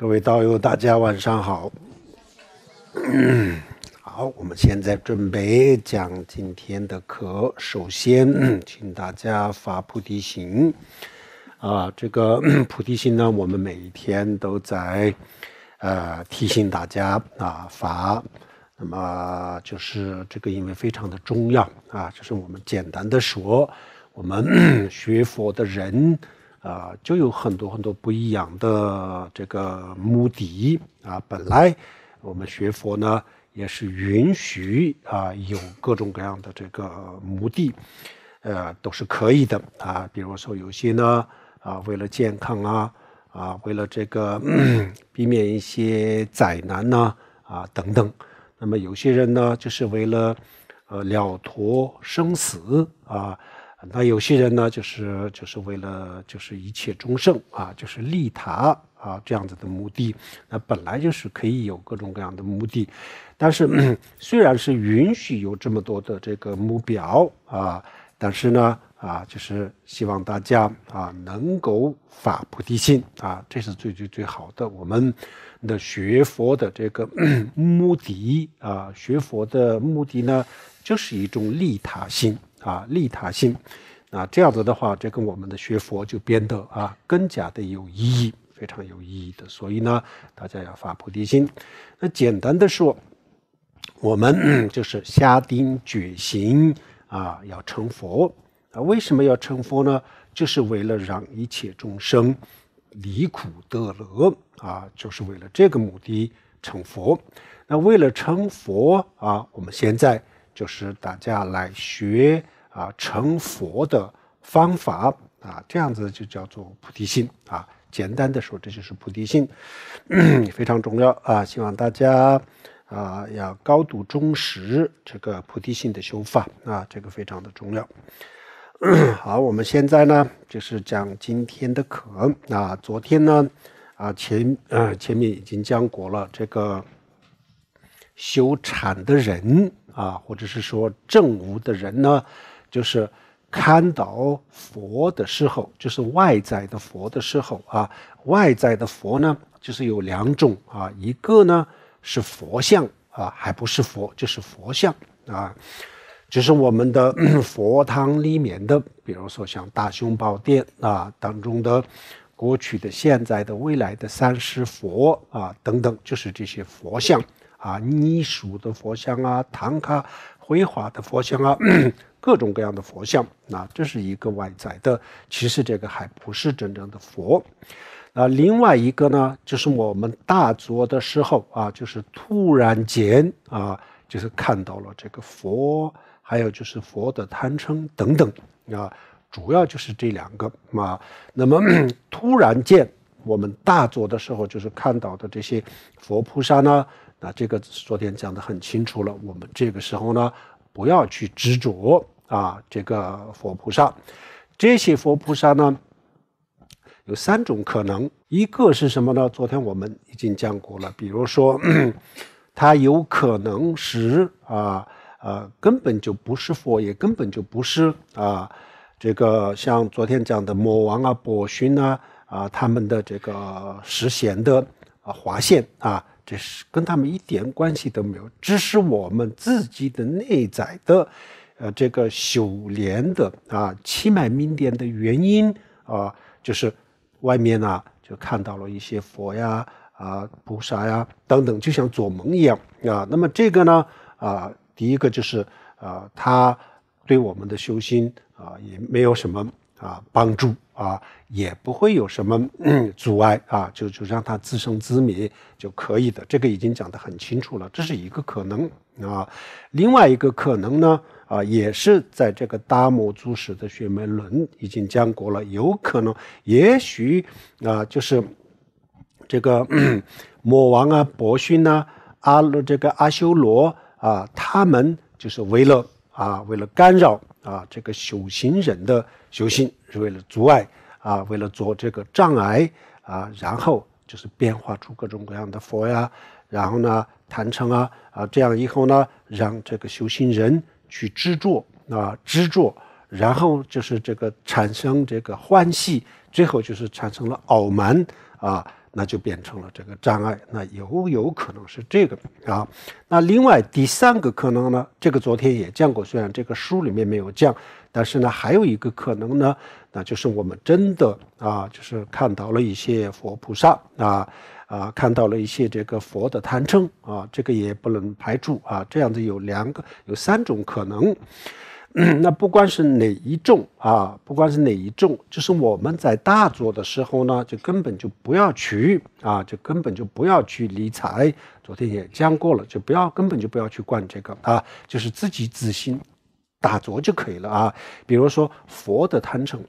各位道友，大家晚上好。好，我们现在准备讲今天的课。首先，请大家发菩提心。啊，这个 菩提心呢，我们每一天都在呃提醒大家啊发。那么就是这个，因为非常的重要啊，就是我们简单的说，我们学佛的人。啊，就有很多很多不一样的这个目的啊。本来我们学佛呢，也是允许啊有各种各样的这个目的，呃，都是可以的啊。比如说有些呢，啊，为了健康啊，啊，为了这个避免一些灾难呢，啊等等。那么有些人呢，就是为了呃了脱生死啊。那有些人呢，就是就是为了就是一切众生啊，就是利他啊这样子的目的。那本来就是可以有各种各样的目的，但是虽然是允许有这么多的这个目标啊，但是呢啊，就是希望大家啊能够发菩提心啊，这是最最最好的。我们的学佛的这个目的啊，学佛的目的呢，就是一种利他心。啊，利他心，那这样子的话，这跟我们的学佛就变得啊更加的有意义，非常有意义的。所以呢，大家要发菩提心。那简单的说，我们就是下定决心啊，要成佛。啊。为什么要成佛呢？就是为了让一切众生离苦得乐啊，就是为了这个目的成佛。那为了成佛啊，我们现在。就是大家来学啊成佛的方法啊，这样子就叫做菩提心啊。简单的说，这就是菩提心，非常重要啊。希望大家啊要高度重视这个菩提心的修法啊，这个非常的重要。好，我们现在呢就是讲今天的课啊。昨天呢啊前嗯前面已经讲过了，这个修禅的人。啊，或者是说正悟的人呢，就是看到佛的时候，就是外在的佛的时候啊，外在的佛呢，就是有两种啊，一个呢是佛像啊，还不是佛，就是佛像啊，就是我们的 佛堂里面的，比如说像大雄宝殿啊当中的过去的、现在的、未来的三世佛啊等等，就是这些佛像。啊，泥塑的佛像啊，唐卡、绘画的佛像啊，各种各样的佛像，那这是一个外在的。其实这个还不是真正的佛。那另外一个呢，就是我们大作的时候啊，就是突然间啊，就是看到了这个佛，还有就是佛的贪嗔等等啊，主要就是这两个啊。那么 突然间，我们大作的时候，就是看到的这些佛菩萨呢。那这个昨天讲的很清楚了，我们这个时候呢，不要去执着啊，这个佛菩萨，这些佛菩萨呢，有三种可能，一个是什么呢？昨天我们已经讲过了，比如说，他有可能是啊呃根本就不是佛，也根本就不是啊这个像昨天讲的魔王啊、波旬啊啊他们的这个实现的啊划现啊。这是跟他们一点关系都没有，只是我们自己的内在的，呃，这个修炼的啊，气脉明点的原因啊，就是外面呢就看到了一些佛呀、啊菩萨呀等等，就像做梦一样啊。那么这个呢，啊，第一个就是啊，他对我们的修心啊也没有什么。啊，帮助啊，也不会有什么阻碍啊，就就让他自生自灭就可以的。这个已经讲得很清楚了，这是一个可能啊。另外一个可能呢，啊，也是在这个达摩祖师的《血门论》已经讲过了，有可能，也许啊，就是这个魔王啊、伯逊呐、阿这个阿修罗啊，他们就是为了啊，为了干扰。啊，这个修行人的修行是为了阻碍啊，为了做这个障碍啊，然后就是变化出各种各样的佛呀，然后呢，坛城啊，啊，这样以后呢，让这个修行人去执着啊，执着，然后就是这个产生这个欢喜，最后就是产生了傲慢啊。那就变成了这个障碍，那有有可能是这个啊。那另外第三个可能呢？这个昨天也讲过，虽然这个书里面没有讲，但是呢，还有一个可能呢，那就是我们真的啊，就是看到了一些佛菩萨啊啊，看到了一些这个佛的坛嗔啊，这个也不能排除啊。这样子有两个，有三种可能。那不管是哪一种啊，不管是哪一种，就是我们在大做的时候呢，就根本就不要去啊，就根本就不要去理财。昨天也讲过了，就不要根本就不要去管这个啊，就是自己自行打坐就可以了啊。比如说佛的坛城，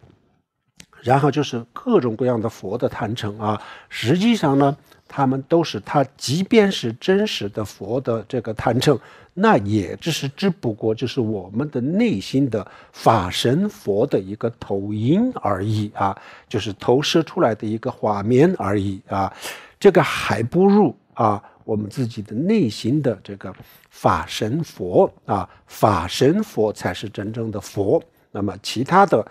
然后就是各种各样的佛的坛城啊，实际上呢，他们都是他，即便是真实的佛的这个坛城。那也只是只不过就是我们的内心的法神佛的一个投影而已啊，就是投射出来的一个画面而已啊，这个还不如啊我们自己的内心的这个法神佛啊，法神佛才是真正的佛。那么其他的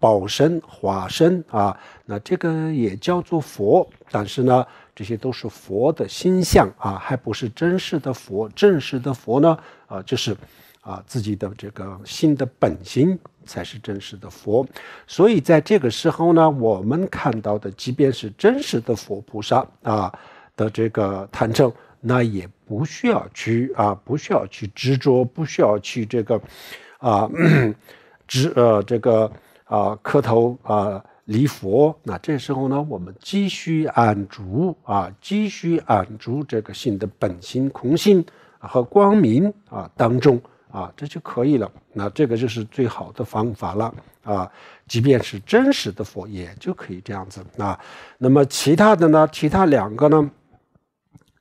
宝身、化身啊，那这个也叫做佛，但是呢。这些都是佛的心相啊，还不是真实的佛。真实的佛呢，啊，就是，啊，自己的这个心的本心才是真实的佛。所以在这个时候呢，我们看到的，即便是真实的佛菩萨啊的这个坦诚。那也不需要去啊，不需要去执着，不需要去这个，啊，执呃这个啊磕头啊。离佛，那这时候呢，我们继续按住啊，继续按住这个性的本心、空性和光明啊当中啊，这就可以了。那这个就是最好的方法了啊。即便是真实的佛，也就可以这样子啊。那么其他的呢，其他两个呢，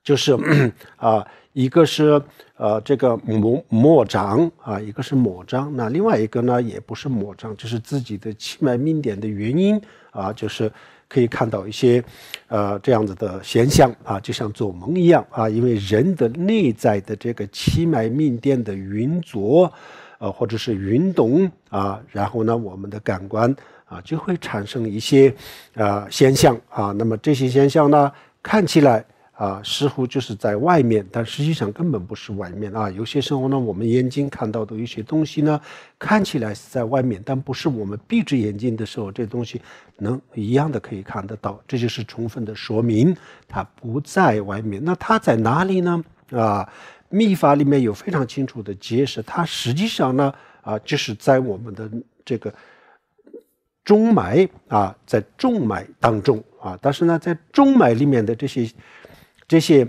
就是 啊。一个是呃这个魔魔章啊，一个是抹章。那另外一个呢也不是抹章，就是自己的气脉命点的原因啊，就是可以看到一些呃这样子的现象啊，就像做梦一样啊，因为人的内在的这个气脉命点的运作，呃或者是运动啊，然后呢我们的感官啊就会产生一些呃现象啊，那么这些现象呢看起来。啊，似乎就是在外面，但实际上根本不是外面啊。有些时候呢，我们眼睛看到的一些东西呢，看起来是在外面，但不是我们闭着眼睛的时候，这东西能一样的可以看得到。这就是充分的说明，它不在外面。那它在哪里呢？啊，秘法里面有非常清楚的解释，它实际上呢，啊，就是在我们的这个中脉啊，在中脉当中啊，但是呢，在中脉里面的这些。这些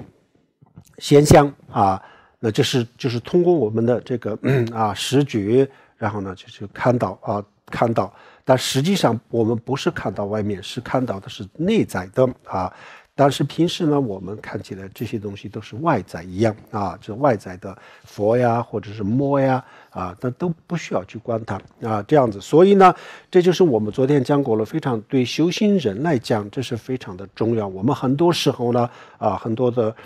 现象啊，那这是就是通过我们的这个啊视觉，然后呢就就看到啊看到，但实际上我们不是看到外面，是看到的是内在的啊，但是平时呢我们看起来这些东西都是外在一样啊，就外在的佛呀或者是摸呀。啊，但都不需要去管它啊，这样子。所以呢，这就是我们昨天讲过了，非常对修行人来讲，这是非常的重要。我们很多时候呢，啊，很多的，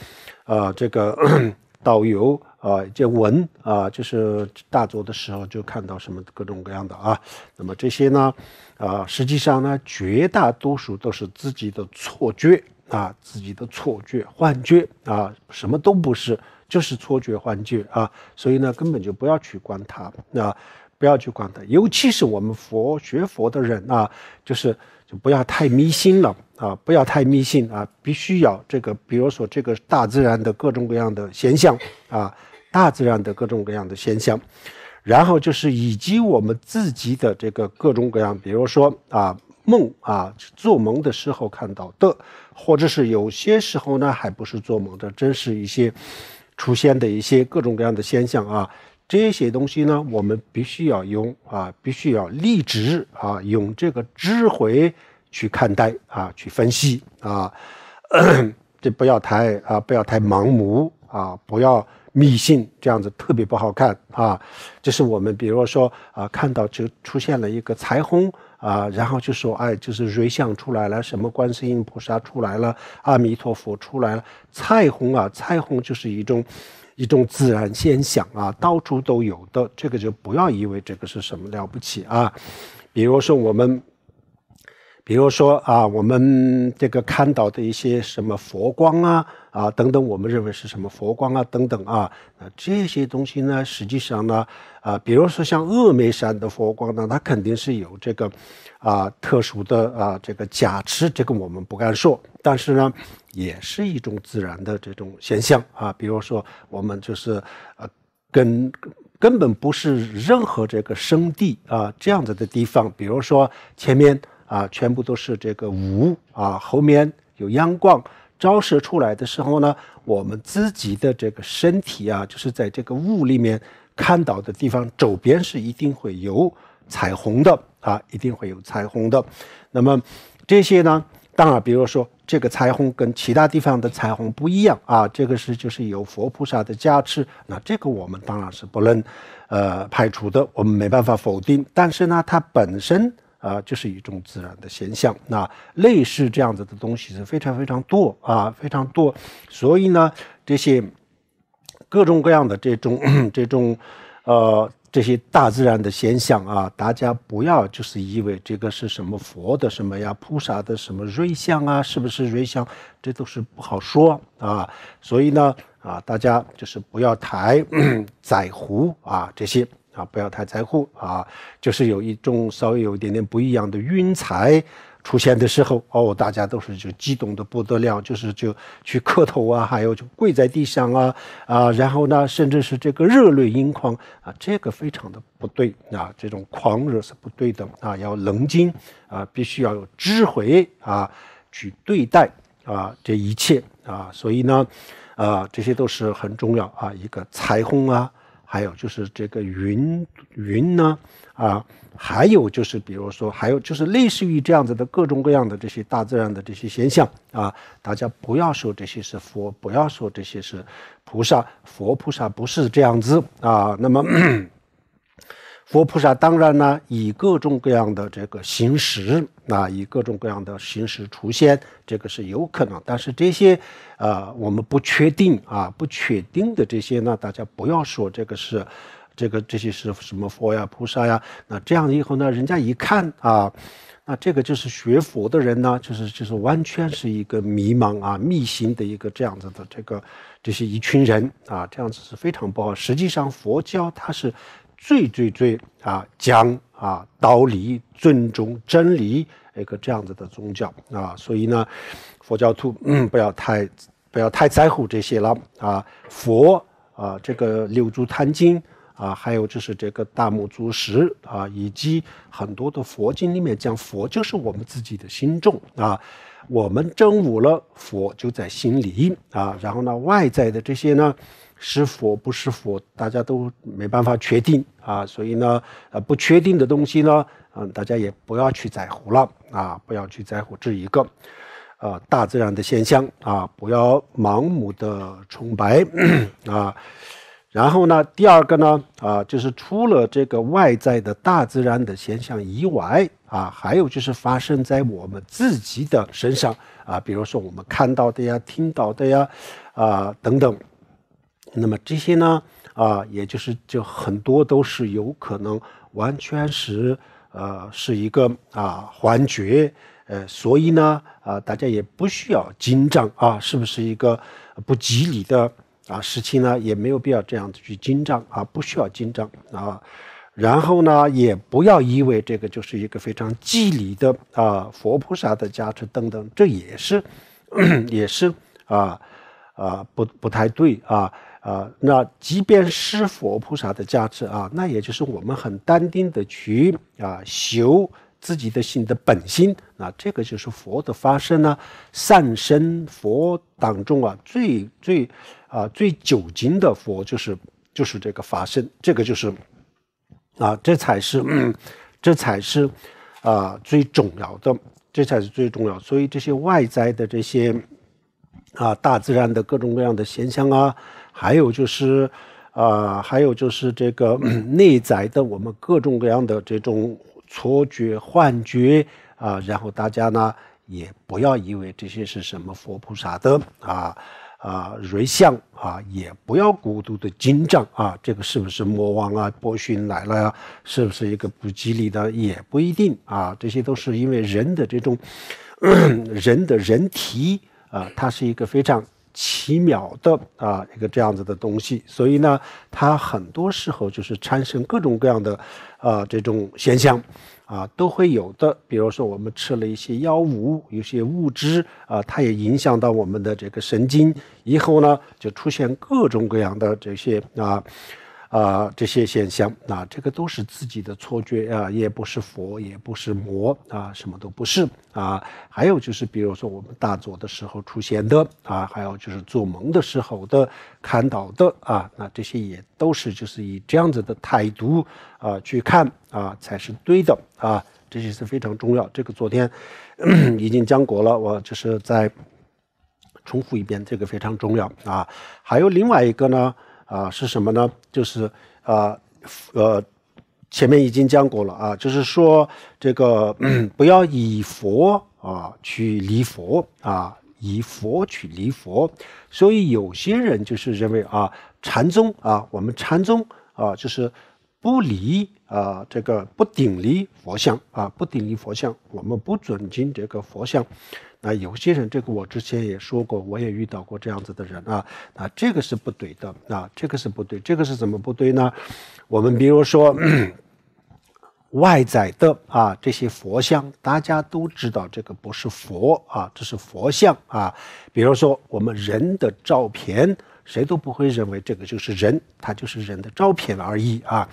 呃，这个 导游啊，这文啊，就是大作的时候就看到什么各种各样的啊。那么这些呢，啊，实际上呢，绝大多数都是自己的错觉啊，自己的错觉、幻觉啊，什么都不是。就是错觉幻觉啊，所以呢，根本就不要去管它啊，不要去管它。尤其是我们佛学佛的人啊，就是就不要太迷信了啊，不要太迷信啊。必须要这个，比如说这个大自然的各种各样的现象啊，大自然的各种各样的现象，然后就是以及我们自己的这个各种各样，比如说啊梦啊，做梦的时候看到的，或者是有些时候呢，还不是做梦的，真是一些。出现的一些各种各样的现象啊，这些东西呢，我们必须要用啊，必须要立直啊，用这个智慧去看待啊，去分析啊，这不要太啊，不要太盲目啊，不要迷信，这样子特别不好看啊。这是我们比如说啊，看到就出现了一个彩虹。啊，然后就说，哎，就是瑞象出来了，什么观世音菩萨出来了，阿弥陀佛出来了，彩虹啊，彩虹就是一种，一种自然现象啊，到处都有的，这个就不要以为这个是什么了不起啊，比如说我们。比如说啊，我们这个看到的一些什么佛光啊啊等等，我们认为是什么佛光啊等等啊那这些东西呢，实际上呢啊，比如说像峨眉山的佛光呢，它肯定是有这个啊特殊的啊这个加持，这个我们不敢说，但是呢，也是一种自然的这种现象啊。比如说我们就是呃根根本不是任何这个生地啊这样子的地方，比如说前面。啊，全部都是这个雾啊，后面有阳光照射出来的时候呢，我们自己的这个身体啊，就是在这个雾里面看到的地方周边是一定会有彩虹的啊，一定会有彩虹的。那么这些呢，当然，比如说这个彩虹跟其他地方的彩虹不一样啊，这个是就是有佛菩萨的加持，那这个我们当然是不能呃排除的，我们没办法否定，但是呢，它本身。啊，就是一种自然的现象。那类似这样子的东西是非常非常多啊，非常多。所以呢，这些各种各样的这种这种呃这些大自然的现象啊，大家不要就是以为这个是什么佛的什么呀、菩萨的什么瑞相啊，是不是瑞相？这都是不好说啊。所以呢，啊，大家就是不要抬宰糊啊这些。啊，不要太在乎啊，就是有一种稍微有一点点不一样的晕彩出现的时候，哦，大家都是就激动的不得了，就是就去磕头啊，还有就跪在地上啊，啊，然后呢，甚至是这个热泪盈眶啊，这个非常的不对啊，这种狂热是不对的啊，要冷静啊，必须要有智慧啊去对待啊这一切啊，所以呢，啊，这些都是很重要啊，一个彩虹啊。还有就是这个云云呢啊，还有就是比如说，还有就是类似于这样子的各种各样的这些大自然的这些现象啊，大家不要说这些是佛，不要说这些是菩萨，佛菩萨不是这样子啊，那么。佛菩萨当然呢，以各种各样的这个形式，啊，以各种各样的形式出现，这个是有可能。但是这些，呃，我们不确定啊，不确定的这些呢，大家不要说这个是，这个这些是什么佛呀、菩萨呀。那这样以后呢，人家一看啊，那这个就是学佛的人呢，就是就是完全是一个迷茫啊、迷信的一个这样子的这个这些一群人啊，这样子是非常不好。实际上，佛教它是。最最最啊，讲啊道理，尊重真理，一个这样子的宗教啊，所以呢，佛教徒嗯不要太不要太在乎这些了啊。佛啊，这个六祖坛经啊，还有就是这个大目祖石啊，以及很多的佛经里面讲，佛就是我们自己的心中啊。我们真悟了佛就在心里啊，然后呢，外在的这些呢。是佛不是佛，大家都没办法确定啊，所以呢，呃，不确定的东西呢，嗯，大家也不要去在乎了啊，不要去在乎这一个，呃，大自然的现象啊，不要盲目的崇拜啊。然后呢，第二个呢，啊，就是除了这个外在的大自然的现象以外啊，还有就是发生在我们自己的身上啊，比如说我们看到的呀、听到的呀，啊等等。那么这些呢，啊，也就是就很多都是有可能完全是，呃，是一个啊幻觉，呃，所以呢，啊，大家也不需要紧张啊，是不是一个不吉利的啊时期呢？也没有必要这样子去紧张啊，不需要紧张啊，然后呢，也不要以为这个就是一个非常吉利的啊佛菩萨的加持等等，这也是，也是啊啊不不太对啊。啊，那即便是佛菩萨的加持啊，那也就是我们很淡定的去啊修自己的心的本心，啊，这个就是佛的发身呢。善生佛当中啊，最最啊最久经的佛就是就是这个法身，这个就是啊这才是 这才是啊最重要的，这才是最重要。所以这些外在的这些啊大自然的各种各样的现象啊。还有就是，呃，还有就是这个 内在的我们各种各样的这种错觉、幻觉啊，然后大家呢也不要以为这些是什么佛菩萨的啊啊瑞相啊，也不要过度的紧张啊，这个是不是魔王啊、波旬来了呀？是不是一个不吉利的？也不一定啊，这些都是因为人的这种 人的人体啊，它是一个非常。奇妙的啊，一个这样子的东西，所以呢，它很多时候就是产生各种各样的，呃，这种现象，啊，都会有的。比如说我们吃了一些药物，有些物质啊，它也影响到我们的这个神经，以后呢，就出现各种各样的这些啊。啊，这些现象啊，这个都是自己的错觉啊，也不是佛，也不是魔啊，什么都不是啊。还有就是，比如说我们大坐的时候出现的啊，还有就是做梦的时候的看到的啊，那这些也都是就是以这样子的态度啊去看啊，才是对的啊。这些是非常重要，这个昨天 已经讲过了，我就是在重复一遍，这个非常重要啊。还有另外一个呢。啊，是什么呢？就是啊，呃，前面已经讲过了啊，就是说这个不要以佛啊去离佛啊，以佛去离佛，所以有些人就是认为啊，禅宗啊，我们禅宗啊，就是不离啊这个不顶礼佛像啊，不顶礼佛像，我们不尊敬这个佛像。那有些人，这个我之前也说过，我也遇到过这样子的人啊，啊，这个是不对的，啊，这个是不对，这个是怎么不对呢？我们比如说外在的啊，这些佛像，大家都知道这个不是佛啊，这是佛像啊。比如说我们人的照片，谁都不会认为这个就是人，它就是人的照片而已啊。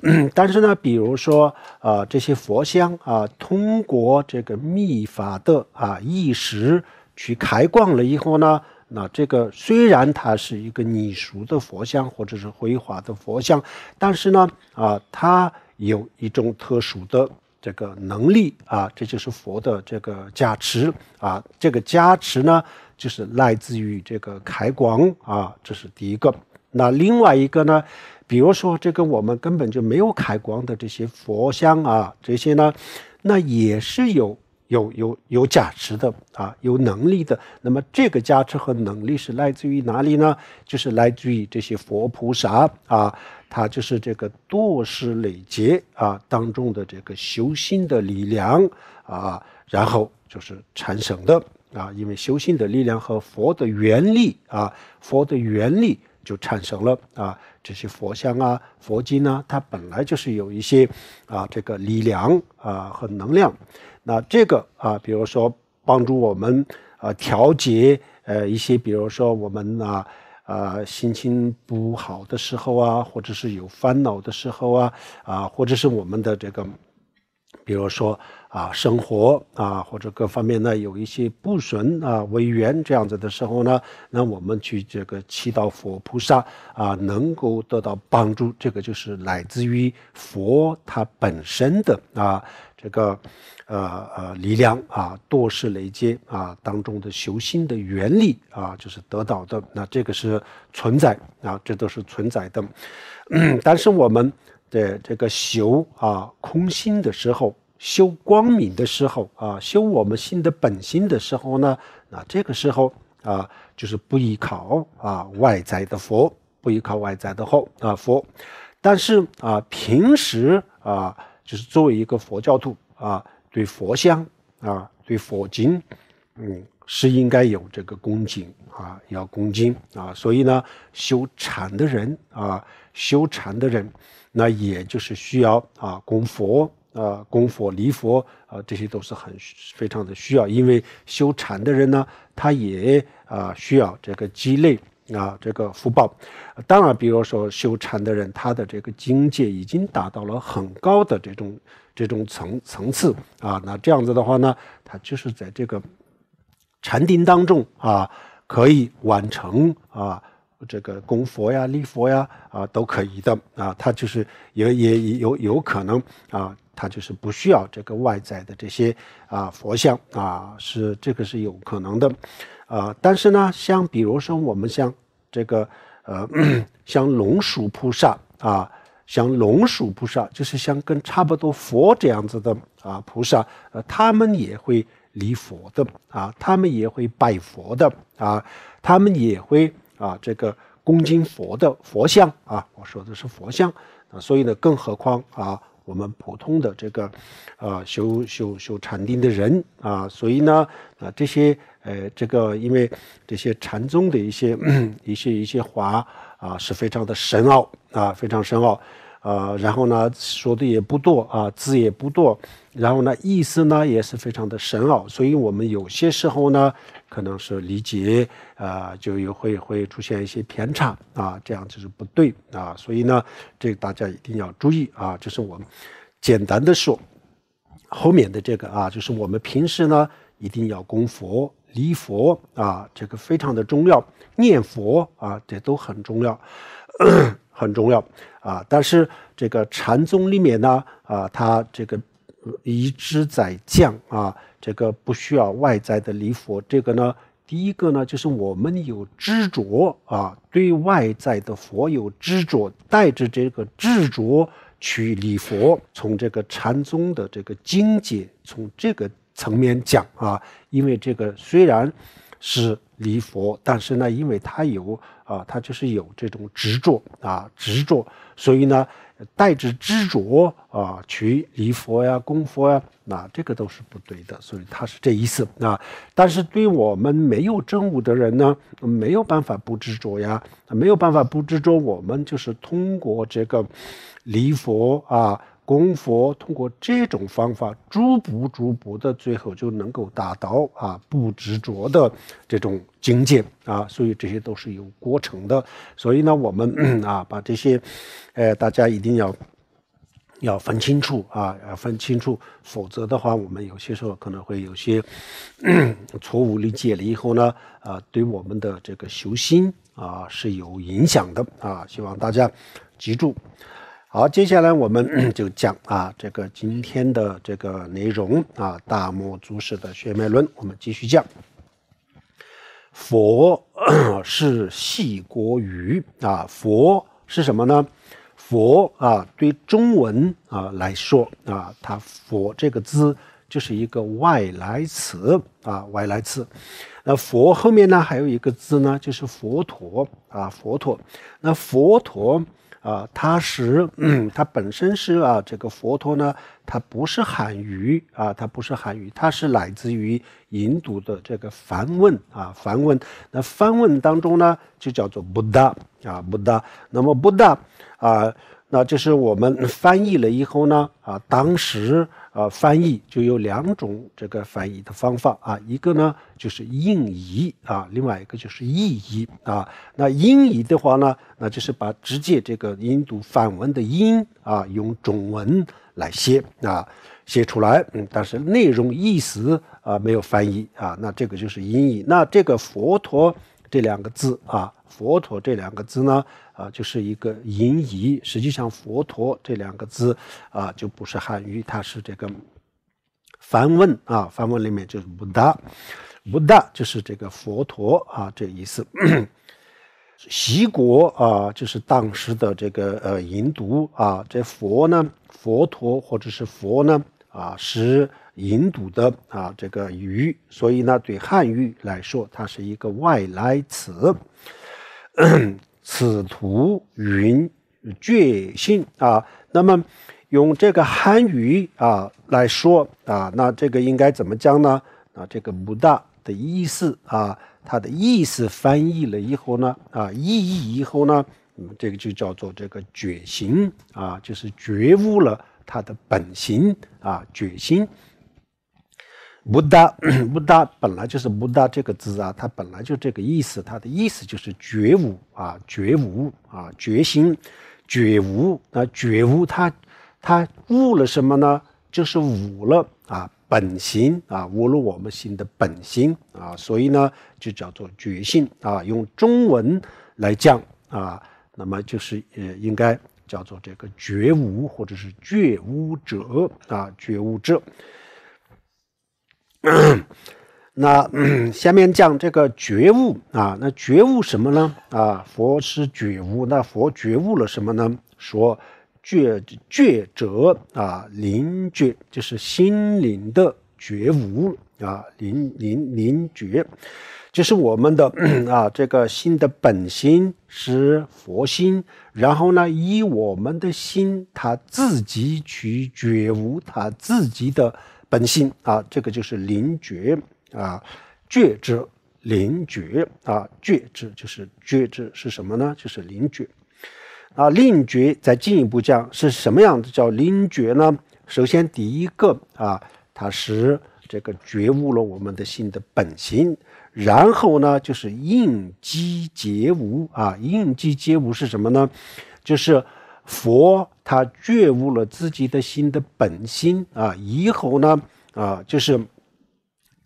但是呢，比如说啊，这些佛像啊，通过这个密法的啊意识去开光了以后呢，那这个虽然它是一个泥熟的佛像或者是绘画的佛像，但是呢啊，它有一种特殊的这个能力啊，这就是佛的这个加持啊，这个加持呢就是来自于这个开光啊，这是第一个。那另外一个呢？比如说，这个我们根本就没有开光的这些佛像啊，这些呢，那也是有有有有加持的啊，有能力的。那么这个加持和能力是来自于哪里呢？就是来自于这些佛菩萨啊，他就是这个多世累劫啊当中的这个修心的力量啊，然后就是产生的啊，因为修心的力量和佛的原力啊，佛的原力就产生了啊。这些佛像啊、佛经呢，它本来就是有一些啊，这个力量啊和能量。那这个啊，比如说帮助我们啊调节呃一些，比如说我们啊啊心情不好的时候啊，或者是有烦恼的时候啊啊，或者是我们的这个，比如说。啊，生活啊，或者各方面呢，有一些不顺啊、为缘这样子的时候呢，那我们去这个祈祷佛菩萨啊，能够得到帮助。这个就是来自于佛它本身的啊，这个呃呃力量啊，多事雷劫啊当中的修心的原理啊，就是得到的。那这个是存在啊，这都是存在的。但是我们的这个修啊，空心的时候。修光明的时候啊，修我们心的本心的时候呢，啊，这个时候啊，就是不依靠啊外在的佛，不依靠外在的佛啊佛，但是啊，平时啊，就是作为一个佛教徒啊，对佛像啊，对佛经，嗯，是应该有这个恭敬啊，要恭敬啊，所以呢，修禅的人啊，修禅的人，那也就是需要啊供佛。啊，供佛、礼佛啊，这些都是很非常的需要，因为修禅的人呢，他也啊需要这个积累啊，这个福报。当然，比如说修禅的人，他的这个境界已经达到了很高的这种这种层层次啊，那这样子的话呢，他就是在这个禅定当中啊，可以完成啊这个供佛呀、礼佛呀啊都可以的啊，他就是也也也有有可能啊。他就是不需要这个外在的这些啊佛像啊，是这个是有可能的，啊，但是呢，像比如说我们像这个呃，像龙属菩萨啊，像龙属菩萨就是像跟差不多佛这样子的啊菩萨，呃，他们也会离佛的啊，他们也会拜佛的啊，他们也会啊这个恭敬佛的佛像啊，我说的是佛像啊，所以呢，更何况啊。我们普通的这个，呃，修修修禅定的人啊，所以呢，啊，这些，呃，这个，因为这些禅宗的一些一些一些话啊，是非常的深奥啊，非常深奥啊，然后呢，说的也不多啊，字也不多，然后呢，意思呢也是非常的深奥，所以我们有些时候呢。可能是理解，啊，就有会会出现一些偏差啊，这样就是不对啊，所以呢，这个大家一定要注意啊，就是我们简单的说，后面的这个啊，就是我们平时呢一定要供佛、礼佛啊，这个非常的重要，念佛啊，这都很重要，很重要啊，但是这个禅宗里面呢，啊，它这个。一直在降啊，这个不需要外在的礼佛。这个呢，第一个呢，就是我们有执着啊，对外在的佛有执着，带着这个执着去礼佛。从这个禅宗的这个境界，从这个层面讲啊，因为这个虽然是礼佛，但是呢，因为它有啊，它就是有这种执着啊，执着，所以呢。带着执着啊，去离佛呀，供佛呀，那这个都是不对的，所以他是这意思啊。但是对我们没有真悟的人呢，没有办法不执着呀，没有办法不执着。我们就是通过这个离佛啊。功夫通过这种方法，逐步逐步的，最后就能够达到啊不执着的这种境界啊。所以这些都是有过程的。所以呢，我们啊把这些，呃，大家一定要要分清楚啊，要分清楚，否则的话，我们有些时候可能会有些错误理解了以后呢，啊，对我们的这个修心啊是有影响的啊。希望大家记住。好，接下来我们 就讲啊，这个今天的这个内容啊，《大目祖师的血脉论》，我们继续讲。佛 是系国语啊，佛是什么呢？佛啊，对中文啊来说啊，它“佛”这个字就是一个外来词啊，外来词。那“佛”后面呢还有一个字呢，就是“佛陀”啊，“佛陀”。那佛陀。啊，它是，它本身是啊，这个佛陀呢，它不是汉语啊，它不是汉语，它是来自于印度的这个梵文啊，梵文。那梵文当中呢，就叫做 Buddha 啊，Buddha。那么 Buddha 啊，那就是我们翻译了以后呢，啊，当时。呃，翻译就有两种这个翻译的方法啊，一个呢就是音译啊，另外一个就是意译啊。那音译的话呢，那就是把直接这个音读梵文的音啊，用中文来写啊，写出来。嗯，但是内容意思啊没有翻译啊，那这个就是音译。那这个佛陀这两个字啊，佛陀这两个字呢？啊，就是一个淫夷。实际上，“佛陀”这两个字啊，就不是汉语，它是这个梵文啊，梵文里面就是不 u 不 h 就是这个佛陀啊，这意思。习国啊，就是当时的这个呃淫毒啊。这佛呢，佛陀或者是佛呢啊，是淫毒的啊这个鱼，所以呢，对汉语来说，它是一个外来词。此图云觉性啊，那么用这个汉语啊来说啊，那这个应该怎么讲呢？啊，这个不大的意思啊，它的意思翻译了以后呢，啊，意义以后呢，嗯，这个就叫做这个觉醒啊，就是觉悟了它的本性啊，觉醒。无大，无大，本来就是无大这个字啊，它本来就这个意思。它的意思就是觉悟啊，觉悟啊，觉心，觉悟啊，觉悟。它他悟了什么呢？就是悟了啊，本心啊，悟了我们心的本心啊。所以呢，就叫做觉性啊。用中文来讲啊，那么就是呃，应该叫做这个觉悟，或者是觉悟者啊，觉悟者。那 下面讲这个觉悟啊，那觉悟什么呢？啊，佛是觉悟，那佛觉悟了什么呢？说觉觉者啊，灵觉就是心灵的觉悟啊，灵灵灵觉就是我们的 啊，这个心的本心是佛心，然后呢，依我们的心他自己去觉悟他自己的。本性啊，这个就是灵觉啊，觉知灵觉啊，觉知就是觉知是什么呢？就是灵觉啊，灵觉再进一步讲是什么样子？叫灵觉呢？首先第一个啊，它是这个觉悟了我们的心的本性。然后呢就是应机皆无啊，应机皆无是什么呢？就是佛。他觉悟了自己的心的本心啊，以后呢，啊，就是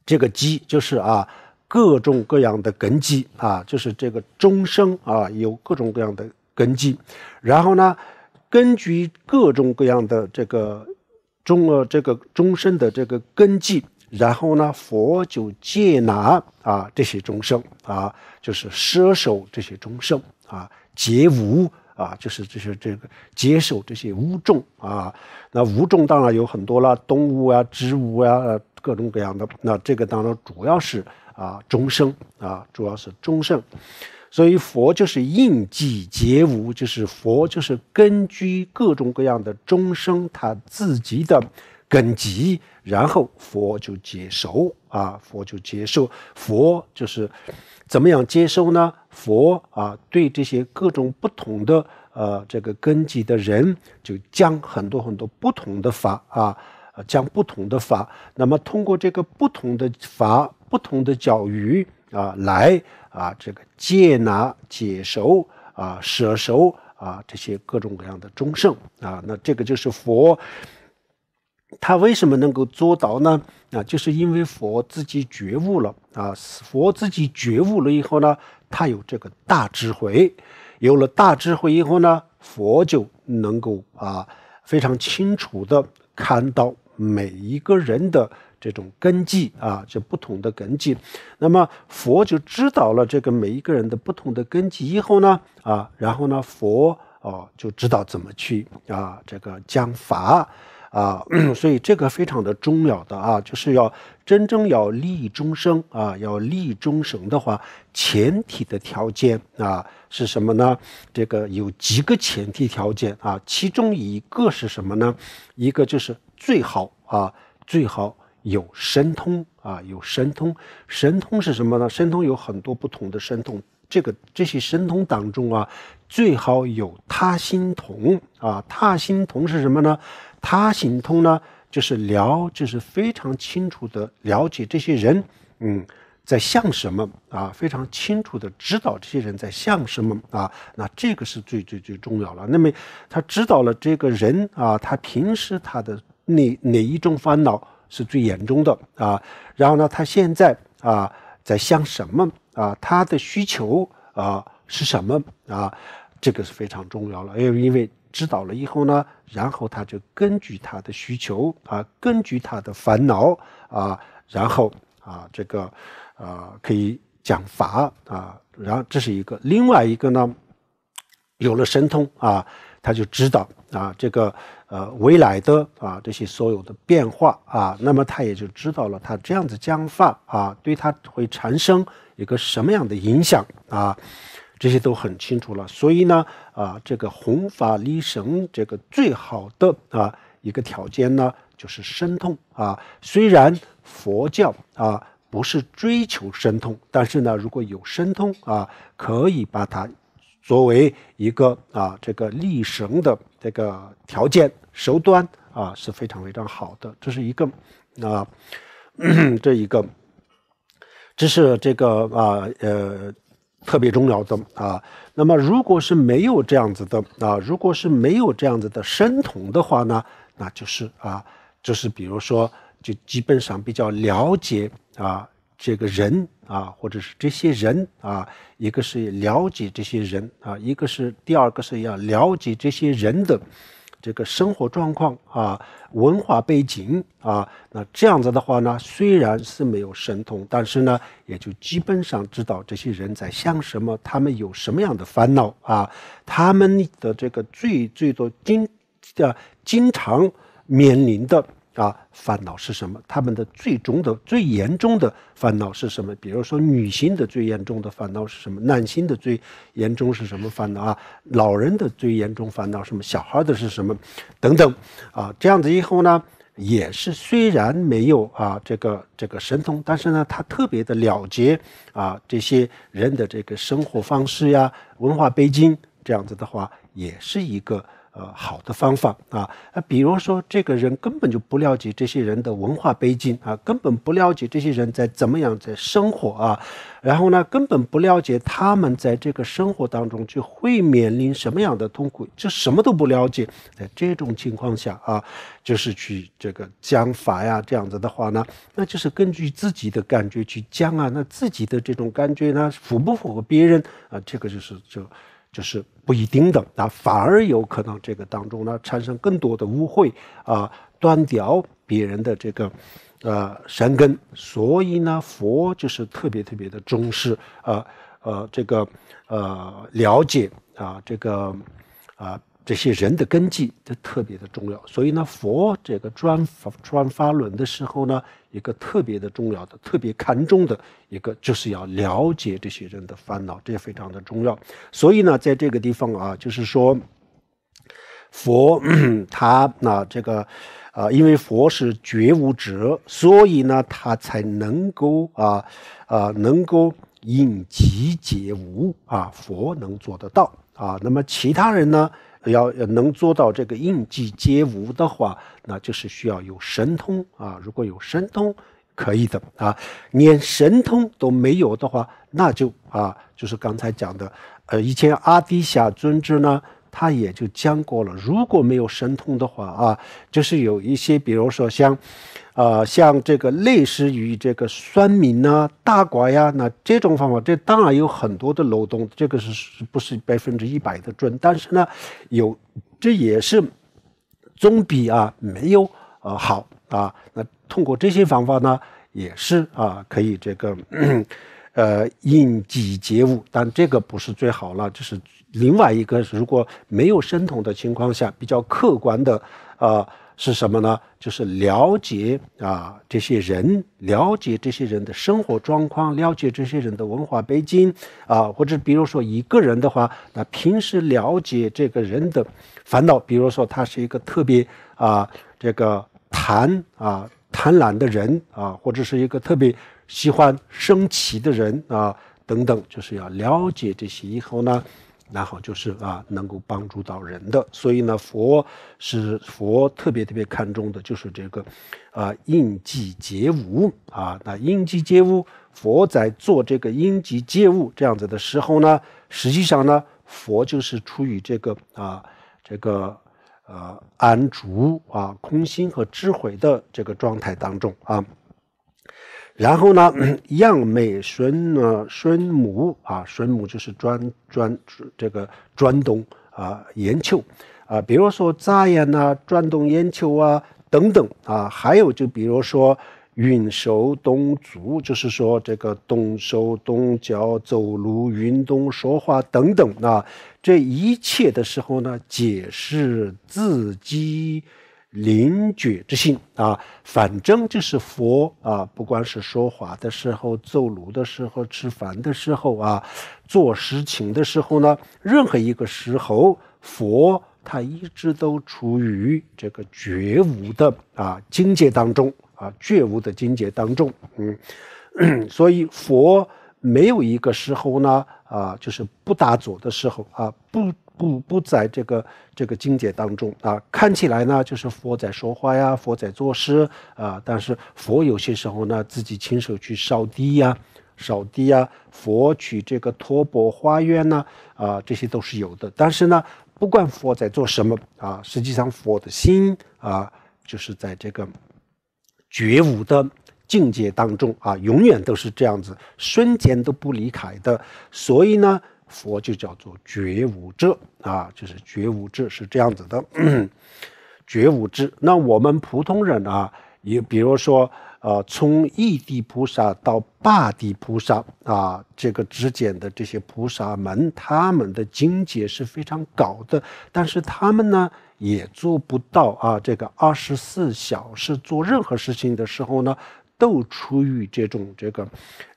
这个基，就是啊，各种各样的根基啊，就是这个众生啊，有各种各样的根基，然后呢，根据各种各样的这个中了这个众生的这个根基，然后呢，佛就接纳啊这些众生啊，就是接受这些众生啊，皆无。啊，就是这些这个接受这些物众啊，那物众当然有很多了，动物啊、植物啊，各种各样的。那这个当然主要是啊，众生啊，主要是众生。所以佛就是应计皆无，就是佛就是根据各种各样的众生他自己的根基，然后佛就接受啊，佛就接受。佛就是怎么样接收呢？佛啊，对这些各种不同的呃这个根基的人，就讲很多很多不同的法啊，讲不同的法。那么通过这个不同的法、不同的教语啊，来啊这个接拿解受啊、舍受啊，这些各种各样的中生啊，那这个就是佛他为什么能够做到呢？啊，就是因为佛自己觉悟了啊，佛自己觉悟了以后呢。他有这个大智慧，有了大智慧以后呢，佛就能够啊非常清楚的看到每一个人的这种根基啊，这不同的根基。那么佛就知道了这个每一个人的不同的根基以后呢，啊，然后呢，佛哦就知道怎么去啊这个讲法。啊，所以这个非常的重要。的啊，就是要真正要利益终生啊，要利益终生的话，前提的条件啊是什么呢？这个有几个前提条件啊？其中一个是什么呢？一个就是最好啊，最好有神通啊，有神通。神通是什么呢？神通有很多不同的神通。这个这些神通当中啊，最好有他心同啊。他心同是什么呢？他行通呢，就是了，就是非常清楚的了解这些人，嗯，在像什么啊？非常清楚的知道这些人在像什么啊？那这个是最最最重要了。那么他知道了这个人啊，他平时他的哪哪一种烦恼是最严重的啊？然后呢，他现在啊，在像什么啊？他的需求啊是什么啊？这个是非常重要了，因为因为。知道了以后呢，然后他就根据他的需求啊，根据他的烦恼啊，然后啊，这个啊可以讲法啊，然后这是一个。另外一个呢，有了神通啊，他就知道啊，这个呃未来的啊这些所有的变化啊，那么他也就知道了，他这样子讲法啊，对他会产生一个什么样的影响啊？这些都很清楚了，所以呢，啊，这个弘法利生这个最好的啊一个条件呢，就是神通啊。虽然佛教啊不是追求神通，但是呢，如果有神通啊，可以把它作为一个啊这个利神的这个条件，手段啊是非常非常好的。这是一个啊，这一个，这是这个啊呃。特别重要的啊，那么如果是没有这样子的啊，如果是没有这样子的生同的话呢，那就是啊，就是比如说，就基本上比较了解啊这个人啊，或者是这些人啊，一个是了解这些人啊，一个是第二个是要了解这些人的。这个生活状况啊，文化背景啊，那这样子的话呢，虽然是没有神通，但是呢，也就基本上知道这些人在想什么，他们有什么样的烦恼啊，他们的这个最最多经叫经常面临的。啊，烦恼是什么？他们的最终的、最严重的烦恼是什么？比如说，女性的最严重的烦恼是什么？男性的最严重是什么烦恼啊？老人的最严重烦恼什么？小孩的是什么？等等，啊，这样子以后呢，也是虽然没有啊这个这个神通，但是呢，他特别的了解啊这些人的这个生活方式呀、文化背景，这样子的话，也是一个。呃，好的方法啊，那比如说这个人根本就不了解这些人的文化背景啊，根本不了解这些人在怎么样在生活啊，然后呢，根本不了解他们在这个生活当中就会面临什么样的痛苦，就什么都不了解，在这种情况下啊，就是去这个讲法呀这样子的话呢，那就是根据自己的感觉去讲啊，那自己的这种感觉呢符不符合别人啊？这个就是就。就是不一定的，那反而有可能这个当中呢产生更多的误会啊，断掉别人的这个呃山根，所以呢佛就是特别特别的重视呃呃这个呃了解啊这个啊。这些人的根基都特别的重要，所以呢，佛这个转转法轮的时候呢，一个特别的重要、的特别看重的一个，就是要了解这些人的烦恼，这也非常的重要。所以呢，在这个地方啊，就是说，佛他那这个，啊，因为佛是觉悟者，所以呢，他才能够啊，啊，能够引集解无啊，佛能做得到啊。那么其他人呢？要能做到这个应计皆无的话，那就是需要有神通啊。如果有神通，可以的啊。连神通都没有的话，那就啊，就是刚才讲的，呃，以前阿底峡尊者呢，他也就讲过了。如果没有神通的话啊，就是有一些，比如说像。啊，像这个类似于这个酸民呐、大瓜呀，那这种方法，这当然有很多的漏洞，这个是不是百分之一百的准？但是呢，有，这也是总比啊没有啊好啊。那通过这些方法呢，也是啊，可以这个 呃应急解物，但这个不是最好了，就是另外一个，如果没有声筒的情况下，比较客观的啊。是什么呢？就是了解啊，这些人，了解这些人的生活状况，了解这些人的文化背景啊，或者比如说一个人的话，那平时了解这个人的烦恼，比如说他是一个特别啊，这个贪啊贪婪的人啊，或者是一个特别喜欢升旗的人啊，等等，就是要了解这些以后呢。然后就是啊，能够帮助到人的，所以呢，佛是佛特别特别看重的，就是这个，啊，应机接无啊。那应机接无，佛在做这个应机接无这样子的时候呢，实际上呢，佛就是出于这个啊，这个呃，安住啊空心和智慧的这个状态当中啊。然后呢？样美孙呢孙母啊，孙母就是转转这个转动啊眼球啊，比如说眨眼呐、转动眼球啊等等啊，还有就比如说运手、动足，就是说这个动手、动脚走路、运动、说话等等啊，这一切的时候呢，解释自己。灵觉之心啊，反正就是佛啊，不管是说法的时候、走路的时候、吃饭的时候啊，做事情的时候呢，任何一个时候，佛他一直都处于这个觉悟的啊境界当中啊，觉悟的境界当中。嗯，所以佛没有一个时候呢啊，就是不打坐的时候啊，不。不不在这个这个境界当中啊，看起来呢，就是佛在说话呀，佛在做事啊。但是佛有些时候呢，自己亲手去扫地呀、扫地呀，佛取这个托钵化缘呢啊，这些都是有的。但是呢，不管佛在做什么啊，实际上佛的心啊，就是在这个觉悟的境界当中啊，永远都是这样子，瞬间都不离开的。所以呢。佛就叫做觉无智啊，就是觉无智是这样子的，觉无智。那我们普通人啊，也比如说，呃，从一地菩萨到八地菩萨啊，这个之间的这些菩萨们，他们的境界是非常高的，但是他们呢，也做不到啊，这个二十四小时做任何事情的时候呢。都处于这种这个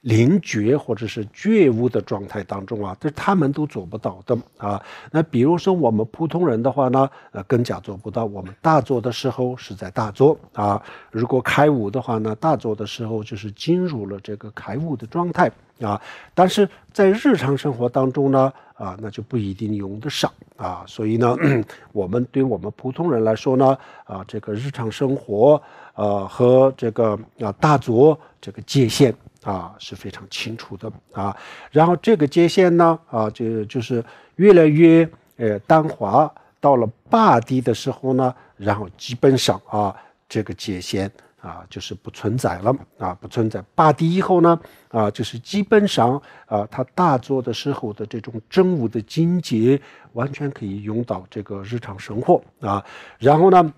灵觉或者是觉悟的状态当中啊，这他们都做不到的啊。那比如说我们普通人的话呢，呃，更加做不到。我们大坐的时候是在大坐啊，如果开悟的话呢，大坐的时候就是进入了这个开悟的状态啊。但是在日常生活当中呢，啊，那就不一定用得上啊。所以呢，我们对我们普通人来说呢，啊，这个日常生活。呃，和这个啊大足这个界限啊是非常清楚的啊。然后这个界限呢，啊就就是越来越呃淡化。到了霸地的时候呢，然后基本上啊这个界限。啊就是不存在了嘛啊不存在。霸地以后呢，啊就是基本上啊他大作的时候的这种政务的经济完全可以用到这个日常生活啊。然后呢？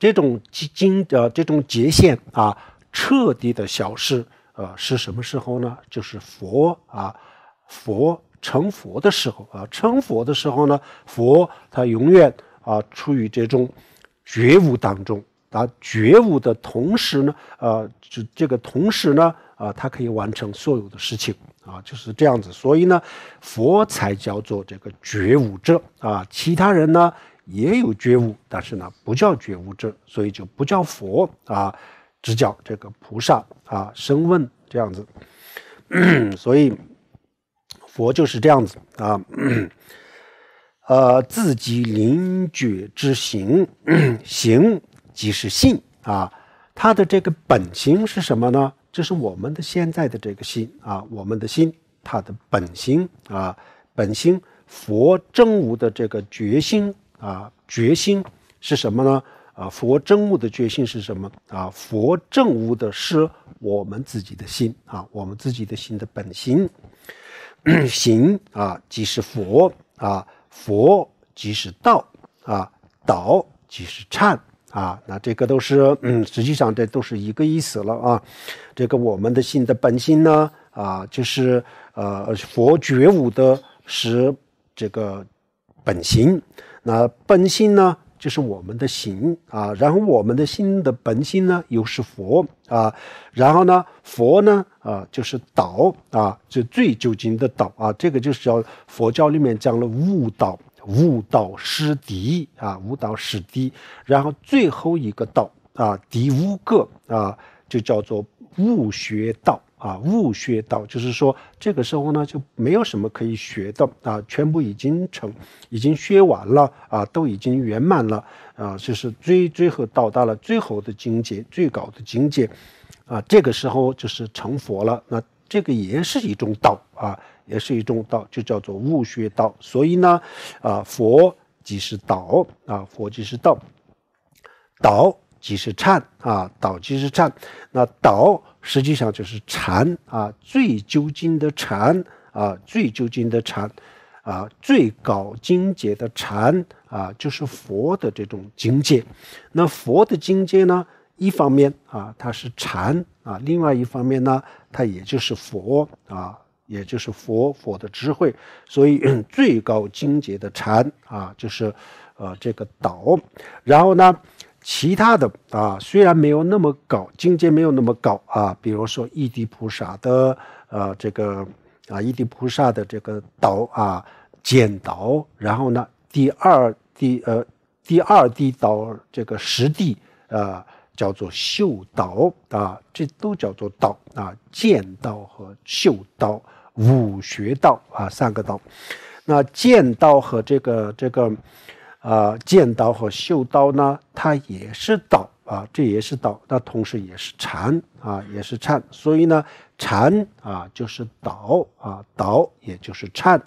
这种经呃这种界限啊，彻底的消失，呃是什么时候呢？就是佛啊，佛成佛的时候啊，成佛的时候呢，佛他永远啊处于这种觉悟当中啊，觉悟的同时呢，呃就这个同时呢啊，他可以完成所有的事情啊，就是这样子，所以呢，佛才叫做这个觉悟者啊，其他人呢？也有觉悟，但是呢，不叫觉悟者，所以就不叫佛啊，只叫这个菩萨啊，生问这样子，所以佛就是这样子啊，呃，自己灵觉之行，行即是性啊，他的这个本性是什么呢？这是我们的现在的这个心啊，我们的心，他的本心啊，本心佛真无的这个觉心。啊，决心是什么呢？啊，佛真悟的决心是什么？啊，佛正悟的是我们自己的心啊，我们自己的心的本心，行啊，即是佛啊，佛即是道啊，道即是禅啊，那这个都是，实际上这都是一个意思了啊。这个我们的心的本心呢，啊，就是呃，佛觉悟的是这个本心。那本心呢，就是我们的心啊，然后我们的心的本心呢，又是佛啊，然后呢，佛呢，啊，就是道啊，就最究竟的道啊，这个就是叫佛教里面讲了悟道，悟道十地啊，悟道十地，然后最后一个道啊，第五个啊，就叫做悟学道。啊，悟学道就是说，这个时候呢，就没有什么可以学的啊，全部已经成，已经学完了啊，都已经圆满了啊，就是最最后到达了最后的境界，最高的境界啊，这个时候就是成佛了。那这个也是一种道啊，也是一种道，就叫做悟学道。所以呢，啊，佛即是道啊，佛即是道，道即是禅啊，道即是禅。那道。实际上就是禅啊，最究竟的禅啊，最究竟的禅啊，最高境界的禅啊，就是佛的这种境界。那佛的境界呢，一方面啊，它是禅啊，另外一方面呢，它也就是佛啊，也就是佛佛的智慧。所以最高境界的禅啊，就是呃这个道。然后呢？其他的啊，虽然没有那么高，境界没有那么高啊。比如说，一地菩萨的，呃，这个啊，一地菩萨的这个岛啊，剑刀，然后呢，第二第呃，第二地岛这个实地啊，叫做秀岛啊，这都叫做道啊，剑道和秀道、武学道啊，三个道。那剑道和这个这个。啊，剑刀和秀刀呢？它也是刀啊，这也是刀。那同时也是禅啊，也是禅。所以呢，禅啊就是刀啊，刀也就是禅。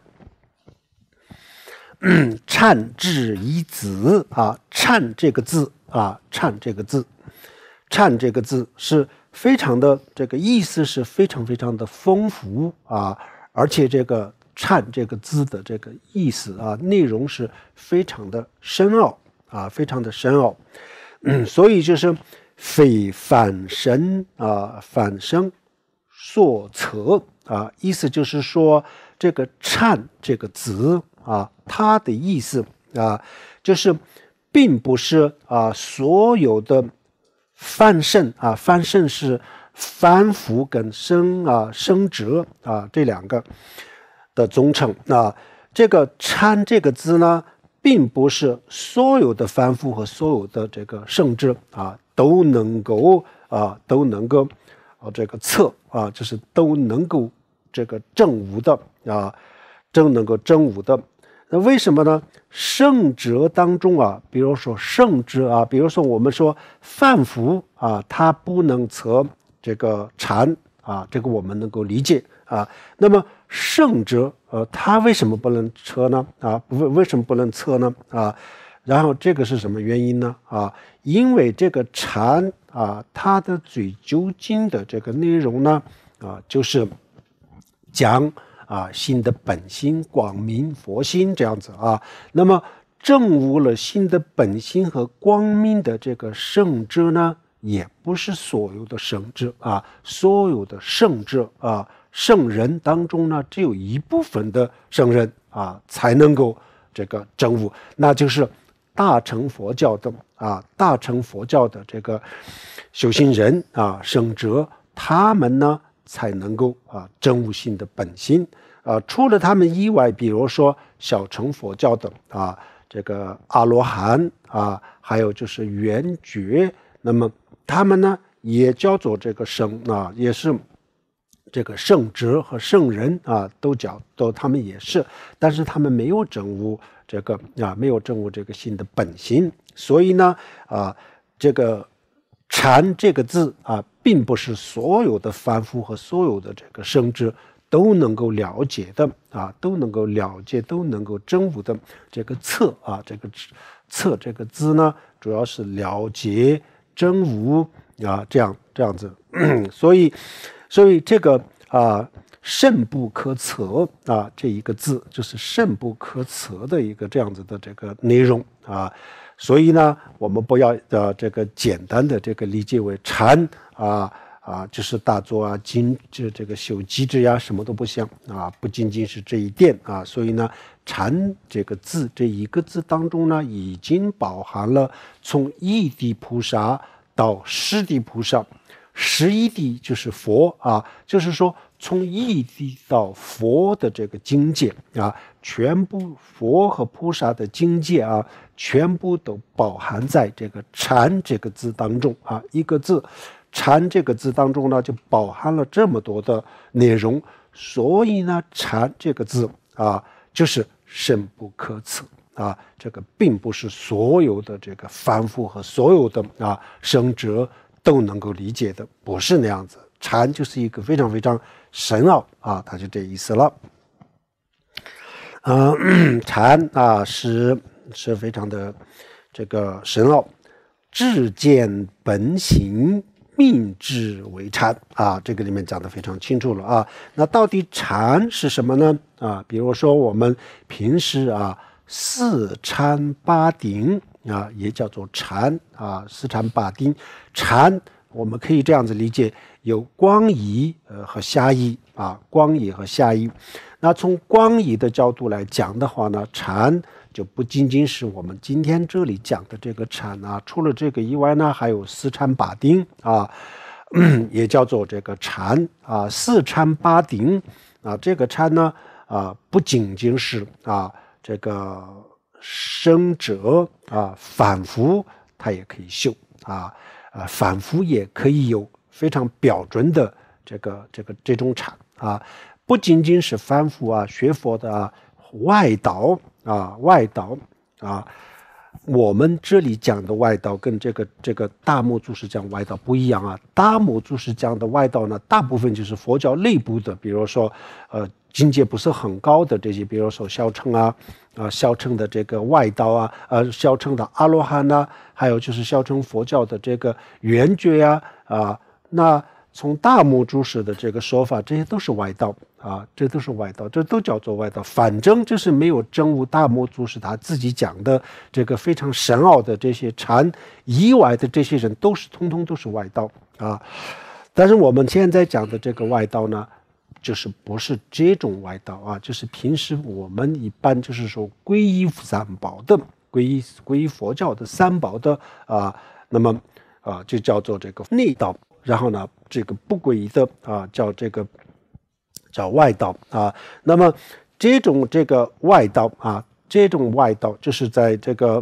禅字一子啊，禅这个字啊，禅这个字，禅这个字是非常的这个意思是非常非常的丰富啊，而且这个。颤这个字的这个意思啊，内容是非常的深奥啊，非常的深奥。所以就是非反神”啊，反生缩词啊，意思就是说这个颤这个字啊，它的意思啊，就是并不是啊，所有的翻身啊，翻身是翻伏跟升啊，升折啊这两个。的忠称，那这个参”这个字呢，并不是所有的凡夫和所有的这个圣智啊，都能够啊，都能够啊，这个测啊，就是都能够这个证悟的啊，正能够证悟的。那为什么呢？圣哲当中啊，比如说圣哲啊，比如说我们说凡夫啊，他不能测这个禅啊，这个我们能够理解啊。那么圣者，呃，他为什么不能撤呢？啊，为为什么不能撤呢？啊，然后这个是什么原因呢？啊，因为这个禅啊，它的最究竟的这个内容呢，啊，就是讲啊，心的本心、光明、佛心这样子啊。那么证悟了心的本心和光明的这个圣者呢，也不是所有的圣者啊，所有的圣者啊。圣人当中呢，只有一部分的圣人啊，才能够这个证悟，那就是大乘佛教的啊，大乘佛教的这个修行人啊，圣哲他们呢才能够啊证悟性的本心啊。除了他们以外，比如说小乘佛教的啊，这个阿罗汉啊，还有就是圆觉，那么他们呢也叫做这个圣啊，也是。这个圣职和圣人啊，都讲，都他们也是，但是他们没有证悟这个啊，没有证悟这个心的本心，所以呢啊，这个禅这个字啊，并不是所有的凡夫和所有的这个圣者都能够了解的啊，都能够了解，都能够证悟的。这个测啊，这个测这个字呢，主要是了解真悟啊，这样这样子，所以。所以这个啊，甚不可测啊，这一个字就是甚不可测的一个这样子的这个内容啊。所以呢，我们不要呃这个简单的这个理解为禅啊啊就是打坐啊、精这这个修机制呀，什么都不像啊，不仅仅是这一点啊。所以呢，禅这个字这一个字当中呢，已经包含了从一地菩萨到十地菩萨。十一地就是佛啊，就是说从一地到佛的这个境界啊，全部佛和菩萨的境界啊，全部都包含在这个“禅”这个字当中啊。一个字，“禅”这个字当中呢，就包含了这么多的内容。所以呢，“禅”这个字啊，就是深不可测啊。这个并不是所有的这个凡夫和所有的啊生者。都能够理解的，不是那样子。禅就是一个非常非常神奥啊，他就这意思了。嗯，禅啊，是是非常的这个神奥。智见本行命智为禅啊，这个里面讲的非常清楚了啊。那到底禅是什么呢啊？比如说我们平时啊，四禅八定。啊，也叫做禅啊，四禅八定。禅，我们可以这样子理解，有光仪呃和下义啊，光仪和下义。那从光仪的角度来讲的话呢，禅就不仅仅是我们今天这里讲的这个禅啊，除了这个以外呢，还有四禅八定啊，也叫做这个禅啊，四禅八定啊，这个禅呢啊，不仅仅是啊这个。生者啊，反复他也可以修啊，啊，反复也可以有非常标准的这个这个这种产啊，不仅仅是反复啊，学佛的外道啊，外道啊。我们这里讲的外道跟这个这个大魔祖师讲外道不一样啊，大魔祖师讲的外道呢，大部分就是佛教内部的，比如说，呃，境界不是很高的这些，比如说小乘啊，啊，小乘的这个外道啊，呃，小乘的阿罗汉呐，还有就是小乘佛教的这个圆觉呀，啊，那。从大魔诸师的这个说法，这些都是外道啊，这都是外道，这都叫做外道。反正就是没有真悟大魔诸师他自己讲的这个非常神奥的这些禅以外的这些人，都是通通都是外道啊。但是我们现在讲的这个外道呢，就是不是这种外道啊，就是平时我们一般就是说皈依三宝的，皈依皈依佛教的三宝的啊，那么啊，就叫做这个内道。然后呢，这个不归一的啊，叫这个叫外道啊。那么这种这个外道啊，这种外道就是在这个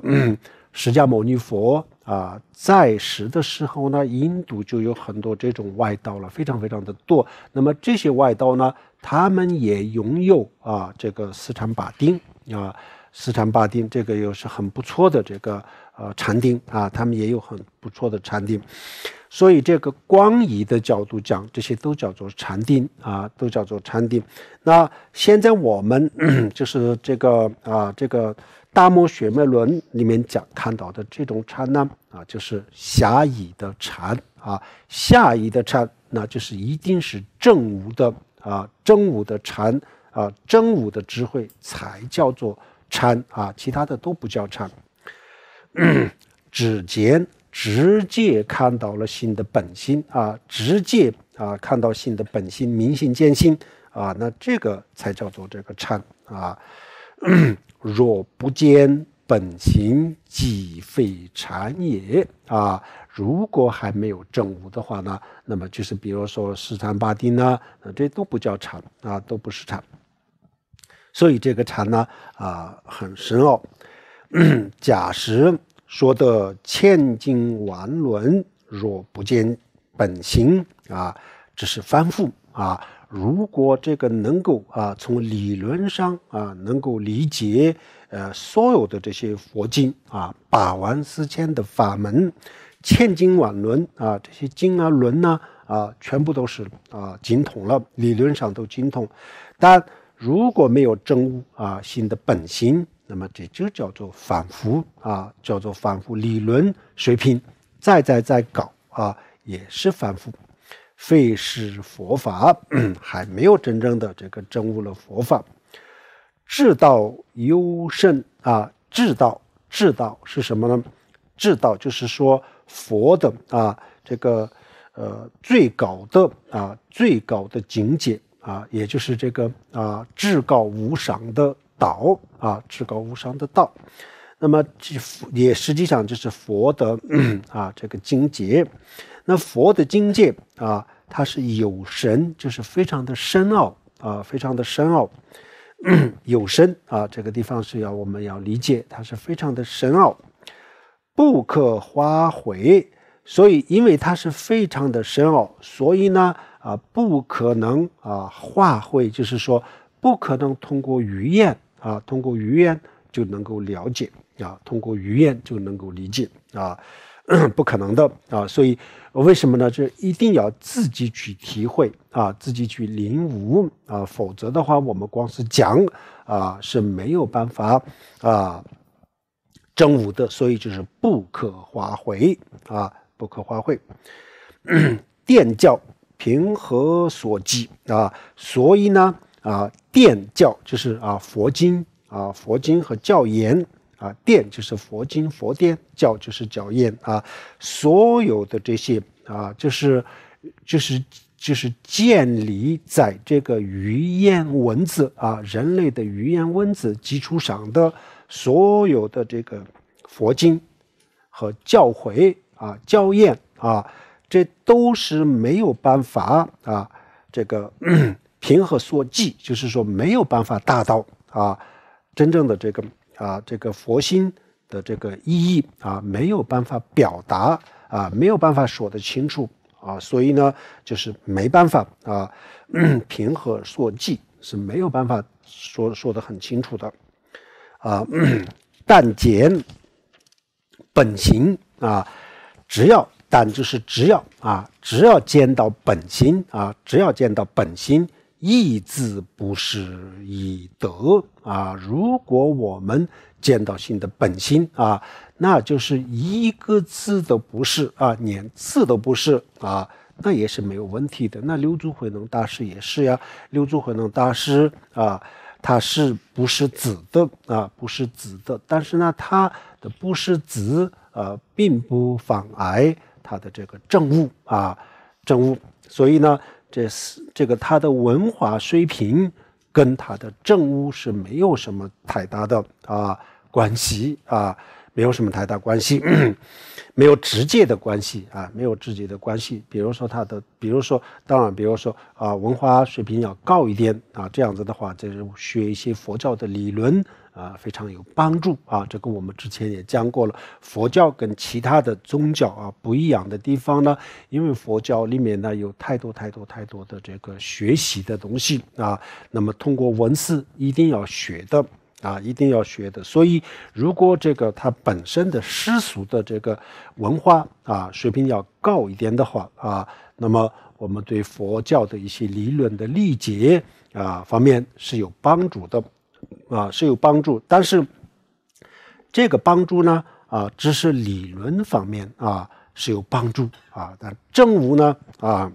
释迦牟尼佛啊在世的时候呢，印度就有很多这种外道了，非常非常的多。那么这些外道呢，他们也拥有啊这个斯坦巴丁啊，斯坦巴丁这个又是很不错的这个呃禅定啊，他们也有很不错的禅定。所以，这个光义的角度讲，这些都叫做禅定啊，都叫做禅定。那现在我们 就是这个啊，这个《大漠雪脉论》里面讲看到的这种禅呢啊，就是狭义的禅啊，下义的禅，那就是一定是正悟的啊，正悟的禅啊，正悟的智慧才叫做禅啊，其他的都不叫禅。指尖直接看到了心的本心啊，直接啊看到心的本心，明心见性啊，那这个才叫做这个禅啊。若不见本心，即非禅也啊。如果还没有证悟的话呢，那么就是比如说十禅八定呢，这都不叫禅啊，都不是禅。所以这个禅呢啊很深奥，假使。说的千经万论，若不见本心啊，只是翻覆啊。如果这个能够啊，从理论上啊，能够理解呃，所有的这些佛经啊，八万四千的法门，千经万论啊，这些经啊、论呢啊，全部都是啊，精通了，理论上都精通。但如果没有正悟啊，心的本心。那么这就叫做反复啊，叫做反复。理论水平再再再搞啊，也是反复，费是佛法 还没有真正的这个证悟了佛法。至道优胜啊，至道至道是什么呢？至道就是说佛的啊，这个呃最高的啊最高的境界啊，也就是这个啊至高无上的。道啊，至高无上的道，那么也实际上就是佛的 啊这个境界。那佛的境界啊，它是有神，就是非常的深奥啊，非常的深奥，有神啊，这个地方是要我们要理解，它是非常的深奥，不可化回，所以，因为它是非常的深奥，所以呢啊，不可能啊化会，就是说不可能通过语言。啊，通过语言就能够了解啊，通过语言就能够理解啊，不可能的啊，所以为什么呢？这一定要自己去体会啊，自己去领悟啊，否则的话，我们光是讲啊是没有办法啊真悟的，所以就是不可化回啊，不可化回。电 教平和所及啊，所以呢啊。殿教就是啊佛经啊佛经和教研啊殿就是佛经佛殿教就是教研啊所有的这些啊就是就是就是建立在这个语言文字啊人类的语言文字基础上的所有的这个佛经和教诲啊教研啊这都是没有办法啊这个。平和所记，就是说没有办法达到啊，真正的这个啊，这个佛心的这个意义啊，没有办法表达啊，没有办法说得清楚啊，所以呢，就是没办法啊，平和所记是没有办法说说的很清楚的啊，但见本心啊，只要但就是只要啊，只要见到本心啊，只要见到本心。一字不是以德啊！如果我们见到心的本心啊，那就是一个字都不是啊，连字都不是啊，那也是没有问题的。那六祖慧能大师也是呀，六祖慧能大师啊，他是不是字的啊？不是字的，但是呢，他的不是字啊，并不妨碍他的这个正悟啊，正悟。所以呢。这是这个他的文化水平跟他的政务是没有什么太大的啊关系啊，没有什么太大关系，没有直接的关系啊，没有直接的关系。比如说他的，比如说当然，比如说啊，文化水平要高一点啊，这样子的话，就是学一些佛教的理论。啊，非常有帮助啊！这个我们之前也讲过了，佛教跟其他的宗教啊不一样的地方呢，因为佛教里面呢有太多太多太多的这个学习的东西啊，那么通过文字一定要学的啊，一定要学的。所以如果这个它本身的世俗的这个文化啊水平要高一点的话啊，那么我们对佛教的一些理论的理解啊方面是有帮助的。啊，是有帮助，但是这个帮助呢，啊，只是理论方面啊是有帮助啊，但政务呢，啊，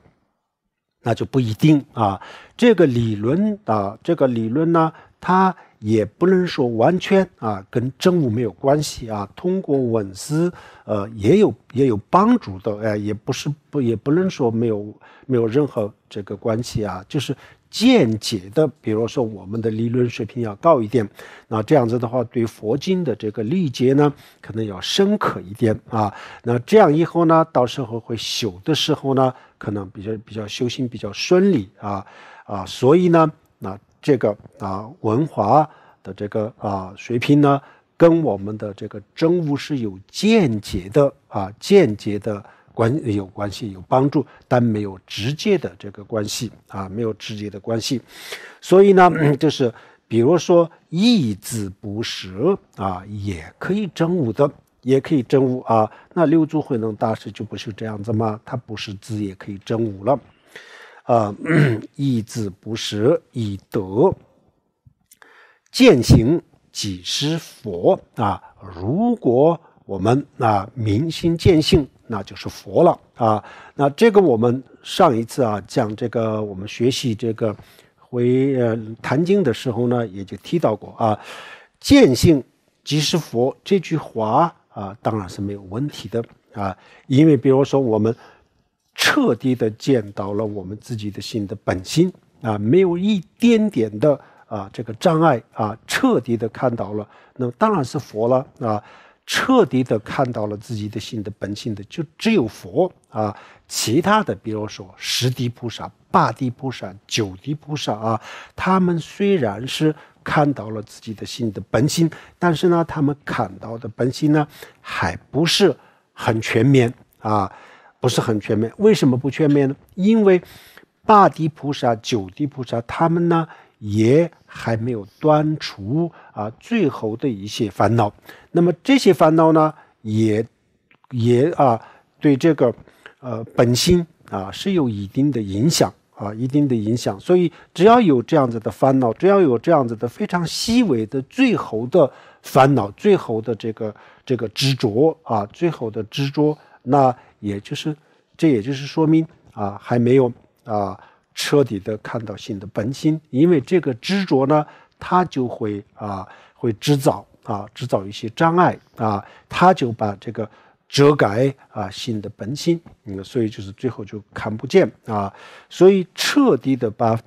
那就不一定啊。这个理论啊，这个理论呢，它也不能说完全啊跟政务没有关系啊。通过文字，呃，也有也有帮助的，哎，也不是不也不能说没有没有任何这个关系啊，就是。见解的，比如说我们的理论水平要高一点，那这样子的话，对佛经的这个理解呢，可能要深刻一点啊。那这样以后呢，到时候会修的时候呢，可能比较比较修行比较顺利啊啊。所以呢，那这个啊，文华的这个啊水平呢，跟我们的这个真悟是有见解的啊，见解的。关有关系有帮助，但没有直接的这个关系啊，没有直接的关系。所以呢，就是比如说，一字不识啊，也可以证悟的，也可以证悟啊。那六祖慧能大师就不是这样子吗？他不是字也可以证悟了啊。一字不识以德践行，即是佛啊。如果我们啊明心见性。那就是佛了啊！那这个我们上一次啊讲这个我们学习这个《回呃谈经》的时候呢，也就提到过啊，“见性即是佛”这句话啊，当然是没有问题的啊。因为比如说我们彻底的见到了我们自己的心的本心啊，没有一点点的啊这个障碍啊，彻底的看到了，那么当然是佛了啊。彻底的看到了自己的心的本性的，就只有佛啊，其他的，比如说十地菩萨、八地菩萨、九地菩萨啊，他们虽然是看到了自己的心的本性，但是呢，他们看到的本性呢，还不是很全面啊，不是很全面。为什么不全面呢？因为八地菩萨、九地菩萨，他们呢，也还没有端除。啊，最后的一些烦恼，那么这些烦恼呢，也也啊，对这个呃本心啊是有一定的影响啊，一定的影响。所以只要有这样子的烦恼，只要有这样子的非常细微的最后的烦恼，最后的这个这个执着啊，最后的执着，那也就是这也就是说明啊，还没有啊彻底的看到心的本心，因为这个执着呢。他就会啊，会制造啊，制造一些障碍啊，他就把这个遮盖啊性的本性，嗯，所以就是最后就看不见啊，所以彻底的把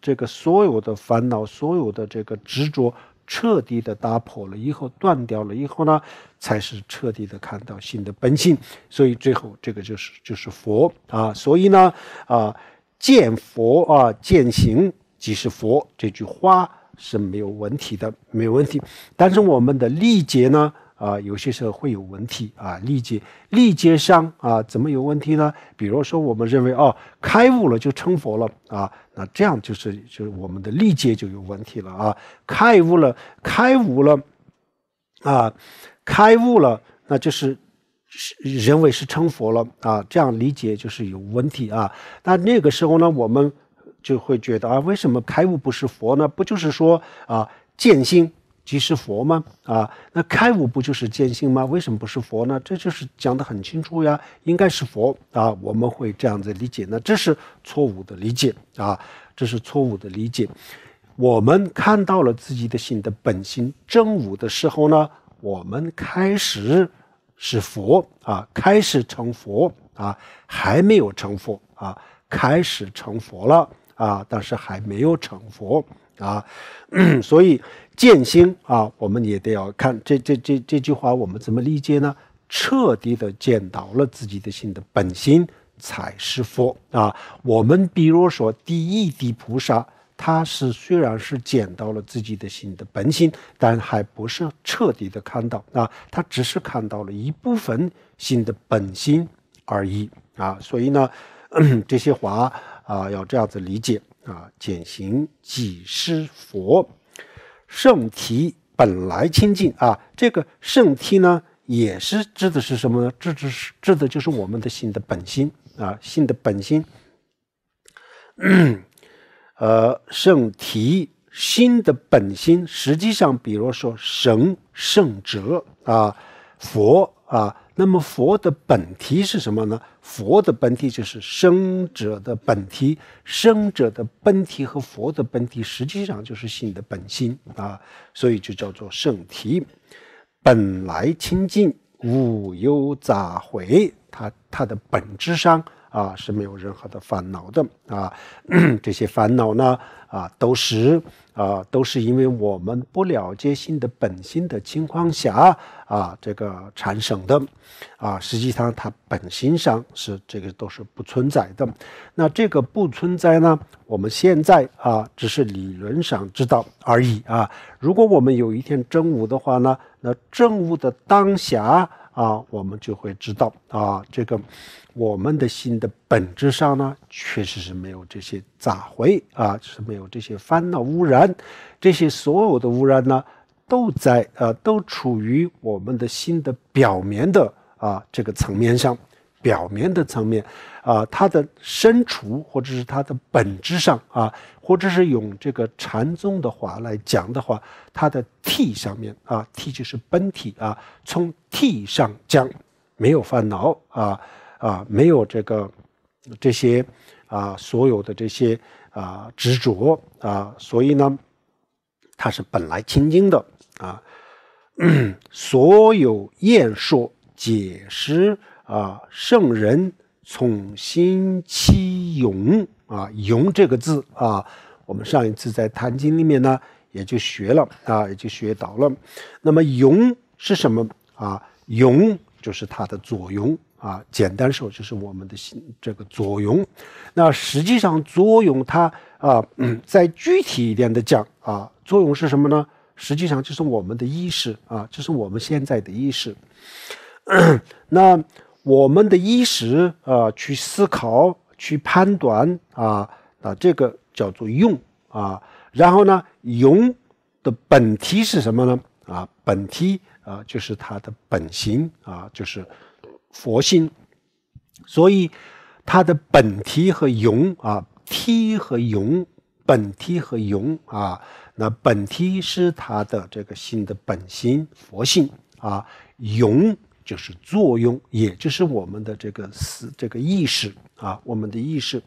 这个所有的烦恼、所有的这个执着彻底的打破了以后、断掉了以后呢，才是彻底的看到性的本性。所以最后这个就是就是佛啊，所以呢啊，见佛啊，见行即是佛这句话。是没有问题的，没有问题。但是我们的力竭呢，啊，有些时候会有问题啊。力竭，力竭上啊，怎么有问题呢？比如说，我们认为哦，开悟了就成佛了啊，那这样就是就是我们的力竭就有问题了啊。开悟了，开悟了，啊，开悟了，那就是。是认为是成佛了啊。这样理解就是有问题啊。那那个时候呢，我们。就会觉得啊，为什么开悟不是佛呢？不就是说啊，见心即是佛吗？啊，那开悟不就是见心吗？为什么不是佛呢？这就是讲得很清楚呀，应该是佛啊。我们会这样子理解，那这是错误的理解啊，这是错误的理解。我们看到了自己的心的本心真悟的时候呢，我们开始是佛啊，开始成佛啊，还没有成佛啊，开始成佛了。啊，但是还没有成佛啊，所以见心啊，我们也得要看这这这这句话，我们怎么理解呢？彻底的见到了自己的心的本心才是佛啊。我们比如说第一地菩萨，他是虽然是见到了自己的心的本心，但还不是彻底的看到啊，他只是看到了一部分心的本心而已啊。所以呢，这些话。啊，要这样子理解啊！简行几师佛，圣体本来清净啊！这个圣体呢，也是指的是什么呢？指是指的就是我们的心的本心啊，心的本心。呃，圣体心的本心，实际上，比如说神、圣哲啊，佛啊。那么佛的本体是什么呢？佛的本体就是生者的本体，生者的本体和佛的本体实际上就是性的本心啊，所以就叫做圣体，本来清净，无有杂回，它它的本质上。啊，是没有任何的烦恼的啊，这些烦恼呢，啊，都是啊，都是因为我们不了解心的本心的情况下啊，这个产生的啊，实际上它本心上是这个都是不存在的。那这个不存在呢，我们现在啊，只是理论上知道而已啊。如果我们有一天证悟的话呢，那证悟的当下啊，我们就会知道啊，这个。我们的心的本质上呢，确实是没有这些杂秽啊，是没有这些烦恼污染，这些所有的污染呢，都在啊，都处于我们的心的表面的啊这个层面上，表面的层面啊，它的深处或者是它的本质上啊，或者是用这个禅宗的话来讲的话，它的体上面啊，体就是本体啊，从体上讲，没有烦恼啊。啊，没有这个，这些啊，所有的这些啊执着啊，所以呢，它是本来清净的啊。所有言说解释啊，圣人从心起勇啊，勇这个字啊，我们上一次在《坛经》里面呢，也就学了啊，也就学到了。那么勇是什么啊？勇。就是它的作用。啊，简单说就是我们的心这个作用。那实际上作用它啊，再具体一点的讲啊，作用是什么呢？实际上就是我们的意识啊，就是我们现在的意识。那我们的意识啊，去思考、去判断啊啊，这个叫做用啊。然后呢，用的本体是什么呢？啊，本体啊，就是它的本性啊，就是。佛性，所以它的本体和用啊，体和用，本体和用啊，那本体是它的这个心的本心佛性啊，用就是作用，也就是我们的这个思这个意识啊，我们的意识。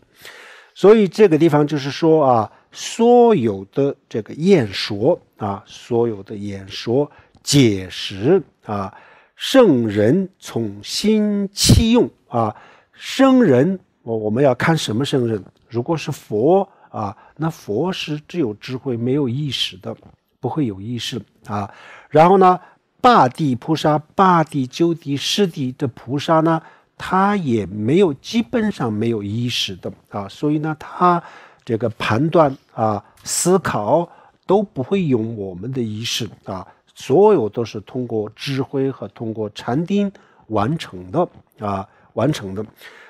所以这个地方就是说啊，所有的这个演说啊，所有的演说解释啊。圣人从心起用啊，圣人我我们要看什么圣人？如果是佛啊，那佛是只有智慧没有意识的，不会有意识啊。然后呢，八地菩萨、八地、九地、十地的菩萨呢，他也没有基本上没有意识的啊，所以呢，他这个判断啊、思考都不会用我们的意识啊。所有都是通过指挥和通过禅定完成的啊，完成的。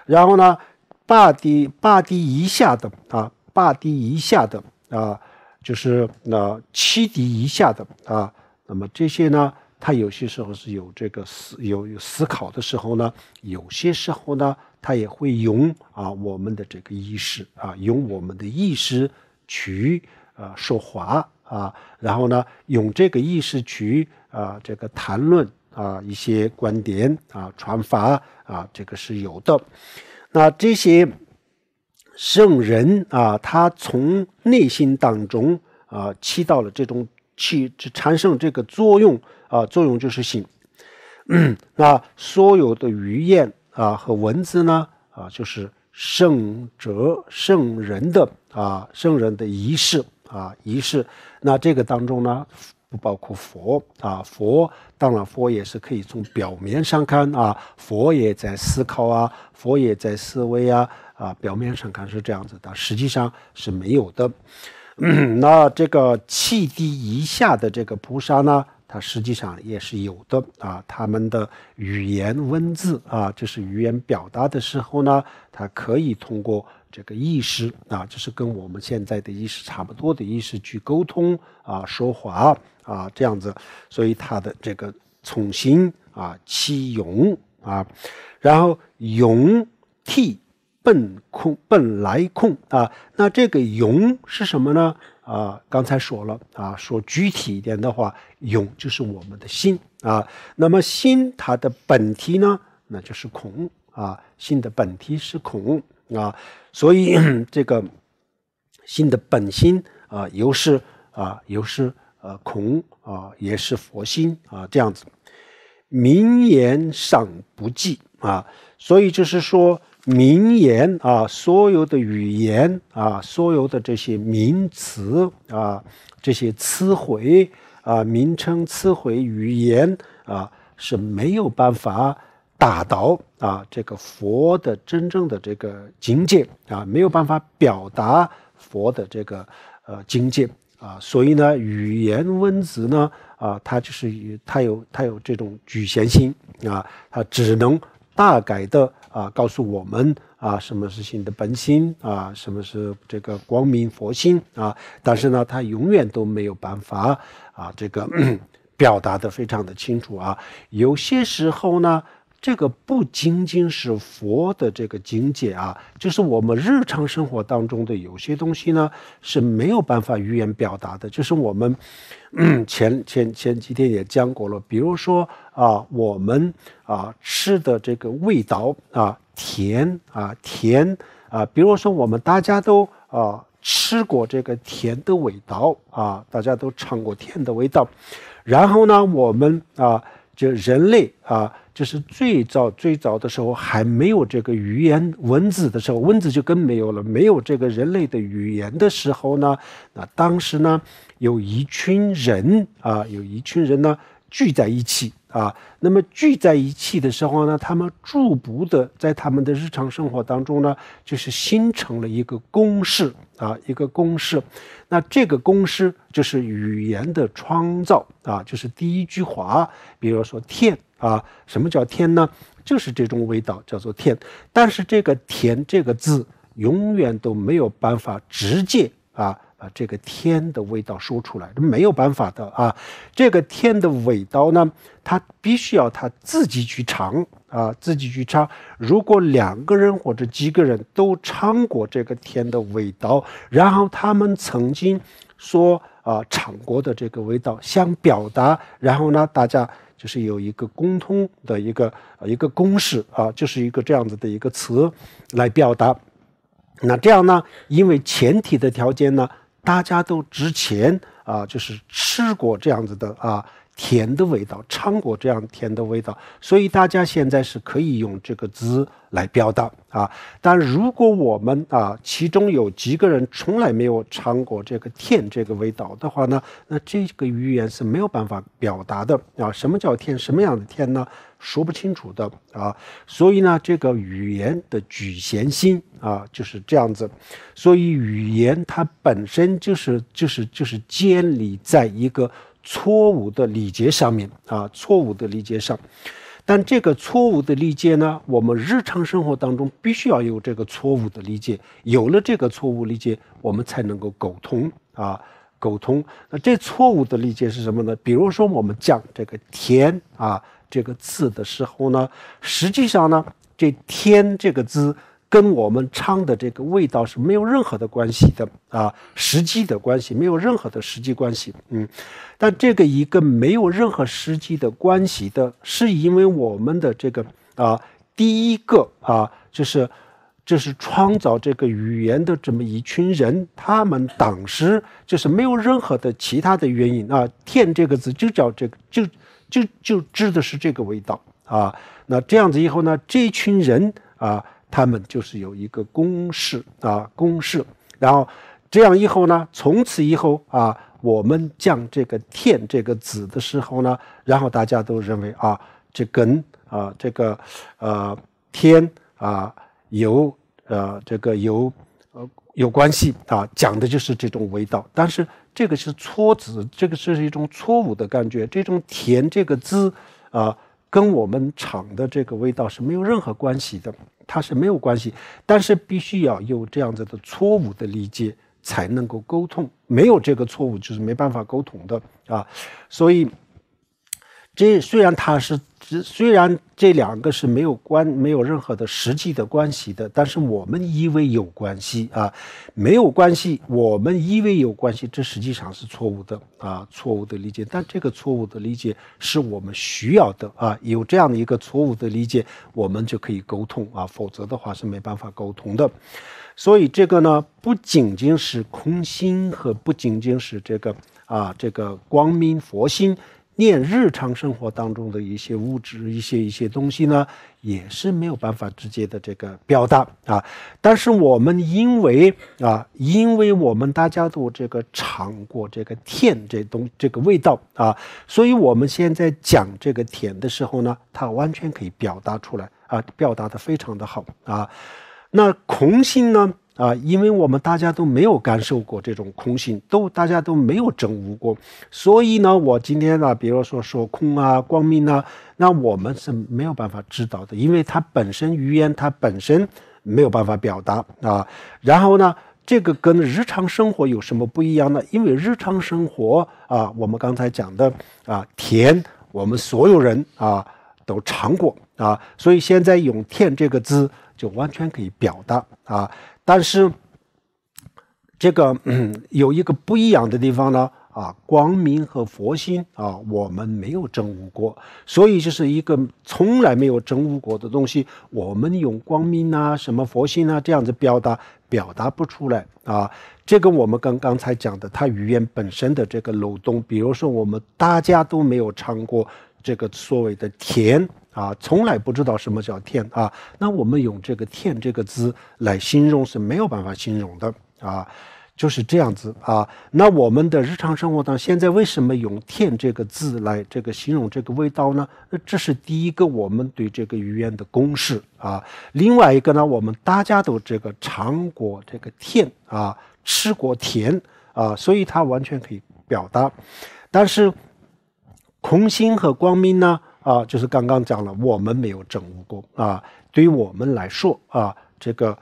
然后呢，霸地霸地以下的啊，霸地以下的啊，就是那七敌以下的啊。那么这些呢，他有些时候是有这个思有有思考的时候呢，有些时候呢，他也会用啊我们的这个意识啊，用我们的意识去呃说话。啊，然后呢，用这个意识去啊，这个谈论啊，一些观点啊，传法啊，这个是有的。那这些圣人啊，他从内心当中啊，起到了这种起产生这个作用啊，作用就是行。那所有的语言啊和文字呢啊，就是圣哲圣人的啊，圣人的仪式。啊，一式。那这个当中呢，不包括佛啊，佛当然佛也是可以从表面上看啊，佛也在思考啊，佛也在思维啊，啊，表面上看是这样子的，实际上是没有的。那这个气地以下的这个菩萨呢，它实际上也是有的啊，他们的语言文字啊，就是语言表达的时候呢，它可以通过。这个意识啊，就是跟我们现在的意识差不多的意识去沟通啊，说话啊，这样子，所以他的这个从心啊起勇啊，然后勇替本空本来空啊，那这个勇是什么呢啊？刚才说了啊，说具体一点的话，勇就是我们的心啊。那么心它的本体呢，那就是空啊，心的本体是空啊。所以 这个心的本心啊，又是啊，又是呃，空啊，也是佛心啊，这样子。名言上不记啊，所以就是说名言啊，所有的语言啊，所有的这些名词啊，这些词汇啊，名称词汇语言啊，是没有办法。达到啊，这个佛的真正的这个境界啊，没有办法表达佛的这个呃境界啊，所以呢，语言文字呢啊，它就是它有它有这种局限性啊，它只能大概的啊告诉我们啊，什么是心的本心啊，什么是这个光明佛心啊，但是呢，它永远都没有办法啊，这个表达的非常的清楚啊，有些时候呢。这个不仅仅是佛的这个境界啊，就是我们日常生活当中的有些东西呢是没有办法语言表达的。就是我们前前前几天也讲过了，比如说啊，我们啊吃的这个味道啊，甜啊甜啊，比如说我们大家都啊吃过这个甜的味道啊，大家都尝过甜的味道，然后呢，我们啊。就人类啊，就是最早最早的时候还没有这个语言文字的时候，文字就更没有了。没有这个人类的语言的时候呢，那当时呢，有一群人啊，有一群人呢。聚在一起啊，那么聚在一起的时候呢，他们逐步的在他们的日常生活当中呢，就是形成了一个公式啊，一个公式。那这个公式就是语言的创造啊，就是第一句话，比如说“天啊，什么叫“天呢？就是这种味道，叫做“天。但是这个“天”这个字，永远都没有办法直接啊。把这个天的味道说出来，这没有办法的啊。这个天的味道呢，他必须要他自己去尝啊，自己去尝。如果两个人或者几个人都尝过这个天的味道，然后他们曾经说啊尝过的这个味道想表达，然后呢，大家就是有一个共通的一个一个公式啊，就是一个这样子的一个词来表达。那这样呢，因为前提的条件呢。大家都之前啊，就是吃过这样子的啊。甜的味道，尝过这样甜的味道，所以大家现在是可以用这个字来表达啊。但如果我们啊其中有几个人从来没有尝过这个甜这个味道的话呢，那这个语言是没有办法表达的啊。什么叫甜？什么样的甜呢？说不清楚的啊。所以呢，这个语言的局限性啊就是这样子。所以语言它本身就是就是就是建立在一个。错误的理解上面啊，错误的理解上，但这个错误的理解呢，我们日常生活当中必须要有这个错误的理解，有了这个错误理解，我们才能够沟通啊，沟通。那这错误的理解是什么呢？比如说我们讲这个“天”啊这个字的时候呢，实际上呢，这“天”这个字。跟我们唱的这个味道是没有任何的关系的啊，实际的关系没有任何的实际关系。嗯，但这个一个没有任何实际的关系的是因为我们的这个啊，第一个啊，就是就是创造这个语言的这么一群人，他们当时就是没有任何的其他的原因啊，天这个字就叫这个就就就指的是这个味道啊。那这样子以后呢，这群人啊。他们就是有一个公式啊，公式，然后这样以后呢，从此以后啊，我们讲这个“天”这个字的时候呢，然后大家都认为啊，这跟啊这个呃天啊有呃这个有呃有关系啊，讲的就是这种味道。但是这个是错字，这个是一种错误的感觉，这种填这个字啊。跟我们厂的这个味道是没有任何关系的，它是没有关系。但是必须要有这样子的错误的理解才能够沟通，没有这个错误就是没办法沟通的啊，所以。这虽然它是，虽然这两个是没有关，没有任何的实际的关系的，但是我们以为有关系啊，没有关系，我们以为有关系，这实际上是错误的啊，错误的理解。但这个错误的理解是我们需要的啊，有这样的一个错误的理解，我们就可以沟通啊，否则的话是没办法沟通的。所以这个呢，不仅仅是空心和不仅仅是这个啊，这个光明佛心。念日常生活当中的一些物质、一些一些东西呢，也是没有办法直接的这个表达啊。但是我们因为啊，因为我们大家都这个尝过这个甜这东这个味道啊，所以我们现在讲这个甜的时候呢，它完全可以表达出来啊，表达的非常的好啊。那空心呢？啊，因为我们大家都没有感受过这种空性，都大家都没有证悟过，所以呢，我今天呢，比如说说空啊、光明呢，那我们是没有办法知道的，因为它本身语言它本身没有办法表达啊。然后呢，这个跟日常生活有什么不一样呢？因为日常生活啊，我们刚才讲的啊，甜，我们所有人啊都尝过啊，所以现在用“甜”这个字就完全可以表达啊。但是，这个有一个不一样的地方呢，啊，光明和佛心啊，我们没有证悟过，所以就是一个从来没有证悟过的东西，我们用光明啊、什么佛心啊这样子表达，表达不出来啊。这跟我们刚刚才讲的，它语言本身的这个漏洞，比如说我们大家都没有尝过这个所谓的甜。啊，从来不知道什么叫甜啊！那我们用这个“甜”这个字来形容是没有办法形容的啊，就是这样子啊。那我们的日常生活当中，现在为什么用“甜”这个字来这个形容这个味道呢？那这是第一个我们对这个语言的公式啊。另外一个呢，我们大家都这个尝过这个甜啊，吃过甜啊，所以它完全可以表达。但是空心和光明呢？啊，就是刚刚讲了，我们没有证悟过啊。对于我们来说啊，这个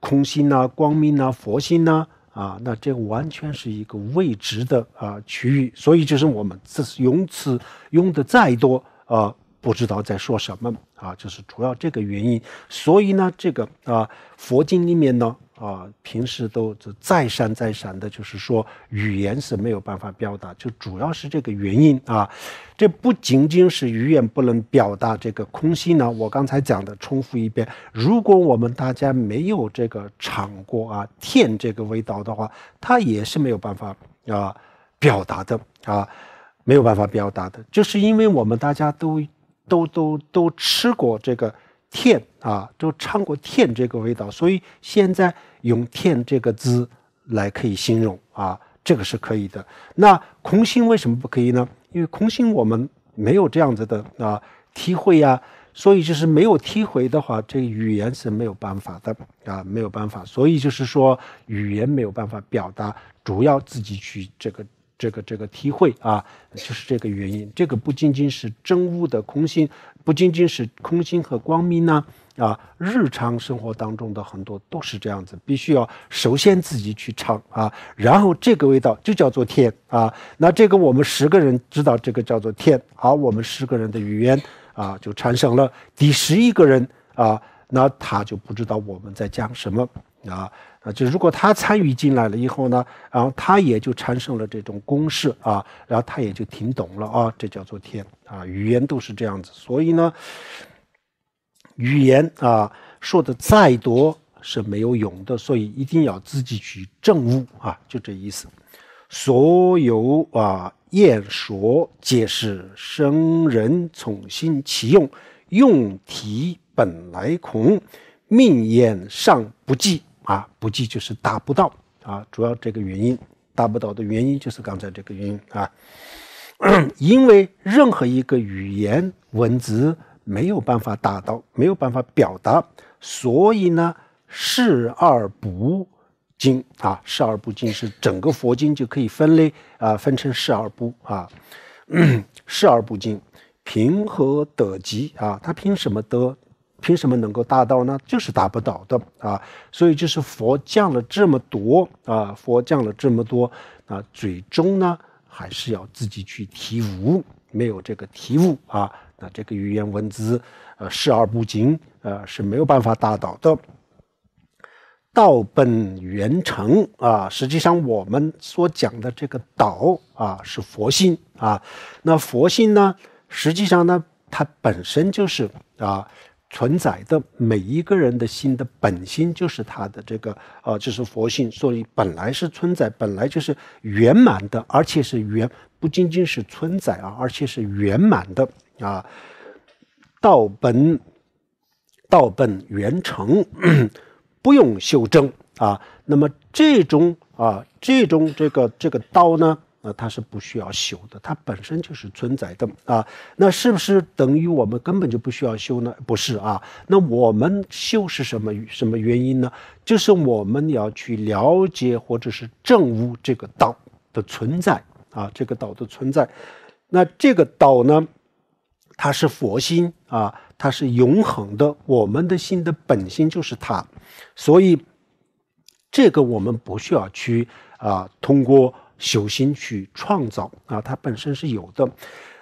空心呐、光明呐、佛心呐，啊，那这完全是一个未知的啊区域。所以，就是我们这是用词用的再多啊，不知道在说什么啊，就是主要这个原因。所以呢，这个啊，佛经里面呢。啊，平时都再三再三的，就是说语言是没有办法表达，就主要是这个原因啊。这不仅仅是语言不能表达这个空心呢。我刚才讲的，重复一遍，如果我们大家没有这个尝过啊，舔这个味道的话，他也是没有办法啊表达的啊，没有办法表达的，就是因为我们大家都都都都吃过这个。天啊，都尝过天这个味道，所以现在用“天这个字来可以形容啊，这个是可以的。那空心为什么不可以呢？因为空心我们没有这样子的啊体会呀，所以就是没有体会的话，这语言是没有办法的啊，没有办法。所以就是说，语言没有办法表达，主要自己去这个。这个这个体会啊，就是这个原因。这个不仅仅是真物的空性，不仅仅是空性和光明呢啊，日常生活当中的很多都是这样子，必须要首先自己去尝啊，然后这个味道就叫做天啊。那这个我们十个人知道这个叫做天，好，我们十个人的语言啊，就产生了第十一个人啊，那他就不知道我们在讲什么啊。啊，就如果他参与进来了以后呢，然后他也就产生了这种公式啊，然后他也就听懂了啊，这叫做天啊，语言都是这样子，所以呢，语言啊说的再多是没有用的，所以一定要自己去证悟啊，就这意思。所有啊，言说皆是生人从心起用，用体本来空，命眼尚不济。啊，不济就是达不到啊，主要这个原因，达不到的原因就是刚才这个原因啊，因为任何一个语言文字没有办法达到，没有办法表达，所以呢，视而不精啊，视而不精是整个佛经就可以分类啊，分成视而不啊，视而不精，平和得极啊？他凭什么得？凭什么能够达到呢？就是达不到的啊！所以就是佛降了这么多啊，佛降了这么多啊，最终呢还是要自己去体悟，没有这个体悟啊，那这个语言文字，呃，视而不精，呃，是没有办法达到的。道本源成啊，实际上我们所讲的这个道啊，是佛性啊。那佛性呢，实际上呢，它本身就是啊。存在的每一个人的心的本心就是他的这个呃，就是佛性，所以本来是存在，本来就是圆满的，而且是圆，不仅仅是存在啊，而且是圆满的啊。道本，道本圆成，不用修正啊。那么这种啊，这种这个这个道呢？那它是不需要修的，它本身就是存在的啊。那是不是等于我们根本就不需要修呢？不是啊。那我们修是什么什么原因呢？就是我们要去了解或者是证悟这个道的存在啊，这个道的存在。那这个道呢，它是佛心啊，它是永恒的。我们的心的本心就是它，所以这个我们不需要去啊，通过。修心去创造啊，它本身是有的。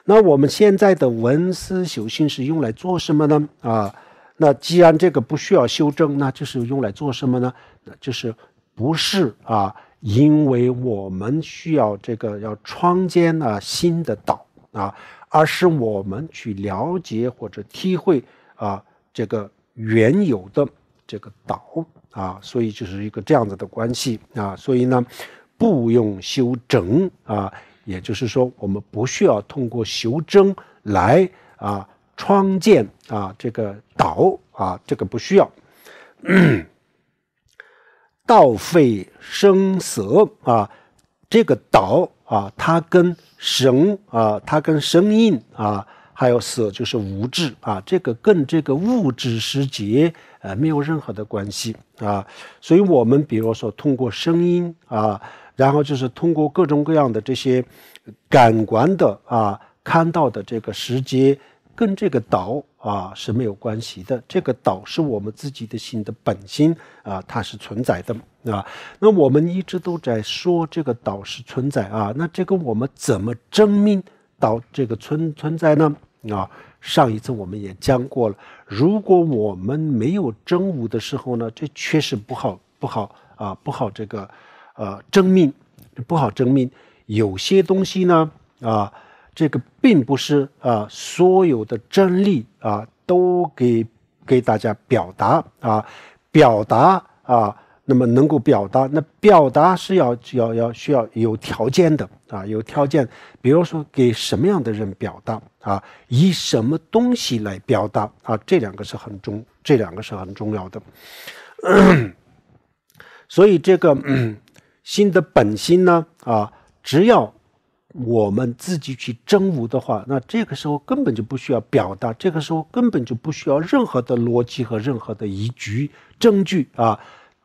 那我们现在的文思修心是用来做什么呢？啊，那既然这个不需要修正，那就是用来做什么呢？那就是不是啊，因为我们需要这个要创建啊新的岛啊，而是我们去了解或者体会啊这个原有的这个岛啊，所以就是一个这样子的关系啊，所以呢。不用修整啊，也就是说，我们不需要通过修整来啊创建啊这个道啊，这个不需要。道废声色啊，这个道啊，它跟声啊，它跟声音啊，还有色就是物质啊，这个跟这个物质世界呃没有任何的关系啊，所以我们比如说通过声音啊。然后就是通过各种各样的这些感官的啊，看到的这个时节，跟这个岛啊是没有关系的。这个岛是我们自己的心的本心啊，它是存在的啊。那我们一直都在说这个岛是存在啊，那这个我们怎么证明岛这个存存在呢？啊，上一次我们也讲过了，如果我们没有真悟的时候呢，这确实不好不好啊，不好这个。呃，争命不好争命，有些东西呢，啊，这个并不是啊，所有的真理啊，都给给大家表达啊，表达啊，那么能够表达，那表达是要要要需要有条件的啊，有条件，比如说给什么样的人表达啊，以什么东西来表达啊，这两个是很重，这两个是很重要的，所以这个。嗯、心的本心呢？啊，只要我们自己去真悟的话，那这个时候根本就不需要表达，这个时候根本就不需要任何的逻辑和任何的依据证据啊。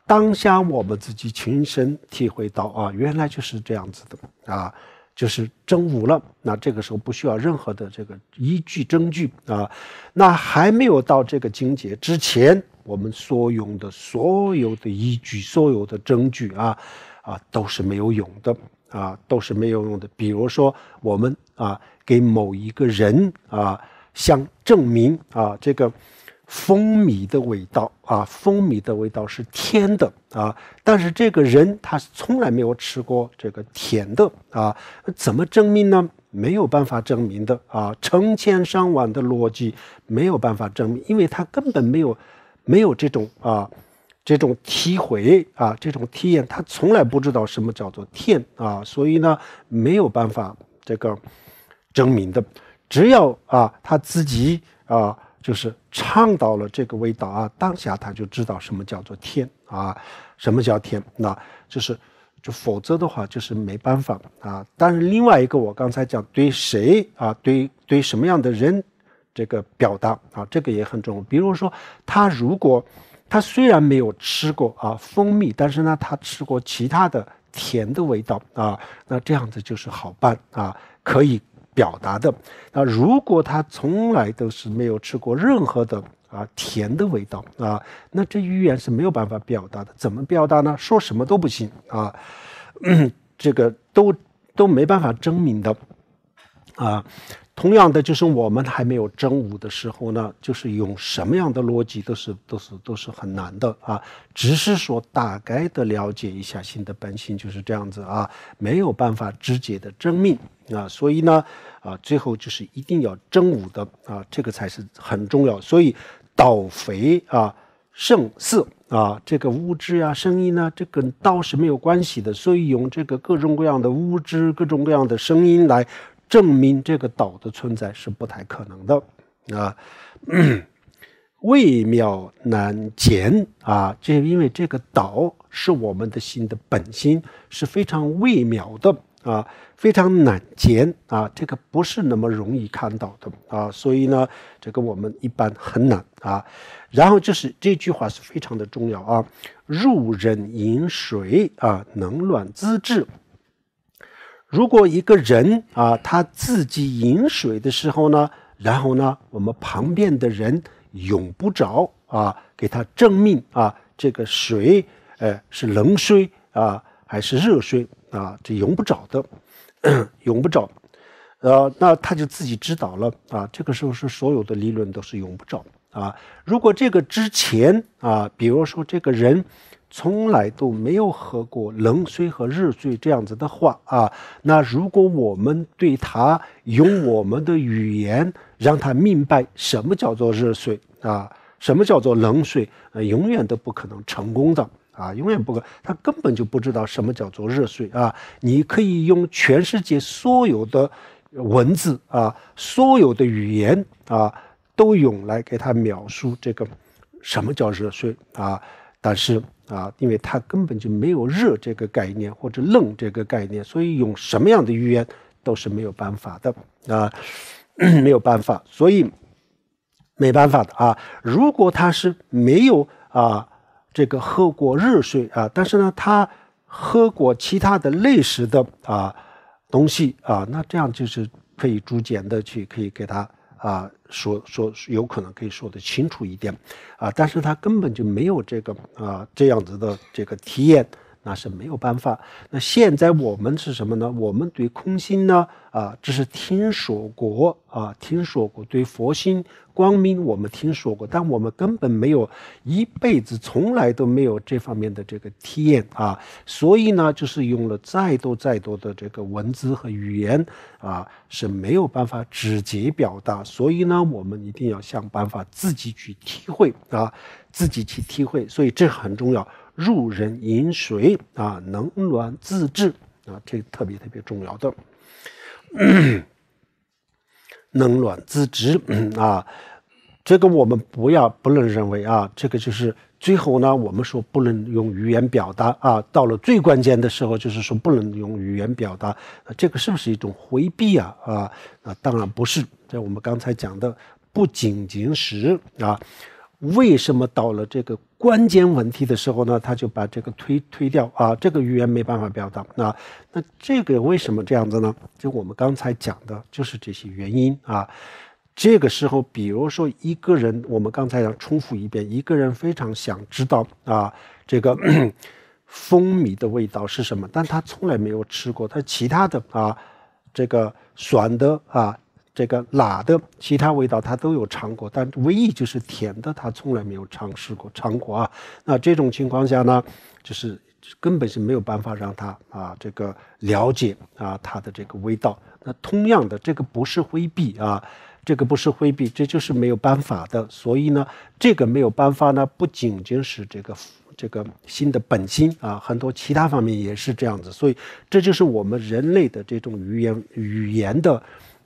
当下我们自己亲身体会到啊，原来就是这样子的啊，就是真悟了。那这个时候不需要任何的这个依据证据啊。那还没有到这个境界之前，我们所用的所有的依据、所有的证据啊。啊，都是没有用的，啊，都是没有用的。比如说，我们啊，给某一个人啊，想证明啊，这个蜂蜜的味道啊，蜂蜜的味道是甜的啊，但是这个人他从来没有吃过这个甜的啊，怎么证明呢？没有办法证明的啊，成千上万的逻辑没有办法证明，因为他根本没有，没有这种啊。这种体会啊，这种体验，他从来不知道什么叫做天啊，所以呢没有办法这个证明的。只要啊他自己啊，就是倡导了这个味道啊，当下他就知道什么叫做天啊，什么叫天？那就是，就否则的话就是没办法啊。但是另外一个，我刚才讲对谁啊，对对什么样的人这个表达啊，这个也很重要。比如说他如果。他虽然没有吃过啊蜂蜜，但是呢，他吃过其他的甜的味道啊，那这样子就是好办啊，可以表达的。那如果他从来都是没有吃过任何的啊甜的味道啊，那这语言是没有办法表达的。怎么表达呢？说什么都不行啊，嗯，这个都都没办法证明的啊。同样的，就是我们还没有真武的时候呢，就是用什么样的逻辑都是都是都是很难的啊。只是说大概的了解一下心的本性就是这样子啊，没有办法直接的证命啊。所以呢，啊，最后就是一定要真武的啊，这个才是很重要。所以，道肥啊，胜四啊，这个物质呀、声音呢，这跟道是没有关系的。所以用这个各种各样的物质、各种各样的声音来。证明这个岛的存在是不太可能的啊，微 妙难见啊，就因为这个岛是我们的心的本心，是非常微妙的啊，非常难见啊，这个不是那么容易看到的啊，所以呢，这个我们一般很难啊。然后就是这句话是非常的重要啊，入人饮水啊，冷暖自知。如果一个人啊，他自己饮水的时候呢，然后呢，我们旁边的人用不着啊，给他证明啊，这个水，呃，是冷水啊还是热水啊，这用不着的，用 不着，呃，那他就自己知道了啊。这个时候是所有的理论都是用不着啊。如果这个之前啊，比如说这个人。从来都没有喝过冷水和热水这样子的话啊，那如果我们对他用我们的语言让他明白什么叫做热水啊，什么叫做冷水，永远都不可能成功的啊，永远不可，他根本就不知道什么叫做热水啊。你可以用全世界所有的文字啊，所有的语言啊，都用来给他描述这个什么叫热水啊，但是。啊，因为他根本就没有热这个概念或者冷这个概念，所以用什么样的语言都是没有办法的啊，没有办法，所以没办法的啊。如果他是没有啊这个喝过热水啊，但是呢他喝过其他的类似的啊东西啊，那这样就是可以逐渐的去可以给他啊。说说有可能可以说得清楚一点，啊，但是他根本就没有这个啊这样子的这个体验。那是没有办法。那现在我们是什么呢？我们对空心呢，啊，只是听说过啊，听说过对佛心光明，我们听说过，但我们根本没有，一辈子从来都没有这方面的这个体验啊。所以呢，就是用了再多再多的这个文字和语言啊，是没有办法直接表达。所以呢，我们一定要想办法自己去体会啊，自己去体会。所以这很重要。入人饮水啊，冷暖自知啊，这个特别特别重要的，冷 暖自知啊，这个我们不要不能认为啊，这个就是最后呢，我们说不能用语言表达啊，到了最关键的时候，就是说不能用语言表达，这个是不是一种回避啊？啊啊，当然不是，这我们刚才讲的不仅仅是啊。为什么到了这个关键问题的时候呢？他就把这个推推掉啊，这个语言没办法表达。那那这个为什么这样子呢？就我们刚才讲的就是这些原因啊。这个时候，比如说一个人，我们刚才要重复一遍，一个人非常想知道啊，这个 蜂蜜的味道是什么，但他从来没有吃过，他其他的啊，这个酸的啊。这个辣的其他味道他都有尝过，但唯一就是甜的他从来没有尝试过尝过啊。那这种情况下呢，就是根本是没有办法让他啊这个了解啊他的这个味道。那同样的，这个不是回避啊，这个不是回避，这就是没有办法的。所以呢，这个没有办法呢，不仅仅是这个这个心的本心啊，很多其他方面也是这样子。所以这就是我们人类的这种语言语言的。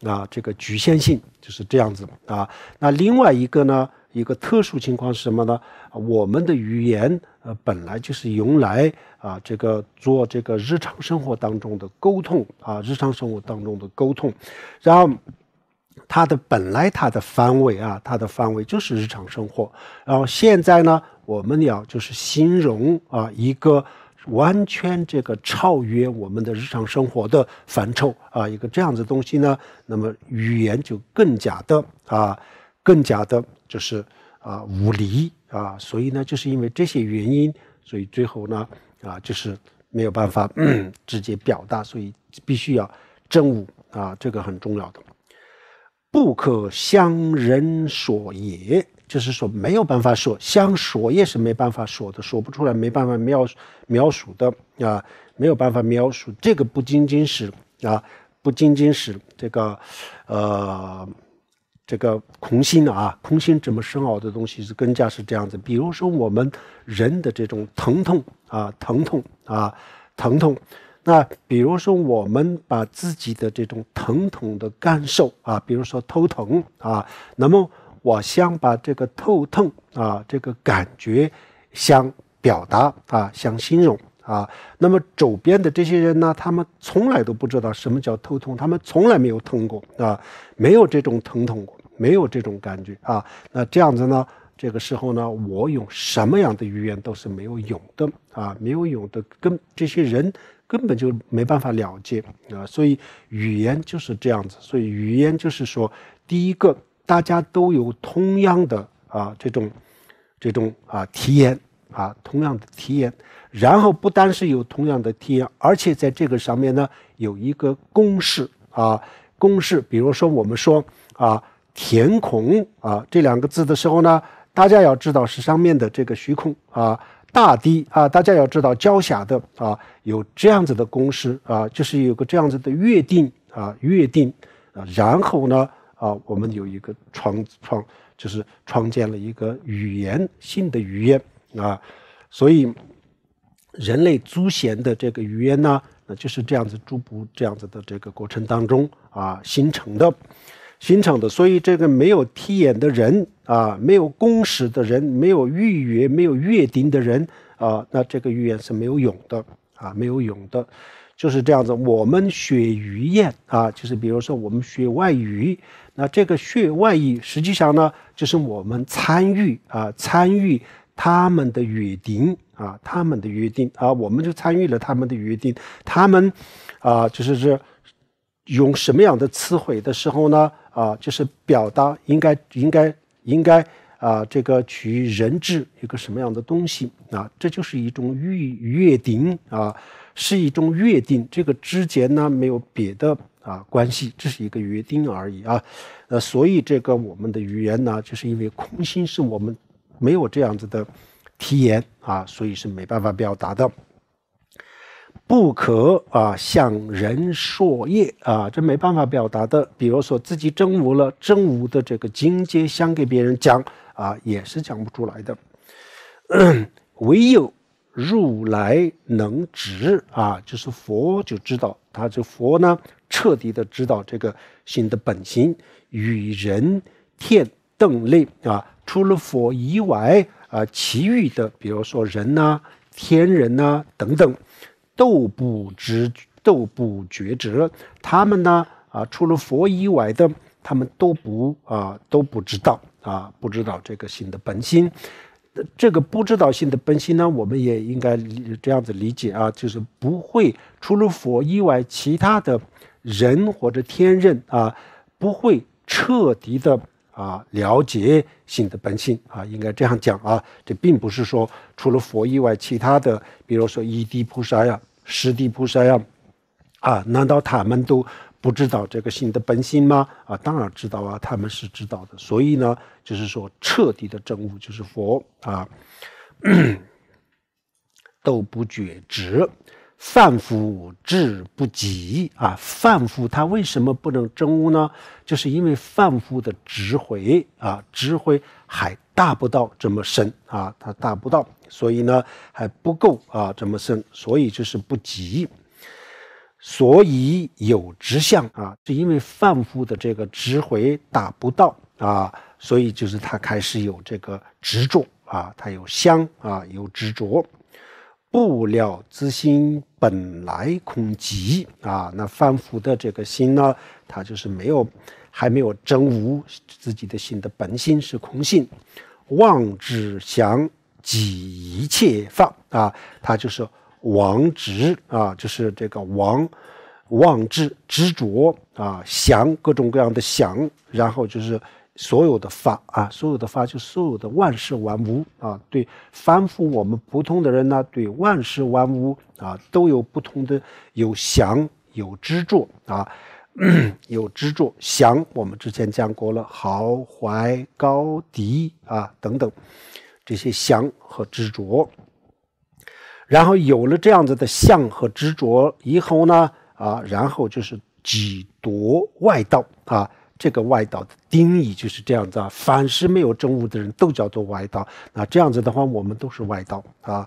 啊，这个局限性就是这样子啊。那另外一个呢，一个特殊情况是什么呢？我们的语言呃本来就是用来啊这个做这个日常生活当中的沟通啊，日常生活当中的沟通，然后它的本来它的范围啊，它的范围就是日常生活。然后现在呢，我们要就是形容啊一个。完全这个超越我们的日常生活的范畴啊，一个这样的东西呢，那么语言就更加的啊，更加的就是啊无力啊，所以呢，就是因为这些原因，所以最后呢啊，就是没有办法直接表达，所以必须要真物啊，这个很重要的，不可向人说也。就是说没有办法说，想说也是没办法说的，说不出来，没办法描描述的啊，没有办法描述。这个不仅仅是啊，不仅仅是这个，呃，这个空心啊，空心这么深奥的东西是更加是这样子。比如说我们人的这种疼痛啊，疼痛啊，疼痛。那比如说我们把自己的这种疼痛的感受啊，比如说头疼啊，那么。我想把这个头痛啊，这个感觉，想表达啊，想形容啊。那么周边的这些人呢，他们从来都不知道什么叫头痛，他们从来没有痛过啊，没有这种疼痛过，没有这种感觉啊。那这样子呢，这个时候呢，我用什么样的语言都是没有用的啊，没有用的，跟这些人根本就没办法了解啊。所以语言就是这样子，所以语言就是说，第一个。大家都有同样的啊这种，这种啊体验啊，同样的体验。然后不单是有同样的体验，而且在这个上面呢，有一个公式啊，公式。比如说我们说啊“填空”啊这两个字的时候呢，大家要知道是上面的这个虚空啊“大堤”啊，大家要知道“交响”的啊，有这样子的公式啊，就是有个这样子的约定啊，约定啊，然后呢。啊，我们有一个创创，就是创建了一个语言性的语言啊，所以人类祖先的这个语言呢，那就是这样子逐步这样子的这个过程当中啊形成的，形成的。所以这个没有体验的人啊，没有共识的人，没有预约、没有约定的人啊，那这个预言是没有用的啊，没有用的，就是这样子。我们学语言啊，就是比如说我们学外语。那这个血外意实际上呢，就是我们参与啊，参与他们的约定啊，他们的约定啊，我们就参与了他们的约定。他们啊，就是是用什么样的词汇的时候呢？啊，就是表达应该应该应该啊，这个取人质一个什么样的东西啊？这就是一种约约定啊，是一种约定。这个之间呢，没有别的。啊，关系这是一个约定而已啊，呃，所以这个我们的语言呢，就是因为空心是我们没有这样子的提言啊，所以是没办法表达的，不可啊向人说业啊，这没办法表达的。比如说自己真无了真无的这个境界，想给别人讲啊，也是讲不出来的，唯有。如来能知啊，就是佛就知道，他就佛呢，彻底的知道这个心的本心。与人天等类啊，除了佛以外啊，其余的，比如说人呐、天人呐等等，都不知都不觉知。他们呢啊，除了佛以外的，他们都不啊都不知道啊，不知道这个心的本心。这个不知道心的本性呢，我们也应该这样子理解啊，就是不会除了佛以外，其他的，人或者天人啊，不会彻底的啊了解性的本性啊，应该这样讲啊，这并不是说除了佛以外，其他的，比如说一地菩萨呀、十地菩萨呀，啊，难道他们都？不知道这个心的本性吗？啊，当然知道啊，他们是知道的。所以呢，就是说彻底的证悟就是佛啊，都 不觉知，凡夫智不及啊。凡夫他为什么不能证悟呢？就是因为凡夫的智慧啊，智慧还达不到这么深啊，他达不到，所以呢还不够啊这么深，所以就是不及。所以有执相啊，是因为范夫的这个执回打不到啊，所以就是他开始有这个执着啊，他有相啊，有执着。不了之心本来空寂啊，那范夫的这个心呢，他就是没有，还没有真无自己的心的本心是空性。妄自想，即一切法啊，他就是。王执啊，就是这个王妄执执着啊，想各种各样的想，然后就是所有的法啊，所有的法就所有的万事万物啊，对，凡夫我们普通的人呢，对万事万物啊，都有不同的有想有执着啊，有执着想，我们之前讲过了，豪怀高低啊等等，这些想和执着。然后有了这样子的相和执着以后呢，啊，然后就是几夺外道啊。这个外道的定义就是这样子啊，凡是没有正悟的人都叫做外道。那这样子的话，我们都是外道啊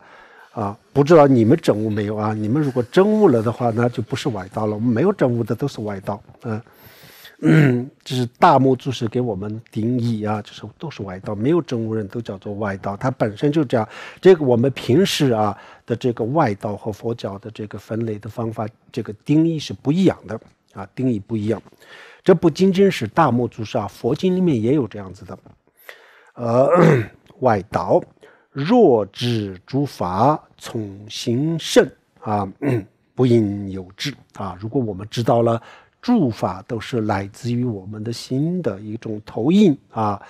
啊！不知道你们正悟没有啊？你们如果正悟了的话，那就不是外道了。我们没有正悟的都是外道，嗯。嗯，这是大木主持给我们定义啊，就是都是外道，没有正悟人都叫做外道。它本身就这样。这个，我们平时啊的这个外道和佛教的这个分类的方法，这个定义是不一样的啊，定义不一样。这不仅仅是大木主持啊，佛经里面也有这样子的。呃，外道若知诸法从心生啊，不应有智啊。如果我们知道了。住法都是来自于我们的心的一种投影啊，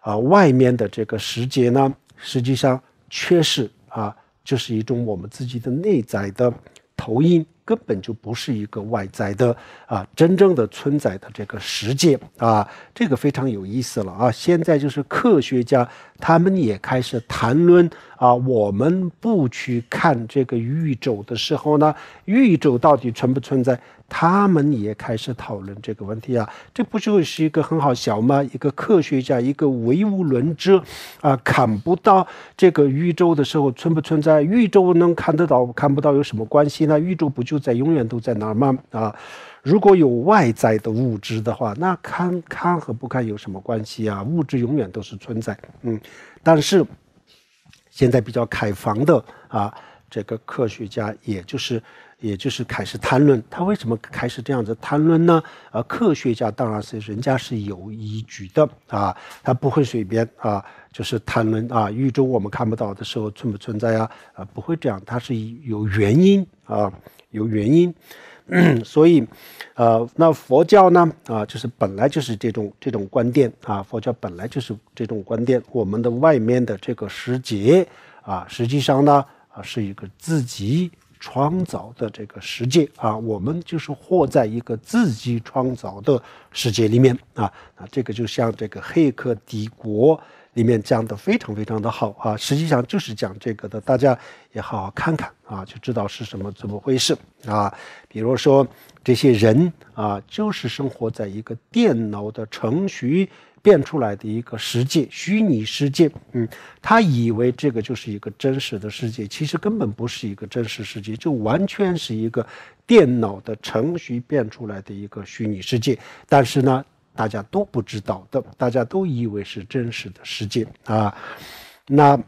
啊，外面的这个时节呢，实际上缺失啊，就是一种我们自己的内在的投影，根本就不是一个外在的啊，真正的存在的这个时节啊，这个非常有意思了啊。现在就是科学家他们也开始谈论啊，我们不去看这个宇宙的时候呢，宇宙到底存不存在？他们也开始讨论这个问题啊，这不就是一个很好笑吗？一个科学家，一个唯物论者，啊，看不到这个宇宙的时候存不存在宇宙，能看得到看不到有什么关系呢？宇宙不就在永远都在那儿吗？啊，如果有外在的物质的话，那看看和不看有什么关系啊？物质永远都是存在。嗯，但是现在比较开放的啊，这个科学家也就是。也就是开始谈论，他为什么开始这样子谈论呢？啊，科学家当然是人家是有依据的啊，他不会随便啊，就是谈论啊，宇宙我们看不到的时候存不存在啊？啊，不会这样，他是有原因啊，有原因。所以，呃，那佛教呢？啊，就是本来就是这种这种观点啊，佛教本来就是这种观点，我们的外面的这个时节啊，实际上呢啊，是一个自己。创造的这个世界啊，我们就是活在一个自己创造的世界里面啊啊，这个就像这个《黑客帝国》里面讲的非常非常的好啊，实际上就是讲这个的，大家也好好看看啊，就知道是什么怎么回事啊。比如说这些人啊，就是生活在一个电脑的程序。变出来的一个世界，虚拟世界，嗯，他以为这个就是一个真实的世界，其实根本不是一个真实世界，就完全是一个电脑的程序变出来的一个虚拟世界。但是呢，大家都不知道的，大家都以为是真实的世界啊。那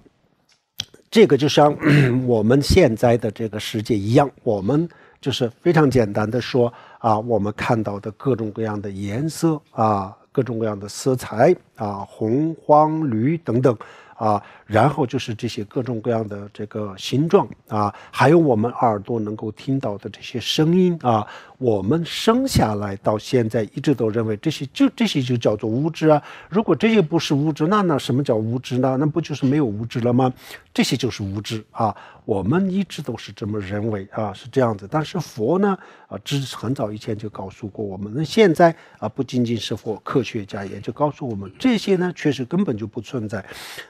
这个就像 我们现在的这个世界一样，我们就是非常简单的说啊，我们看到的各种各样的颜色啊。各种各样的色彩啊，红、黄、绿等等，啊。然后就是这些各种各样的这个形状啊，还有我们耳朵能够听到的这些声音啊。我们生下来到现在一直都认为这些就这些就叫做物质啊。如果这些不是物质，那那什么叫物质呢？那不就是没有物质了吗？这些就是物质啊。我们一直都是这么认为啊，是这样子。但是佛呢啊，只是很早以前就告诉过我们。那现在啊，不仅仅是佛，科学家也就告诉我们，这些呢确实根本就不存在。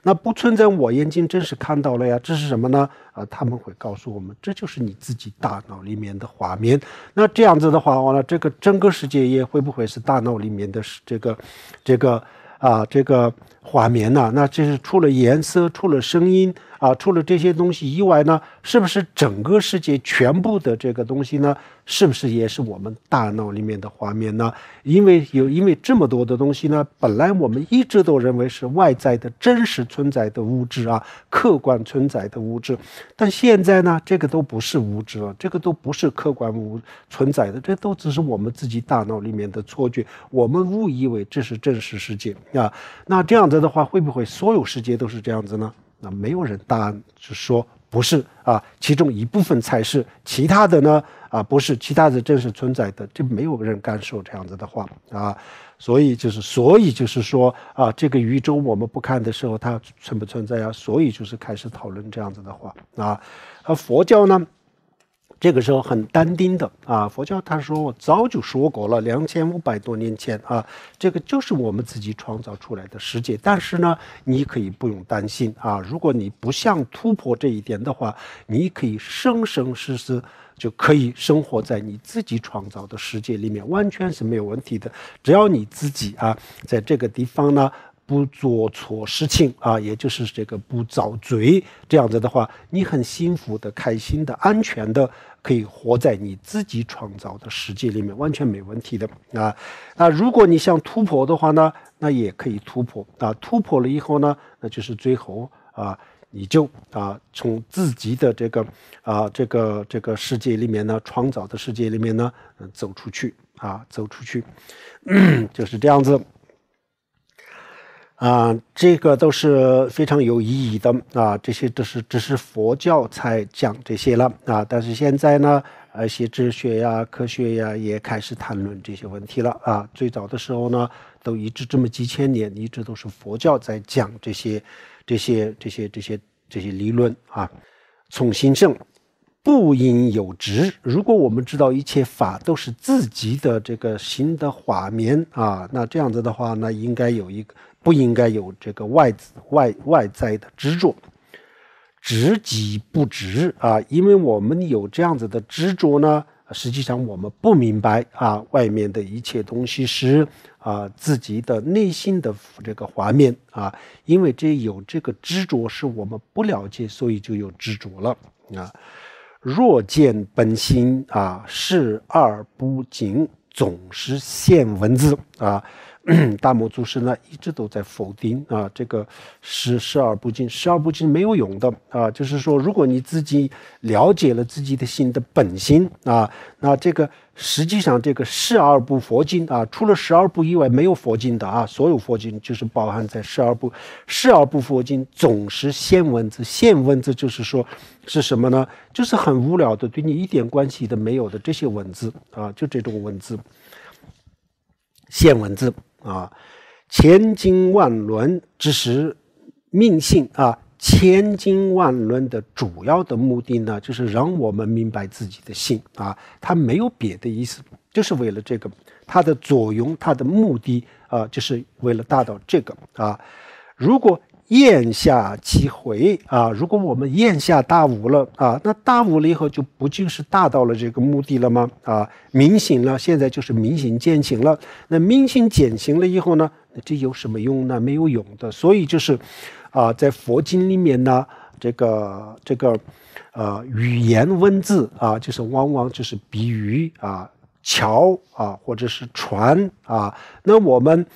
那不存在。但我眼睛真是看到了呀，这是什么呢？啊，他们会告诉我们，这就是你自己大脑里面的画面。那这样子的话，完了，这个整个世界也会不会是大脑里面的这个、这个啊、这个画面呢？那这是除了颜色，除了声音。啊，除了这些东西以外呢，是不是整个世界全部的这个东西呢？是不是也是我们大脑里面的画面呢？因为有，因为这么多的东西呢，本来我们一直都认为是外在的真实存在的物质啊，客观存在的物质，但现在呢，这个都不是物质了，这个都不是客观无存在的，这都只是我们自己大脑里面的错觉，我们误以为这是真实世界啊。那这样子的话，会不会所有世界都是这样子呢？那没有人，答案是说不是啊，其中一部分才是，其他的呢啊不是，其他的正是存在的，这没有人敢说这样子的话啊，所以就是，所以就是说啊，这个宇宙我们不看的时候它存不存在啊？所以就是开始讨论这样子的话啊，而佛教呢？这个时候很淡定的啊，佛教他说我早就说过了，两千五百多年前啊，这个就是我们自己创造出来的世界。但是呢，你可以不用担心啊，如果你不想突破这一点的话，你可以生生世世就可以生活在你自己创造的世界里面，完全是没有问题的。只要你自己啊，在这个地方呢，不做错事情啊，也就是这个不造罪这样子的话，你很幸福的、开心的、安全的。可以活在你自己创造的世界里面，完全没问题的啊！那如果你想突破的话呢，那也可以突破啊！突破了以后呢，那就是最后啊，你就啊，从自己的这个啊，这个这个世界里面呢，创造的世界里面呢，走出去啊，走出去，就是这样子。啊，这个都是非常有意义的啊，这些都是只是佛教才讲这些了啊。但是现在呢，呃，一些哲学呀、科学呀，也开始谈论这些问题了啊。最早的时候呢，都一直这么几千年，一直都是佛教在讲这些、这些、这些、这些、这些理论啊。从心生，不应有执。如果我们知道一切法都是自己的这个心的画面啊，那这样子的话那应该有一个。不应该有这个外子外外在的执着，执己不执啊，因为我们有这样子的执着呢，实际上我们不明白啊，外面的一切东西是啊自己的内心的这个画面啊，因为这有这个执着，是我们不了解，所以就有执着了啊。若见本心啊，事二不仅，总是现文字啊。大魔祖师呢，一直都在否定啊，这个十十二部经，十二部经没有用的啊，就是说，如果你自己了解了自己的心的本心啊，那这个实际上这个十二部佛经啊，除了十二部以外没有佛经的啊，所有佛经就是包含在十二部，十二部佛经总是现文字，现文字就是说是什么呢？就是很无聊的，对你一点关系都没有的这些文字啊，就这种文字，现文字。啊，千金万轮之时，命性啊，千金万轮的主要的目的呢，就是让我们明白自己的性啊，它没有别的意思，就是为了这个，它的作用，它的目的啊，就是为了达到这个啊，如果。咽下即回啊！如果我们咽下大悟了啊，那大悟了以后就不就是大到了这个目的了吗？啊，明心了，现在就是明心见性了。那明心见性了以后呢？那这有什么用呢？没有用的。所以就是，啊，在佛经里面呢，这个这个，呃，语言文字啊，就是往往就是比喻啊、桥啊或者是船啊。那我们。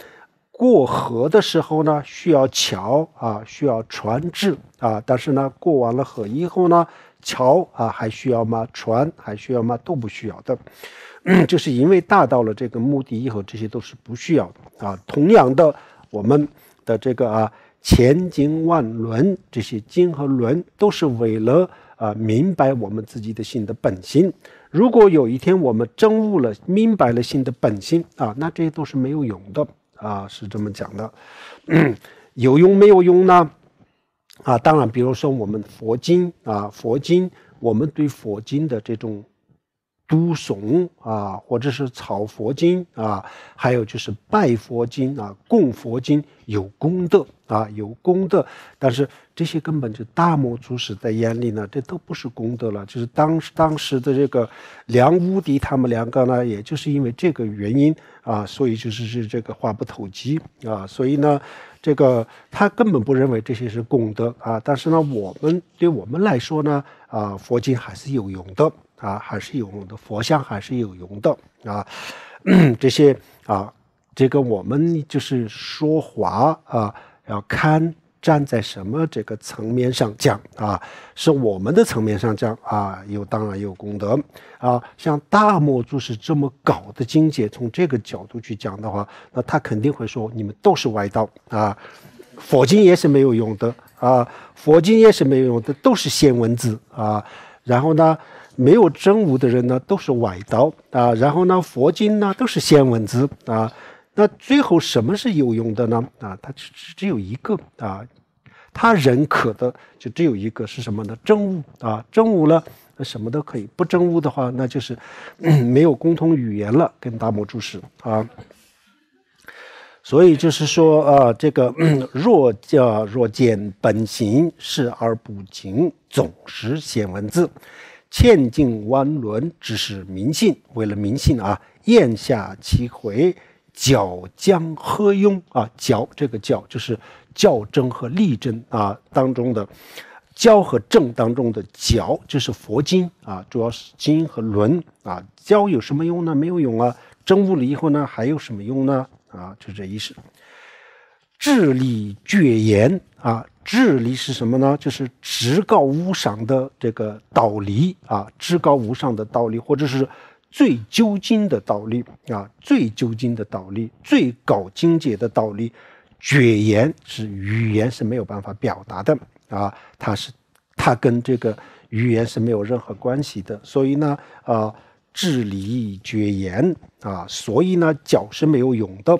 过河的时候呢，需要桥啊，需要船只啊，但是呢，过完了河以后呢，桥啊还需要吗？船还需要吗？都不需要的，就是因为达到了这个目的以后，这些都是不需要的啊。同样的，我们的这个啊千经万轮，这些经和轮都是为了啊，明白我们自己的心的本心。如果有一天我们真悟了，明白了心的本心啊，那这些都是没有用的。啊，是这么讲的，有用没有用呢？啊，当然，比如说我们佛经啊，佛经，我们对佛经的这种。读怂啊，或者是草佛经啊，还有就是拜佛经啊，供佛经有功德啊，有功德。但是这些根本就大魔祖师在眼里呢，这都不是功德了。就是当当时的这个梁乌迪他们两个呢，也就是因为这个原因啊，所以就是是这个话不投机啊，所以呢，这个他根本不认为这些是功德啊。但是呢，我们对我们来说呢，啊，佛经还是有用的。啊，还是有用的佛像还是有用的啊，这些啊，这个我们就是说话啊，要看站在什么这个层面上讲啊，是我们的层面上讲啊，有当然有功德啊，像大魔主是这么高的境界，从这个角度去讲的话，那他肯定会说你们都是歪道啊，佛经也是没有用的啊，佛经也是没有用的，都是现文字啊。然后呢，没有真悟的人呢，都是歪道啊。然后呢，佛经呢，都是先文字啊。那最后什么是有用的呢？啊，它只只只有一个啊，他认可的就只有一个是什么呢？真悟啊，真悟了，那什么都可以。不真悟的话，那就是没有共同语言了。跟达摩注释啊。所以就是说啊，这个 若叫若见本行视而不勤，总是显文字，欠尽弯轮，只是明信。为了明信啊，咽下其回，矫将何拥啊？矫这个矫就是较真和力真啊当中的交和正当中的矫，就是佛经啊，主要是经和轮啊。教有什么用呢？没有用啊。真悟了以后呢，还有什么用呢？啊，就这意思。智理绝言啊，智理是什么呢？就是至高无上的这个道理啊，至高无上的道理，或者是最究竟的道理啊，最究竟的道理，最高境界的道理。绝言是语言是没有办法表达的啊，它是它跟这个语言是没有任何关系的，所以呢，呃。治理绝言啊，所以呢，教是没有用的。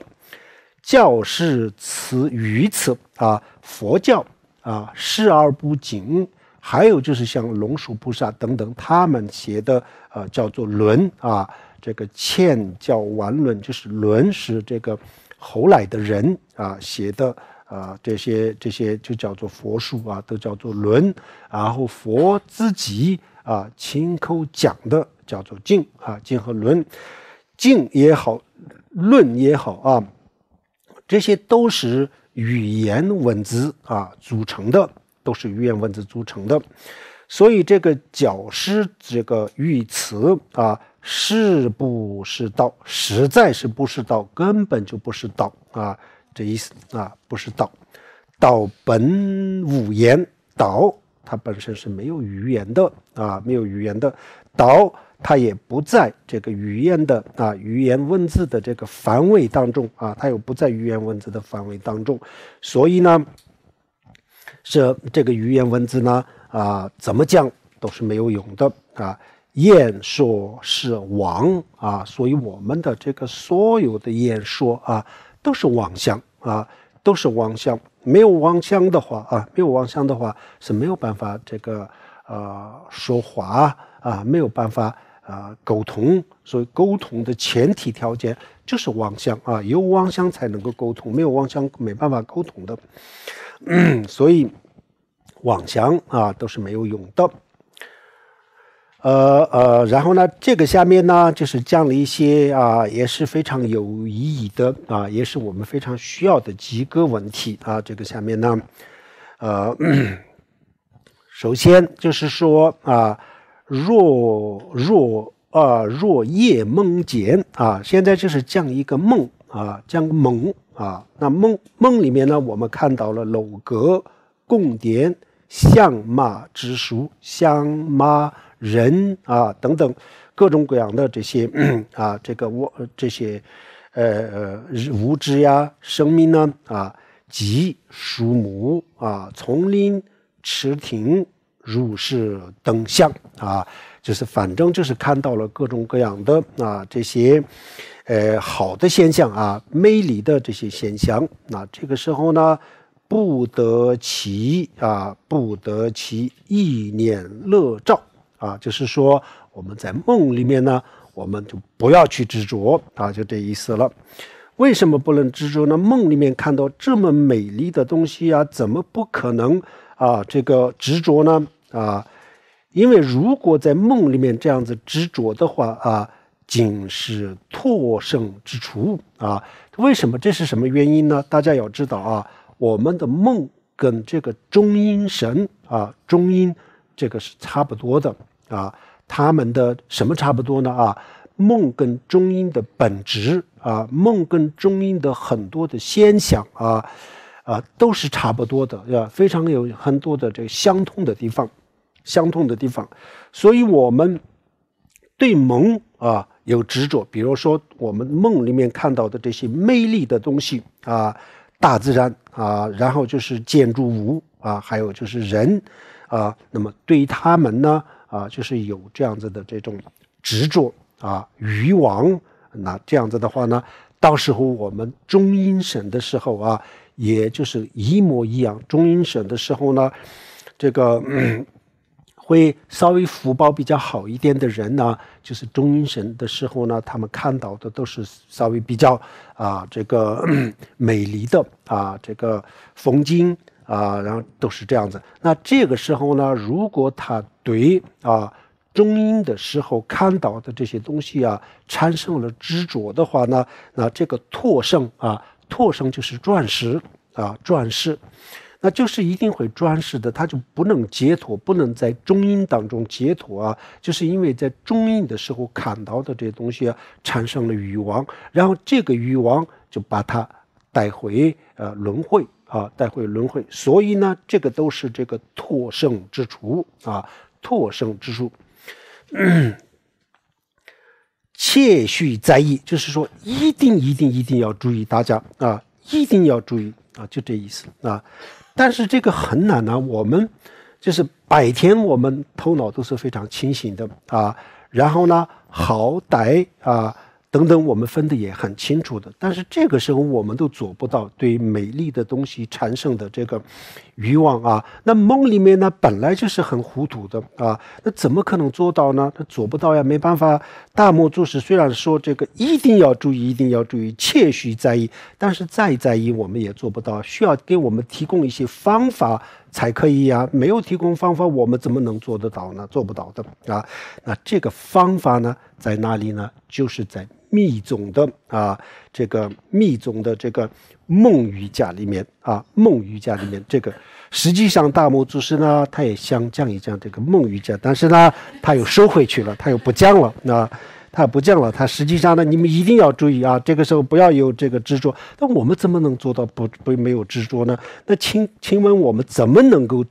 教是此于此啊，佛教啊，视而不尽。还有就是像龙树菩萨等等他们写的啊，叫做伦啊，这个欠叫完论，就是轮是这个后来的人啊写的啊，这些这些就叫做佛书啊，都叫做伦。然后佛自己啊，亲口讲的叫做“静”啊，“静”和“论”，静也好，论也好啊，这些都是语言文字啊组成的，都是语言文字组成的。所以这个教师这个语词啊，是不是道？实在是不是道，根本就不是道啊，这意思啊，不是道。道本无言，道。它本身是没有语言的啊，没有语言的岛，它也不在这个语言的啊语言文字的这个范围当中啊，它又不在语言文字的范围当中，所以呢，是这个语言文字呢啊怎么讲都是没有用的啊。演说是王啊，所以我们的这个所有的演说啊都是王相啊，都是王相。没有妄想的话啊，没有妄想的话是没有办法这个呃说话啊，没有办法呃沟通，所以沟通的前提条件就是妄想啊，有妄想才能够沟通，没有妄想没办法沟通的，所以妄想啊都是没有用的。呃呃，然后呢，这个下面呢，就是降了一些啊，也是非常有意义的啊，也是我们非常需要的几个问题啊。这个下面呢，呃，首先就是说啊，若若啊若夜梦见啊，现在就是降一个梦啊，讲梦啊，那梦梦里面呢，我们看到了楼阁供殿。象马之属，象马人啊等等，各种各样的这些 啊，这个我这些呃无知呀，生命呢啊，及树木啊，丛林池庭入室等相啊，就是反正就是看到了各种各样的啊这些呃好的现象啊，美丽的这些现象，那这个时候呢？不得其啊，不得其意念乐照啊，就是说我们在梦里面呢，我们就不要去执着啊，就这意思了。为什么不能执着呢？梦里面看到这么美丽的东西啊，怎么不可能啊？这个执着呢啊？因为如果在梦里面这样子执着的话啊，仅是唾胜之处啊。为什么这是什么原因呢？大家要知道啊。我们的梦跟这个中阴神啊，中阴这个是差不多的啊，他们的什么差不多呢啊？梦跟中阴的本质啊，梦跟中阴的很多的先想啊，啊都是差不多的，啊，非常有很多的这个相通的地方，相通的地方，所以我们对梦啊有执着，比如说我们梦里面看到的这些魅力的东西啊。大自然啊，然后就是建筑物啊，还有就是人啊，那么对于他们呢啊，就是有这样子的这种执着啊，欲望。那这样子的话呢，到时候我们中英审的时候啊，也就是一模一样。中英审的时候呢，这个。会稍微福报比较好一点的人呢，就是中阴神的时候呢，他们看到的都是稍微比较啊这个 美丽的啊这个风景啊，然后都是这样子。那这个时候呢，如果他对啊中阴的时候看到的这些东西啊产生了执着的话呢，那这个拓胜啊拓胜就是钻石啊钻石。就是一定会转世的，他就不能解脱，不能在中阴当中解脱啊！就是因为在中阴的时候看到的这些东西啊，产生了欲望，然后这个欲望就把它带回呃轮回啊，带回轮回。所以呢，这个都是这个脱生之处啊，脱生之处。嗯切需在意，就是说，一定一定一定要注意，大家啊，一定要注意啊，就这意思啊。但是这个很难呢，我们就是白天我们头脑都是非常清醒的啊，然后呢，好歹啊。等等，我们分的也很清楚的，但是这个时候我们都做不到对美丽的东西产生的这个欲望啊。那梦里面呢，本来就是很糊涂的啊，那怎么可能做到呢？他做不到呀，没办法。大魔注释虽然说这个一定要注意，一定要注意，切需在意，但是再在意我们也做不到，需要给我们提供一些方法才可以呀。没有提供方法，我们怎么能做得到呢？做不到的啊。那这个方法呢，在哪里呢？就是在。密宗的啊，这个密宗的这个梦瑜伽里面啊，梦瑜伽里面这个，实际上大目祖师呢，他也想降一降这个梦瑜伽，但是呢，他又收回去了，他又不降了，那他不降了，他实际上呢，你们一定要注意啊，这个时候不要有这个执着。那我们怎么能做到不不没有执着呢？那请请问我们怎么能够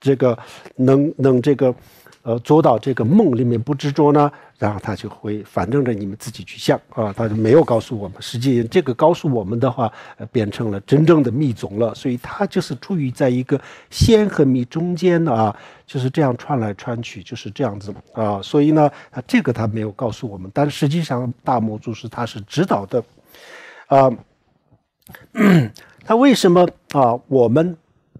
这个能能这个呃做到这个梦里面不执着呢？然后他就会，反正呢，你们自己去想啊，他就没有告诉我们。实际这个告诉我们的话，变成了真正的密宗了。所以他就是处于在一个仙和密中间的啊，就是这样串来串去，就是这样子啊。所以呢，啊，这个他没有告诉我们，但实际上大魔祖师他是指导的啊。他为什么啊？我们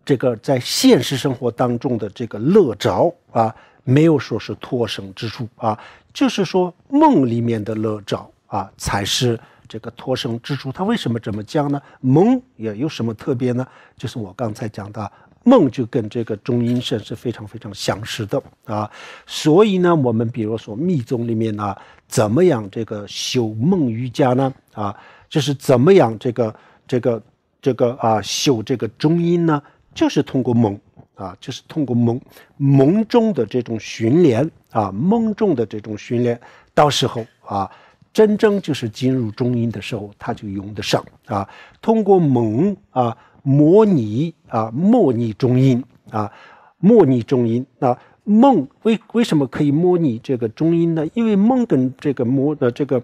这个在现实生活当中的这个乐着啊。没有说是脱生之处啊，就是说梦里面的乐照啊，才是这个脱生之处。他为什么这么讲呢？梦也有什么特别呢？就是我刚才讲的，梦就跟这个中阴身是非常非常相似的啊。所以呢，我们比如说密宗里面呢，怎么养这个修梦瑜伽呢？啊，就是怎么养这个这个这个啊修这个中阴呢？就是通过梦。啊，就是通过梦梦中的这种训练啊，梦中的这种训练，到时候啊，真正就是进入中音的时候，他就用得上啊。通过梦啊，模拟啊，模拟中音啊，模拟中音啊。梦为为什么可以模拟这个中音呢？因为梦跟这个模的这个。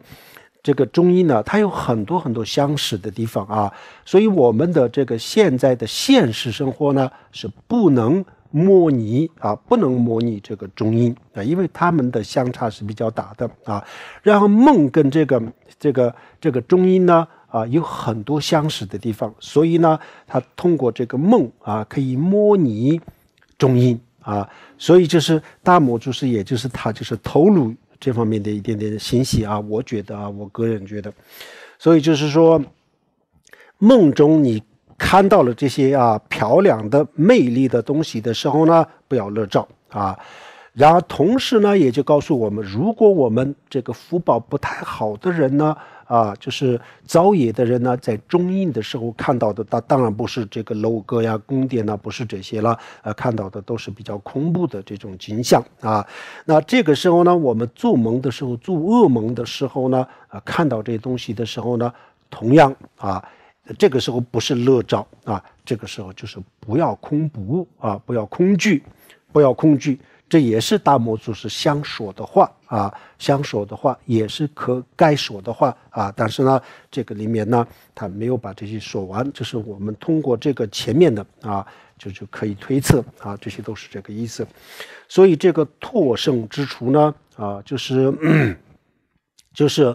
这个中医呢，它有很多很多相似的地方啊，所以我们的这个现在的现实生活呢，是不能模拟啊，不能模拟这个中医啊，因为他们的相差是比较大的啊。然后梦跟这个这个这个中医呢啊，有很多相似的地方，所以呢，它通过这个梦啊，可以模拟中医啊，所以就是大魔祖师，也就是他，就是头颅。这方面的一点点信息啊，我觉得啊，我个人觉得，所以就是说，梦中你看到了这些啊漂亮的魅力的东西的时候呢，不要乐照啊，然后同时呢，也就告诉我们，如果我们这个福报不太好的人呢。啊，就是朝野的人呢，在中印的时候看到的，当当然不是这个楼阁呀、宫殿呐，不是这些了，呃，看到的都是比较恐怖的这种景象啊。那这个时候呢，我们做梦的时候、做噩梦的时候呢，啊，看到这些东西的时候呢，同样啊，这个时候不是乐照啊，这个时候就是不要不怖啊，不要恐惧，不要恐惧，这也是大摩祖师想说的话。啊，相说的话也是可盖锁的话啊，但是呢，这个里面呢，他没有把这些说完，就是我们通过这个前面的啊，就就可以推测啊，这些都是这个意思。所以这个破胜之处呢，啊，就是 就是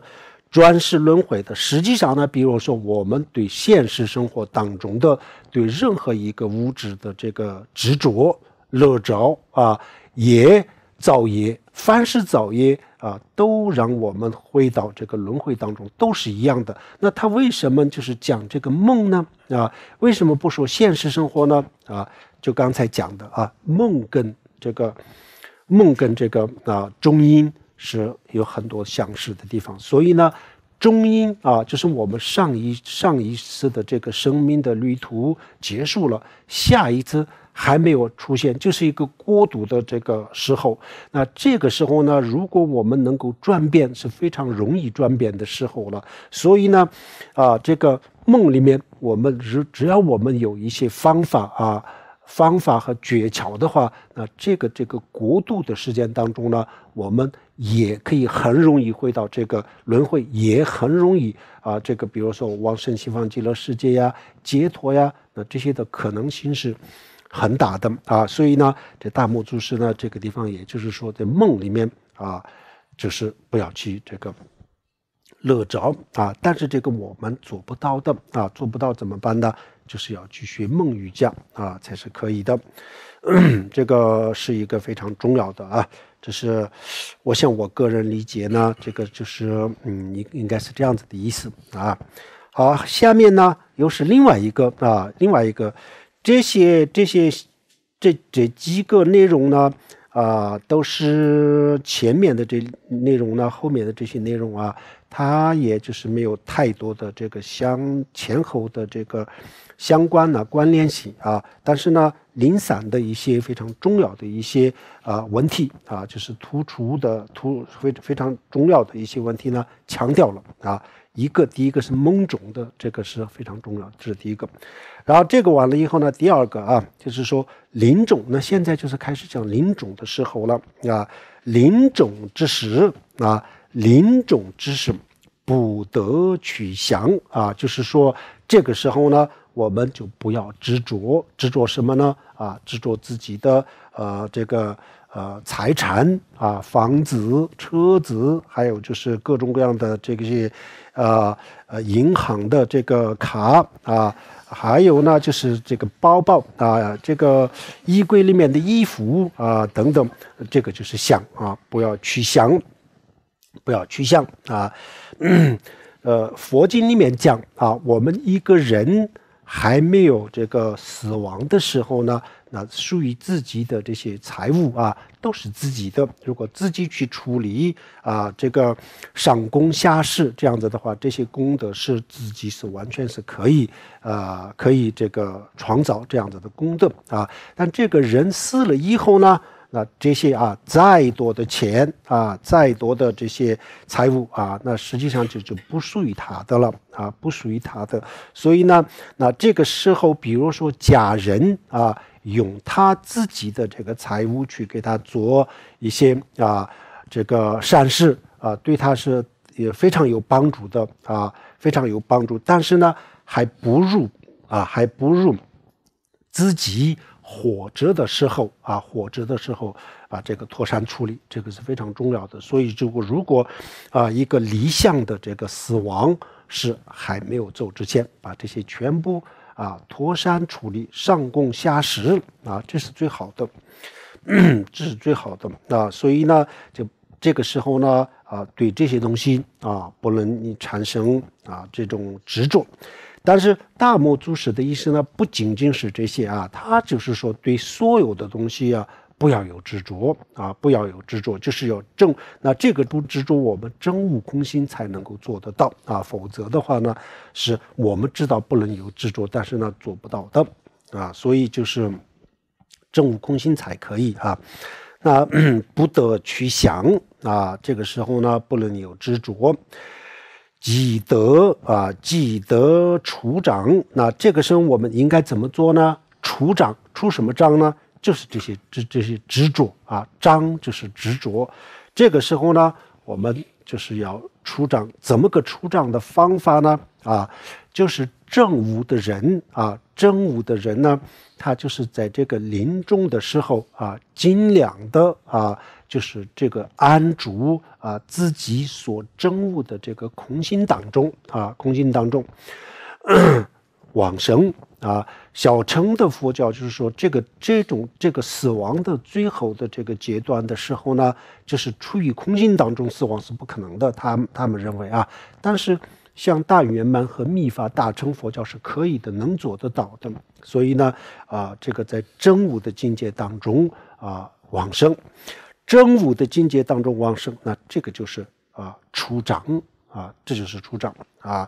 转世轮回的。实际上呢，比如说我们对现实生活当中的对任何一个物质的这个执着、乐着啊，也。造业，凡是造业啊，都让我们回到这个轮回当中，都是一样的。那他为什么就是讲这个梦呢？啊，为什么不说现实生活呢？啊，就刚才讲的啊，梦跟这个，梦跟这个啊，中阴是有很多相似的地方。所以呢，中阴啊，就是我们上一上一次的这个生命的旅途结束了，下一次。还没有出现，就是一个过渡的这个时候。那这个时候呢，如果我们能够转变，是非常容易转变的时候了。所以呢，啊，这个梦里面，我们只只要我们有一些方法啊，方法和诀窍的话，那这个这个过渡的时间当中呢，我们也可以很容易回到这个轮回，也很容易啊，这个比如说往生西方极乐世界呀、解脱呀，那这些的可能性是。很大的啊，所以呢，这大木注释呢，这个地方也就是说，在梦里面啊，就是不要去这个乐着啊，但是这个我们做不到的啊，做不到怎么办呢？就是要去学梦瑜伽啊，才是可以的。这个是一个非常重要的啊，这是我想我个人理解呢，这个就是嗯，应应该是这样子的意思啊。好，下面呢又是另外一个啊，另外一个。这些这些这这几个内容呢，啊，都是前面的这内容呢，后面的这些内容啊，它也就是没有太多的这个相前后的这个相关的关联性啊，但是呢，零散的一些非常重要的一些啊问题啊，就是突出的突非非常重要的一些问题呢，强调了啊，一个第一个是蒙种的，这个是非常重要，这是第一个。然后这个完了以后呢，第二个啊，就是说临终，那现在就是开始讲临终的时候了啊，临终之时啊，临终之时，不得取祥啊，就是说这个时候呢，我们就不要执着，执着什么呢？啊，执着自己的呃这个呃财产啊，房子、车子，还有就是各种各样的这些呃呃银行的这个卡啊。还有呢，就是这个包包啊，这个衣柜里面的衣服啊，等等，这个就是想啊，不要去想，不要去想啊。呃，佛经里面讲啊，我们一个人还没有这个死亡的时候呢。那属于自己的这些财物啊，都是自己的。如果自己去处理啊，这个上工下市这样子的话，这些功德是自己是完全是可以啊，可以这个创造这样子的功德啊。但这个人死了以后呢，那这些啊，再多的钱啊，再多的这些财物啊，那实际上就就不属于他的了啊，不属于他的。所以呢，那这个时候，比如说假人啊。用他自己的这个财物去给他做一些啊，这个善事啊，对他是也非常有帮助的啊，非常有帮助。但是呢，还不如啊，还不如自己活着的时候啊，活着的时候啊，这个妥善处理，这个是非常重要的。所以，如果如果啊，一个离向的这个死亡是还没有走之前，把这些全部。啊，脱山处力，上供下食啊，这是最好的，这是最好的啊。所以呢，就这个时候呢，啊，对这些东西啊，不能你产生啊这种执着。但是大漠祖师的意思呢，不仅仅是这些啊，他就是说对所有的东西啊。不要有执着啊！不要有执着，就是要正。那这个不执着，我们真悟空心才能够做得到啊。否则的话呢，是我们知道不能有执着，但是呢做不到的啊。所以就是正悟空心才可以啊。那 不得去想啊。这个时候呢，不能有执着。己得啊，己得处长。那这个时候我们应该怎么做呢？处长出什么章呢？就是这些，这这些执着啊，张就是执着。这个时候呢，我们就是要出账，怎么个出账的方法呢？啊，就是正午的人啊，正午的人呢，他就是在这个临终的时候啊，斤两的啊，就是这个安住啊自己所正悟的这个空心当中啊，空心当中。往生啊，小乘的佛教就是说，这个这种这个死亡的最后的这个阶段的时候呢，就是处于空性当中死亡是不可能的。他他们认为啊，但是像大圆满和密法大乘佛教是可以的，能做得到的。所以呢，啊，这个在真武的境界当中啊，往生；真武的境界当中往生，那这个就是啊，出长啊，这就是出长啊，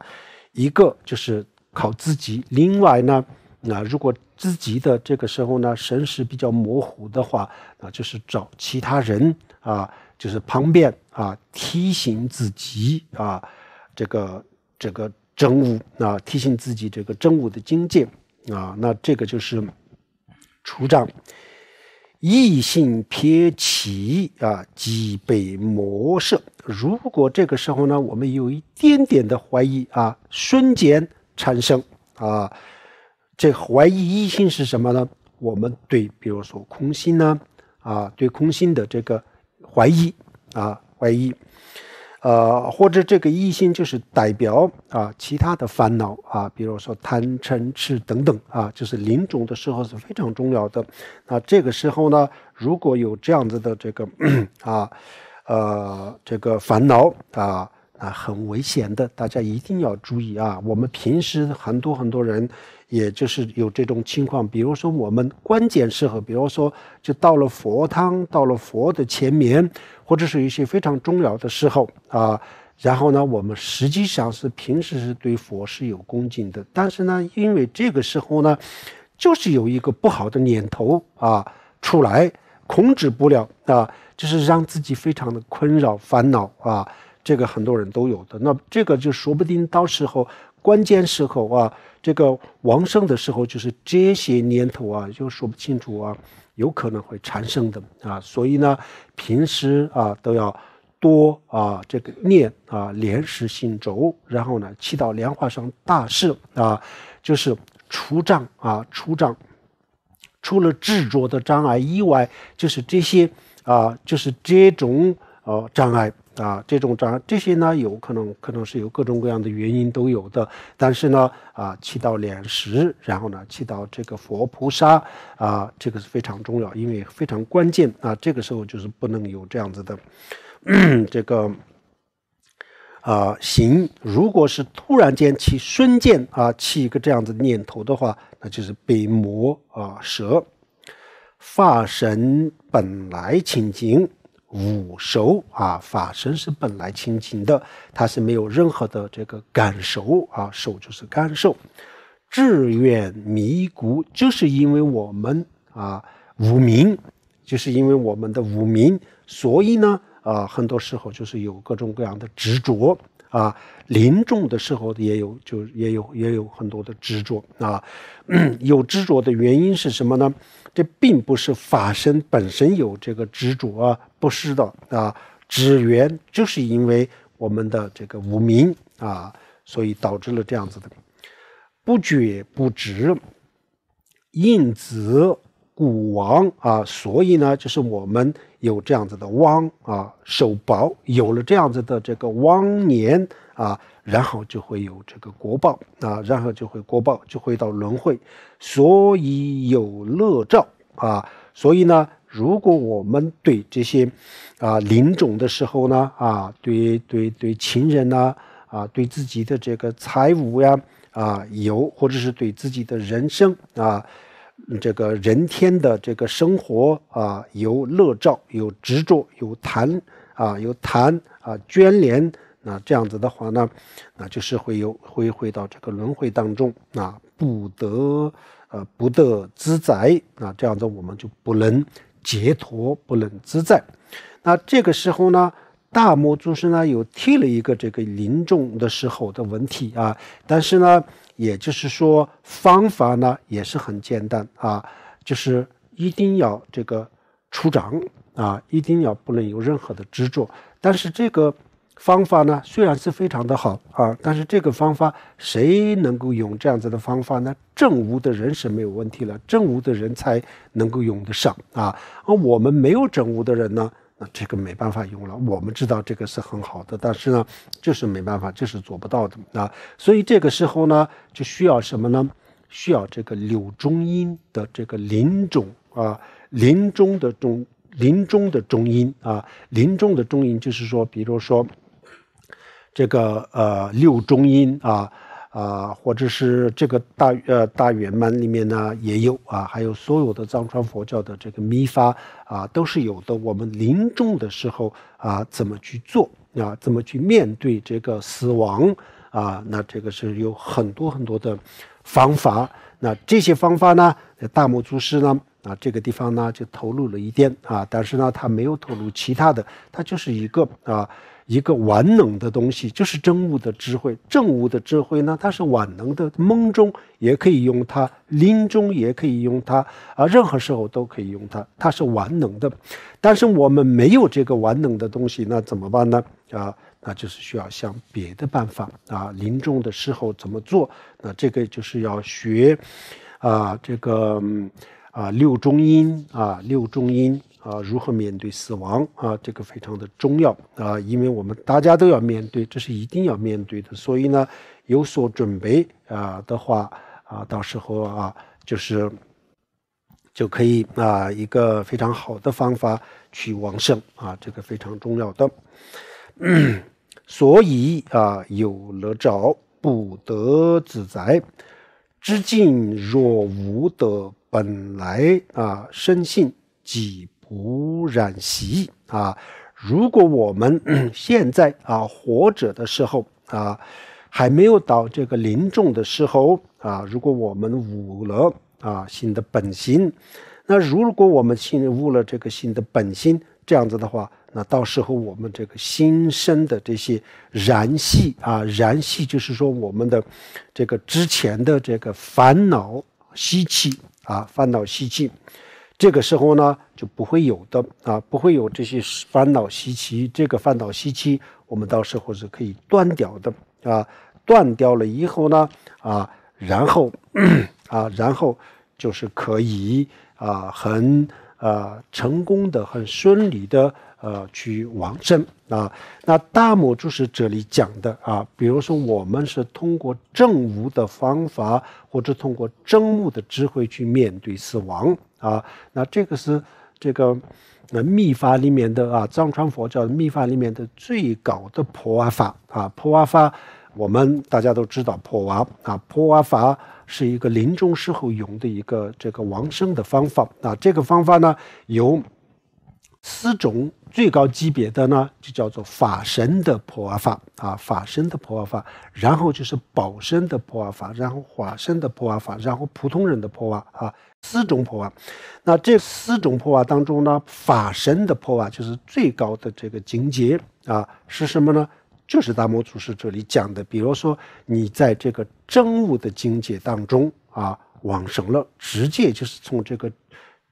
一个就是。靠自己。另外呢，啊，如果自己的这个时候呢神识比较模糊的话，啊，就是找其他人啊，就是旁边啊提醒自己啊，这个这个真悟啊，提醒自己这个真悟的境界啊，那这个就是出章。异性撇起啊，即被魔摄。如果这个时候呢，我们有一点点的怀疑啊，瞬间。产生啊，这怀疑一心是什么呢？我们对比如说空心呢，啊，对空心的这个怀疑啊，怀疑，呃，或者这个一心就是代表啊其他的烦恼啊，比如说贪嗔痴等等啊，就是临终的时候是非常重要的。那这个时候呢，如果有这样子的这个 啊，呃，这个烦恼啊。啊，很危险的，大家一定要注意啊！我们平时很多很多人，也就是有这种情况，比如说我们关键时候，比如说就到了佛堂，到了佛的前面，或者是一些非常重要的时候啊。然后呢，我们实际上是平时是对佛是有恭敬的，但是呢，因为这个时候呢，就是有一个不好的念头啊出来，控制不了啊，就是让自己非常的困扰、烦恼啊。这个很多人都有的，那这个就说不定到时候关键时候啊，这个旺盛的时候，就是这些念头啊，就说不清楚啊，有可能会产生的啊，所以呢，平时啊都要多啊这个念啊，莲师心咒，然后呢祈祷莲花上大士啊，就是除障啊，除障，除了执着的障碍以外，就是这些啊，就是这种呃障碍。啊，这种章这些呢，有可能可能是有各种各样的原因都有的，但是呢，啊，弃到脸石，然后呢，弃到这个佛菩萨，啊，这个是非常重要，因为非常关键啊。这个时候就是不能有这样子的，这个，啊，行，如果是突然间起瞬间啊，起一个这样子念头的话，那就是被魔啊、蛇、法神本来清净。五熟啊，法身是本来清净的，它是没有任何的这个感受啊，受就是感受。志愿迷谷，就是因为我们啊无明，就是因为我们的无明，所以呢啊，很多时候就是有各种各样的执着啊，临终的时候也有，就也有也有很多的执着啊。有执着的原因是什么呢？这并不是法身本身有这个执着。啊，不是的啊，只缘就是因为我们的这个无名啊，所以导致了这样子的不觉不知，应子古亡啊，所以呢，就是我们有这样子的汪啊，手薄有了这样子的这个汪年啊，然后就会有这个国报啊，然后就会国报就会到轮回，所以有乐兆啊，所以呢。如果我们对这些，啊，临终的时候呢，啊，对对对亲人呢，啊，对自己的这个财物呀，啊，有或者是对自己的人生啊，这个人天的这个生活啊，有乐照，有执着，有贪，啊，有贪，啊，眷恋，那这样子的话呢，那就是会有会回到这个轮回当中，啊，不得，呃，不得自在，那这样子我们就不能。解脱不能自在，那这个时候呢，大魔祖师呢又提了一个这个临终的时候的问题啊。但是呢，也就是说方法呢也是很简单啊，就是一定要这个出掌啊，一定要不能有任何的执着。但是这个。方法呢，虽然是非常的好啊，但是这个方法谁能够用这样子的方法呢？正无的人是没有问题了，正无的人才能够用得上啊。而我们没有正无的人呢，那这个没办法用了。我们知道这个是很好的，但是呢，这是没办法，这是做不到的啊。所以这个时候呢，就需要什么呢？需要这个柳中音的这个林钟啊，林中的中林中的中音啊，林中的中音就是说，比如说。这个呃六中音啊啊，或者是这个大呃大圆满里面呢也有啊，还有所有的藏传佛教的这个密法啊都是有的。我们临终的时候啊，怎么去做啊？怎么去面对这个死亡啊？那这个是有很多很多的方法。那这些方法呢，大摩祖师呢啊，这个地方呢就透露了一点啊，但是呢他没有透露其他的，他就是一个啊。一个完能的东西，就是真悟的智慧。正悟的智慧呢，它是万能的，梦中也可以用它，临终也可以用它，啊，任何时候都可以用它，它是完能的。但是我们没有这个完能的东西，那怎么办呢？啊，那就是需要想别的办法啊。临终的时候怎么做？那这个就是要学，啊，这个啊，六中音啊，六中音。啊，如何面对死亡啊？这个非常的重要啊，因为我们大家都要面对，这是一定要面对的。所以呢，有所准备啊的话啊，到时候啊，就是就可以啊，一个非常好的方法去往生啊，这个非常重要的。嗯、所以啊，有了着不得自在，知尽若无的本来啊，生性己污染习啊！如果我们 现在啊活着的时候啊，还没有到这个临终的时候啊，如果我们悟了啊心的本心，那如果我们信悟了这个心的本心，这样子的话，那到时候我们这个新生的这些燃系啊，燃系就是说我们的这个之前的这个烦恼习气啊，烦恼习气。这个时候呢，就不会有的啊，不会有这些烦恼习气。这个烦恼习气，我们到时候是可以断掉的啊。断掉了以后呢，啊，然后，啊，然后就是可以啊，很呃成功的、很顺利的呃去往生。啊，那大母就是这里讲的啊，比如说我们是通过正悟的方法，或者通过正悟的智慧去面对死亡啊。那这个是这个那密法里面的啊，藏传佛教密法里面的最高的破瓦法啊。破瓦法我们大家都知道破瓦啊，破瓦法是一个临终时候用的一个这个往生的方法啊。这个方法呢由四种最高级别的呢，就叫做法身的普阿法啊，法身的普阿法，然后就是宝身的普阿法，然后法身的普阿法，然后普通人的破阿啊，四种普阿。那这四种破阿当中呢，法身的破阿就是最高的这个境界啊，是什么呢？就是大摩祖师这里讲的，比如说你在这个真悟的境界当中啊，往生了，直接就是从这个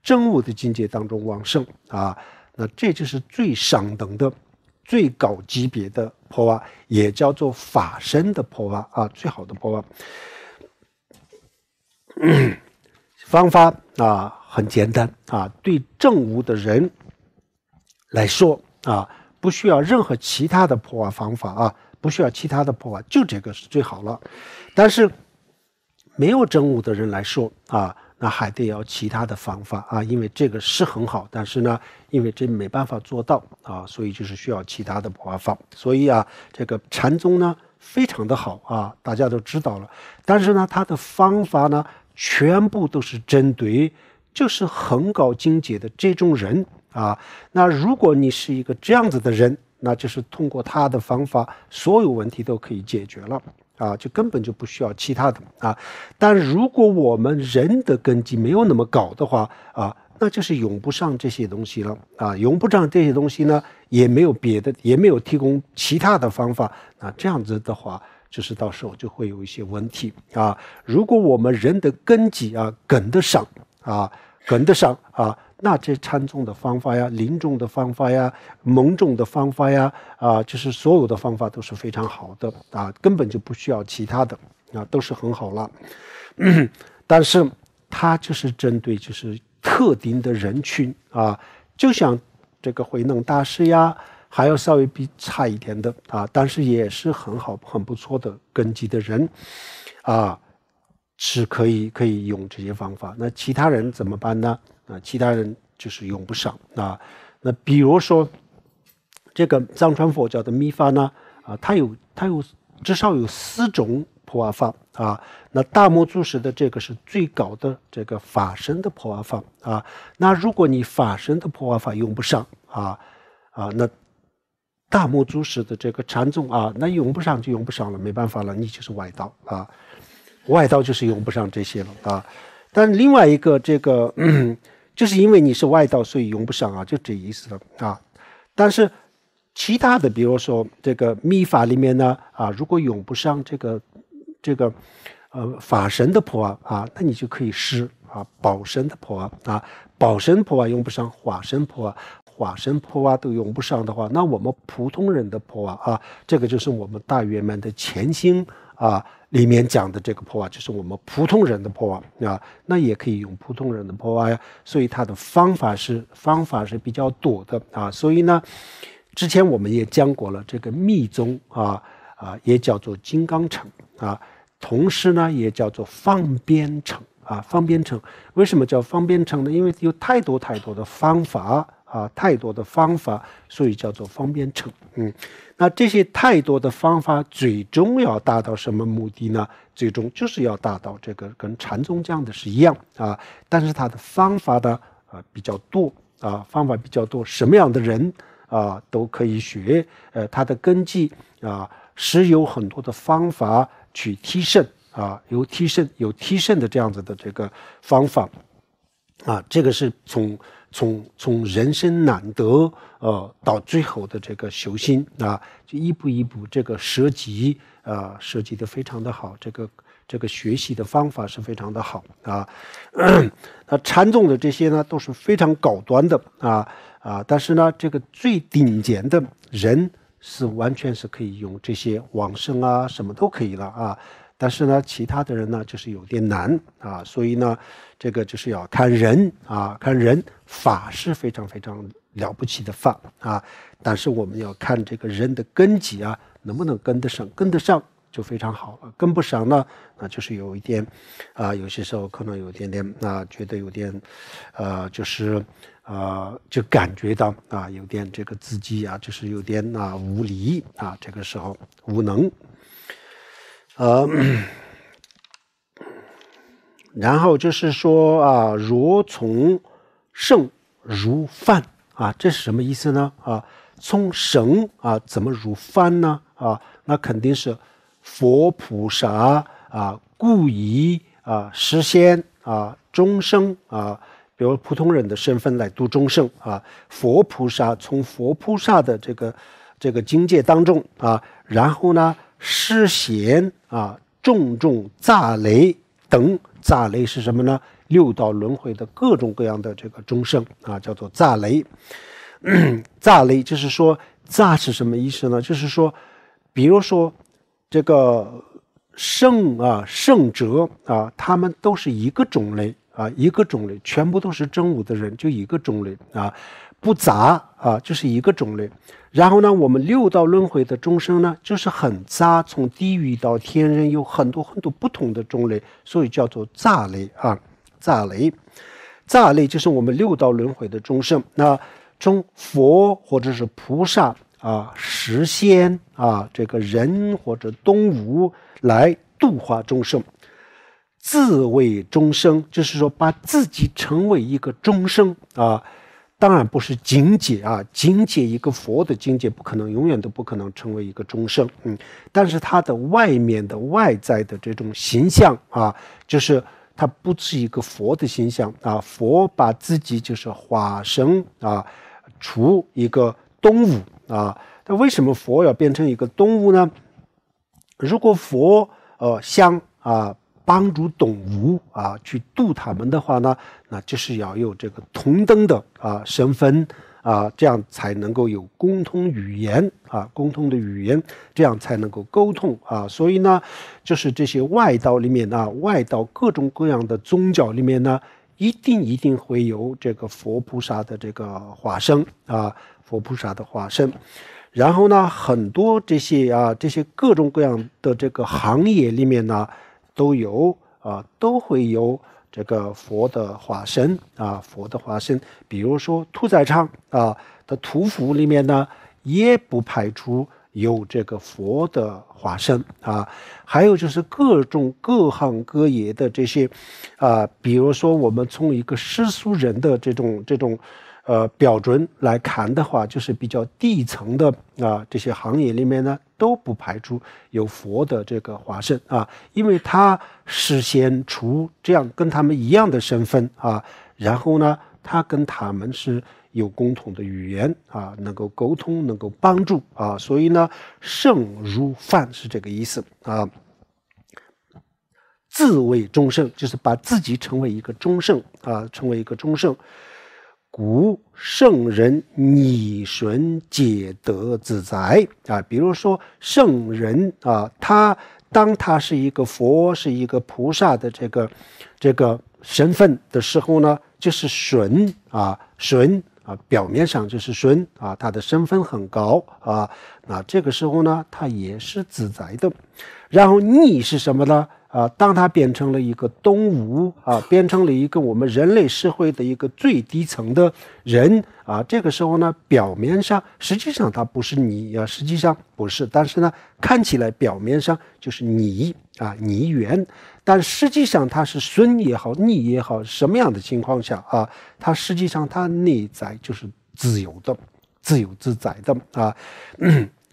真悟的境界当中往生啊。那这就是最上等的、最高级别的破瓦，也叫做法身的破瓦啊，最好的破瓦。方法啊，很简单啊，对正悟的人来说啊，不需要任何其他的破瓦方法啊，不需要其他的破瓦，就这个是最好了。但是没有正悟的人来说啊。那还得要其他的方法啊，因为这个是很好，但是呢，因为这没办法做到啊，所以就是需要其他的方法。所以啊，这个禅宗呢非常的好啊，大家都知道了。但是呢，它的方法呢，全部都是针对就是很高境界的这种人啊。那如果你是一个这样子的人，那就是通过他的方法，所有问题都可以解决了。啊，就根本就不需要其他的啊，但如果我们人的根基没有那么高的话啊，那就是用不上这些东西了啊，用不上这些东西呢，也没有别的，也没有提供其他的方法啊，这样子的话，就是到时候就会有一些问题啊。如果我们人的根基啊跟得上啊，跟得上啊。那这参众的方法呀，临众的方法呀，蒙众的方法呀，啊，就是所有的方法都是非常好的啊，根本就不需要其他的，啊，都是很好了。但是它就是针对就是特定的人群啊，就像这个慧能大师呀，还要稍微比差一点的啊，但是也是很好很不错的根基的人，啊，是可以可以用这些方法。那其他人怎么办呢？啊，其他人就是用不上啊。那比如说，这个藏传佛教的密法呢，啊，它有它有至少有四种破瓦法啊。那大摩朱什的这个是最高的这个法身的破瓦法啊。那如果你法身的破瓦法用不上啊啊，那大摩朱什的这个禅宗啊，那用不上就用不上了，没办法了，你就是外道啊。外道就是用不上这些了啊。但另外一个这个。就是因为你是外道，所以用不上啊，就这意思了啊。但是其他的，比如说这个密法里面呢，啊，如果用不上这个这个呃法神的婆萨啊，那你就可以施啊保身的婆萨啊，保身婆啊用不上，化身婆啊。化身婆啊都用不上的话，那我们普通人的婆萨啊，这个就是我们大圆满的前心啊。里面讲的这个破啊，就是我们普通人的破啊，啊，那也可以用普通人的破啊，所以它的方法是方法是比较多的啊，所以呢，之前我们也讲过了，这个密宗啊啊也叫做金刚城啊，同时呢也叫做方便城啊，方便城，为什么叫方便城呢？因为有太多太多的方法啊，太多的方法，所以叫做方便城，嗯。那这些太多的方法，最终要达到什么目的呢？最终就是要达到这个，跟禅宗讲的是一样啊。但是它的方法的啊比较多啊，方法比较多，什么样的人啊都可以学。呃，它的根基啊是有很多的方法去提升啊，有提升有提升的这样子的这个方法啊，这个是从。从从人生难得，呃，到最后的这个修心啊，就一步一步这个涉及，啊，涉及的非常的好，这个这个学习的方法是非常的好啊。那禅宗的这些呢，都是非常高端的啊啊，但是呢，这个最顶尖的人是完全是可以用这些往生啊，什么都可以了啊。但是呢，其他的人呢，就是有点难啊，所以呢，这个就是要看人啊，看人法是非常非常了不起的法啊，但是我们要看这个人的根基啊，能不能跟得上，跟得上就非常好了，跟不上呢，那就是有一点，啊，有些时候可能有一点点啊，觉得有点，呃，就是，呃，就感觉到啊，有点这个自己啊，就是有点啊无力啊，这个时候无能。呃，然后就是说啊，若从圣如犯啊，这是什么意思呢？啊，从圣啊，怎么如犯呢？啊，那肯定是佛菩萨啊，故意啊，实仙啊，终生啊，比如普通人的身份来读中圣啊，佛菩萨从佛菩萨的这个这个境界当中啊，然后呢？施贤啊，重重炸雷等炸雷是什么呢？六道轮回的各种各样的这个钟声啊，叫做炸雷。炸雷就是说炸是什么意思呢？就是说，比如说这个圣啊、圣者啊，他们都是一个种类啊，一个种类，全部都是真武的人，就一个种类啊，不杂啊，就是一个种类。然后呢，我们六道轮回的众生呢，就是很杂，从地狱到天人有很多很多不同的种类，所以叫做杂类啊，杂类，杂类就是我们六道轮回的众生。那从佛或者是菩萨啊、实仙啊、这个人或者东吴来度化众生，自为众生，就是说把自己成为一个众生啊。当然不是境界啊，境界一个佛的境界不可能永远都不可能成为一个众生，嗯，但是它的外面的外在的这种形象啊，就是它不是一个佛的形象啊，佛把自己就是化身啊，除一个动物啊，那为什么佛要变成一个动物呢？如果佛呃想啊帮助董吴啊去渡他们的话呢？那就是要有这个同等的啊身份啊，这样才能够有共同语言啊，共同的语言，这样才能够沟通啊。所以呢，就是这些外道里面啊，外道各种各样的宗教里面呢，一定一定会有这个佛菩萨的这个化身啊，佛菩萨的化身。然后呢，很多这些啊，这些各种各样的这个行业里面呢，都有啊，都会有。这个佛的化身啊，佛的化身，比如说屠宰场啊的屠夫里面呢，也不排除有这个佛的化身啊，还有就是各种各行各业的这些，啊，比如说我们从一个世俗人的这种这种。呃，标准来看的话，就是比较底层的啊，这些行业里面呢，都不排除有佛的这个化身啊，因为他事先除这样跟他们一样的身份啊，然后呢，他跟他们是有共同的语言啊，能够沟通，能够帮助啊，所以呢，圣如范是这个意思啊，自为中圣，就是把自己成为一个中圣啊，成为一个中圣。古圣人拟神解得自在啊，比如说圣人啊，他当他是一个佛，是一个菩萨的这个这个身份的时候呢，就是神啊神啊，表面上就是神啊，他的身份很高啊，那这个时候呢，他也是自在的。然后逆是什么呢？啊，当它变成了一个东吴啊，变成了一个我们人类社会的一个最低层的人啊，这个时候呢，表面上实际上它不是你啊，实际上不是，但是呢，看起来表面上就是你啊，你缘，但实际上他是孙也好，逆也好，什么样的情况下啊，他实际上他内在就是自由的，自由自在的啊。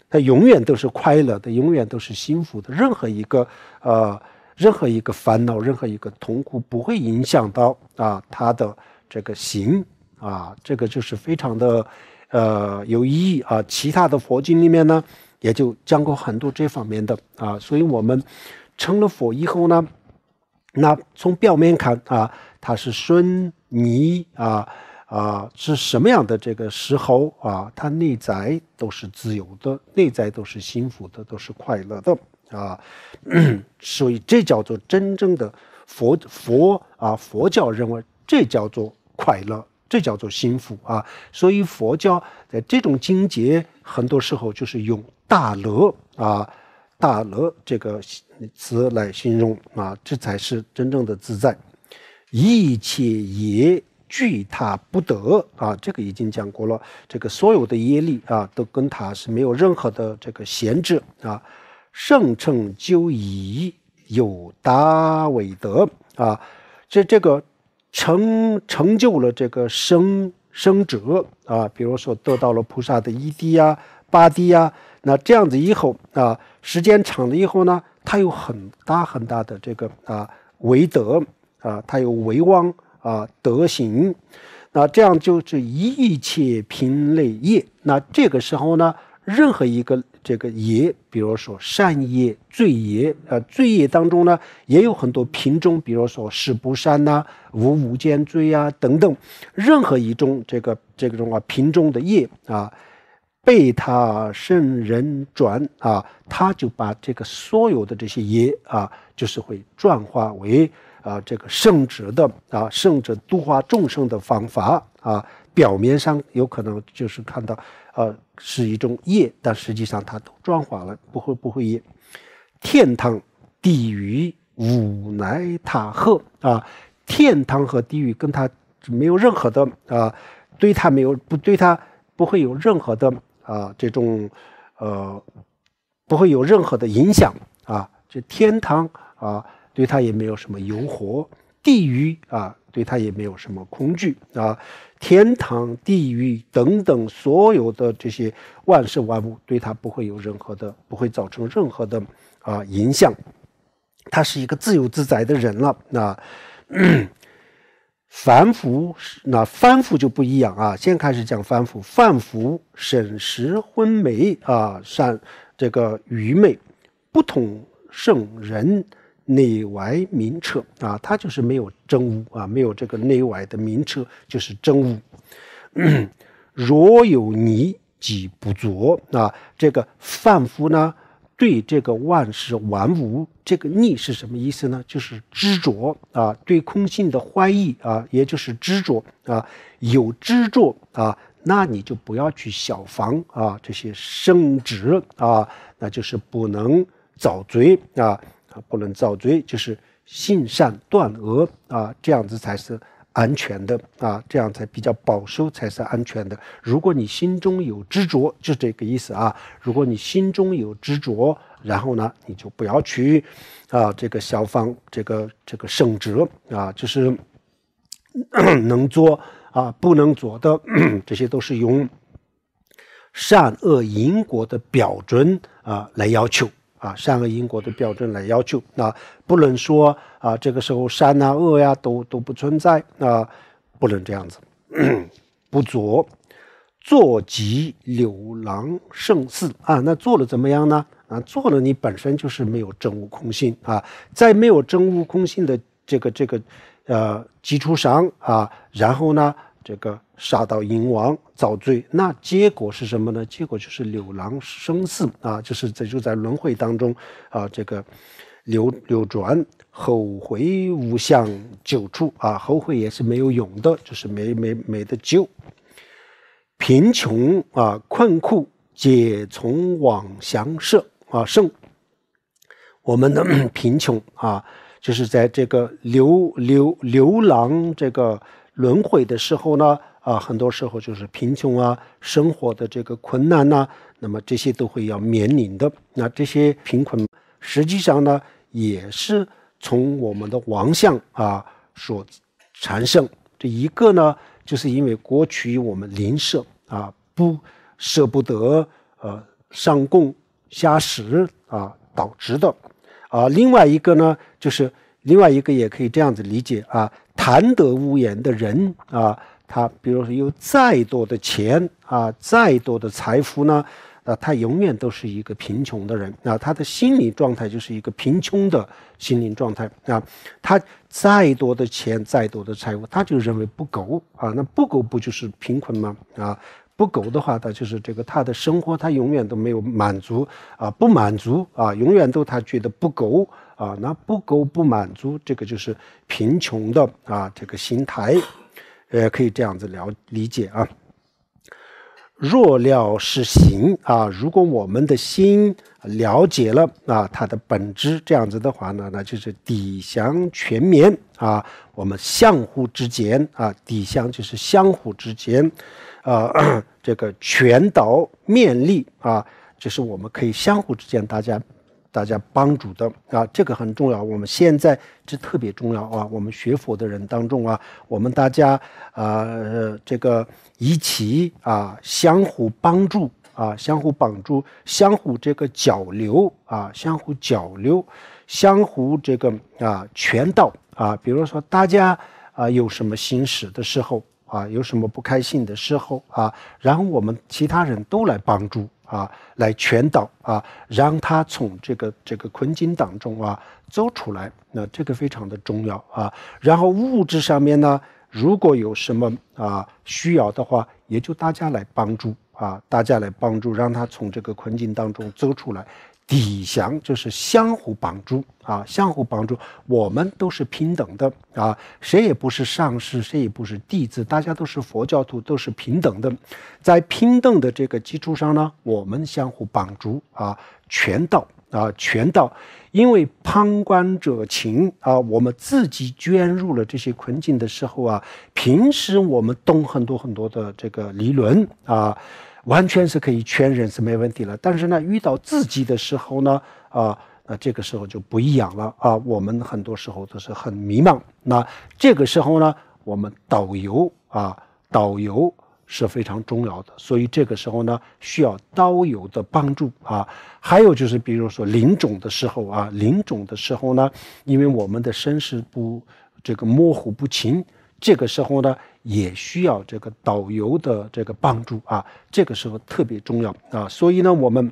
他永远都是快乐的，永远都是幸福的。任何一个，呃，任何一个烦恼，任何一个痛苦，不会影响到啊他的这个心啊。这个就是非常的，呃，有意义啊。其他的佛经里面呢，也就讲过很多这方面的啊。所以我们成了佛以后呢，那从表面看啊，他是顺逆啊。啊，是什么样的这个时候啊？它内在都是自由的，内在都是幸福的，都是快乐的啊！所以这叫做真正的佛佛啊。佛教认为这叫做快乐，这叫做幸福啊。所以佛教在这种境界，很多时候就是用“大乐”啊，“大乐”这个词来形容啊，这才是真正的自在，一切也。惧他不得啊！这个已经讲过了，这个所有的耶利啊，都跟他是没有任何的这个限制啊。圣成就以有大伟德啊，这这个成成就了这个生生者啊，比如说得到了菩萨的一滴呀、八滴呀，那这样子以后啊，时间长了以后呢，他有很大很大的这个啊伟德啊，他有威望。啊，德行，那这样就是一切品类业。那这个时候呢，任何一个这个业，比如说善业、罪业，呃，罪业当中呢，也有很多品中，比如说十不善呐、无无间罪啊等等，任何一种这个这个种啊品中的业啊，被他圣人转啊，他就把这个所有的这些业啊，就是会转化为。啊，这个圣旨的啊，圣者度化众生的方法啊，表面上有可能就是看到，呃，是一种业，但实际上它都转化了，不会，不会业。天堂、地狱、五乃塔赫啊，天堂和地狱跟他没有任何的啊，对他没有，不对他不会有任何的啊，这种呃，不会有任何的影响啊，这天堂啊。对他也没有什么诱惑；地狱啊，对他也没有什么恐惧啊，天堂、地狱等等所有的这些万事万物，对他不会有任何的，不会造成任何的啊影响。他是一个自由自在的人了。那嗯、凡夫，那凡夫就不一样啊。先开始讲凡夫，凡夫审时昏昧啊，善这个愚昧，不同圣人。内外名澈啊，他就是没有真无啊，没有这个内外的名澈，就是真无。若有泥即不足啊，这个凡夫呢，对这个万事万无，这个逆是什么意思呢？就是执着啊，对空性的怀疑啊，也就是执着啊，有执着啊，那你就不要去小防啊，这些生殖啊，那就是不能早罪啊。不能造罪，就是性善断恶啊，这样子才是安全的啊，这样才比较保守才是安全的。如果你心中有执着，就这个意思啊。如果你心中有执着，然后呢，你就不要去啊，这个效仿这个这个圣哲，啊，就是 能做啊，不能做的，这些都是用善恶因果的标准啊来要求。啊，善恶因果的标准来要求，那不能说啊，这个时候善啊、恶呀都都不存在，那不能这样子，不作，作即柳郎胜似啊，那做了怎么样呢？啊，做了你本身就是没有真悟空性啊，在没有真悟空性的这个这个呃基础上啊，然后呢？这个杀到淫王遭罪，那结果是什么呢？结果就是柳郎生死啊，就是这就在轮回当中啊，这个流流转，后悔无相救处啊，后悔也是没有用的，就是没没没得救。贫穷啊，困苦皆从妄想舍啊，胜。我们的 贫穷啊，就是在这个流流流郎这个。轮回的时候呢，啊，很多时候就是贫穷啊，生活的这个困难呐，那么这些都会要面临的。那这些贫困，实际上呢，也是从我们的王相啊所产生。这一个呢，就是因为过去我们吝啬啊，不舍不得，呃，上供下食啊导致的。啊，另外一个呢，就是另外一个也可以这样子理解啊。贪得无厌的人啊，他比如说有再多的钱啊，再多的财富呢，啊，他永远都是一个贫穷的人啊，他的心理状态就是一个贫穷的心理状态啊。他再多的钱，再多的财富，他就认为不够啊。那不够不就是贫困吗？啊，不够的话，他就是这个他的生活他永远都没有满足啊，不满足啊，永远都他觉得不够。啊，那不够不满足，这个就是贫穷的啊，这个心态，呃，可以这样子了理解啊。若了是行啊，如果我们的心了解了啊它的本质，这样子的话呢，那就是底相全棉啊，我们相互之间啊，底相就是相互之间，啊，这个全导面力啊，就是我们可以相互之间大家。大家帮助的啊，这个很重要。我们现在这特别重要啊。我们学佛的人当中啊，我们大家啊，这个一起啊，相互帮助啊，相互帮助，相互这个交流啊，相互交流，相互这个啊，劝导啊。比如说大家啊，有什么心事的时候啊，有什么不开心的时候啊，然后我们其他人都来帮助。啊，来劝导啊，让他从这个这个困境当中啊走出来，那这个非常的重要啊。然后物质上面呢，如果有什么啊需要的话，也就大家来帮助啊，大家来帮助，让他从这个困境当中走出来。抵降就是相互帮助啊，相互帮助，我们都是平等的啊，谁也不是上师，谁也不是弟子，大家都是佛教徒，都是平等的，在平等的这个基础上呢，我们相互帮助啊，全道啊，全道，因为旁观者清啊，我们自己卷入了这些困境的时候啊，平时我们懂很多很多的这个理论啊。完全是可以全认是没问题了，但是呢，遇到自己的时候呢，啊，那这个时候就不一样了啊。我们很多时候都是很迷茫，那这个时候呢，我们导游啊，导游是非常重要的，所以这个时候呢，需要导游的帮助啊。还有就是，比如说临种的时候啊，临种的时候呢，因为我们的身世不这个模糊不清，这个时候呢。也需要这个导游的这个帮助啊，这个时候特别重要啊，所以呢，我们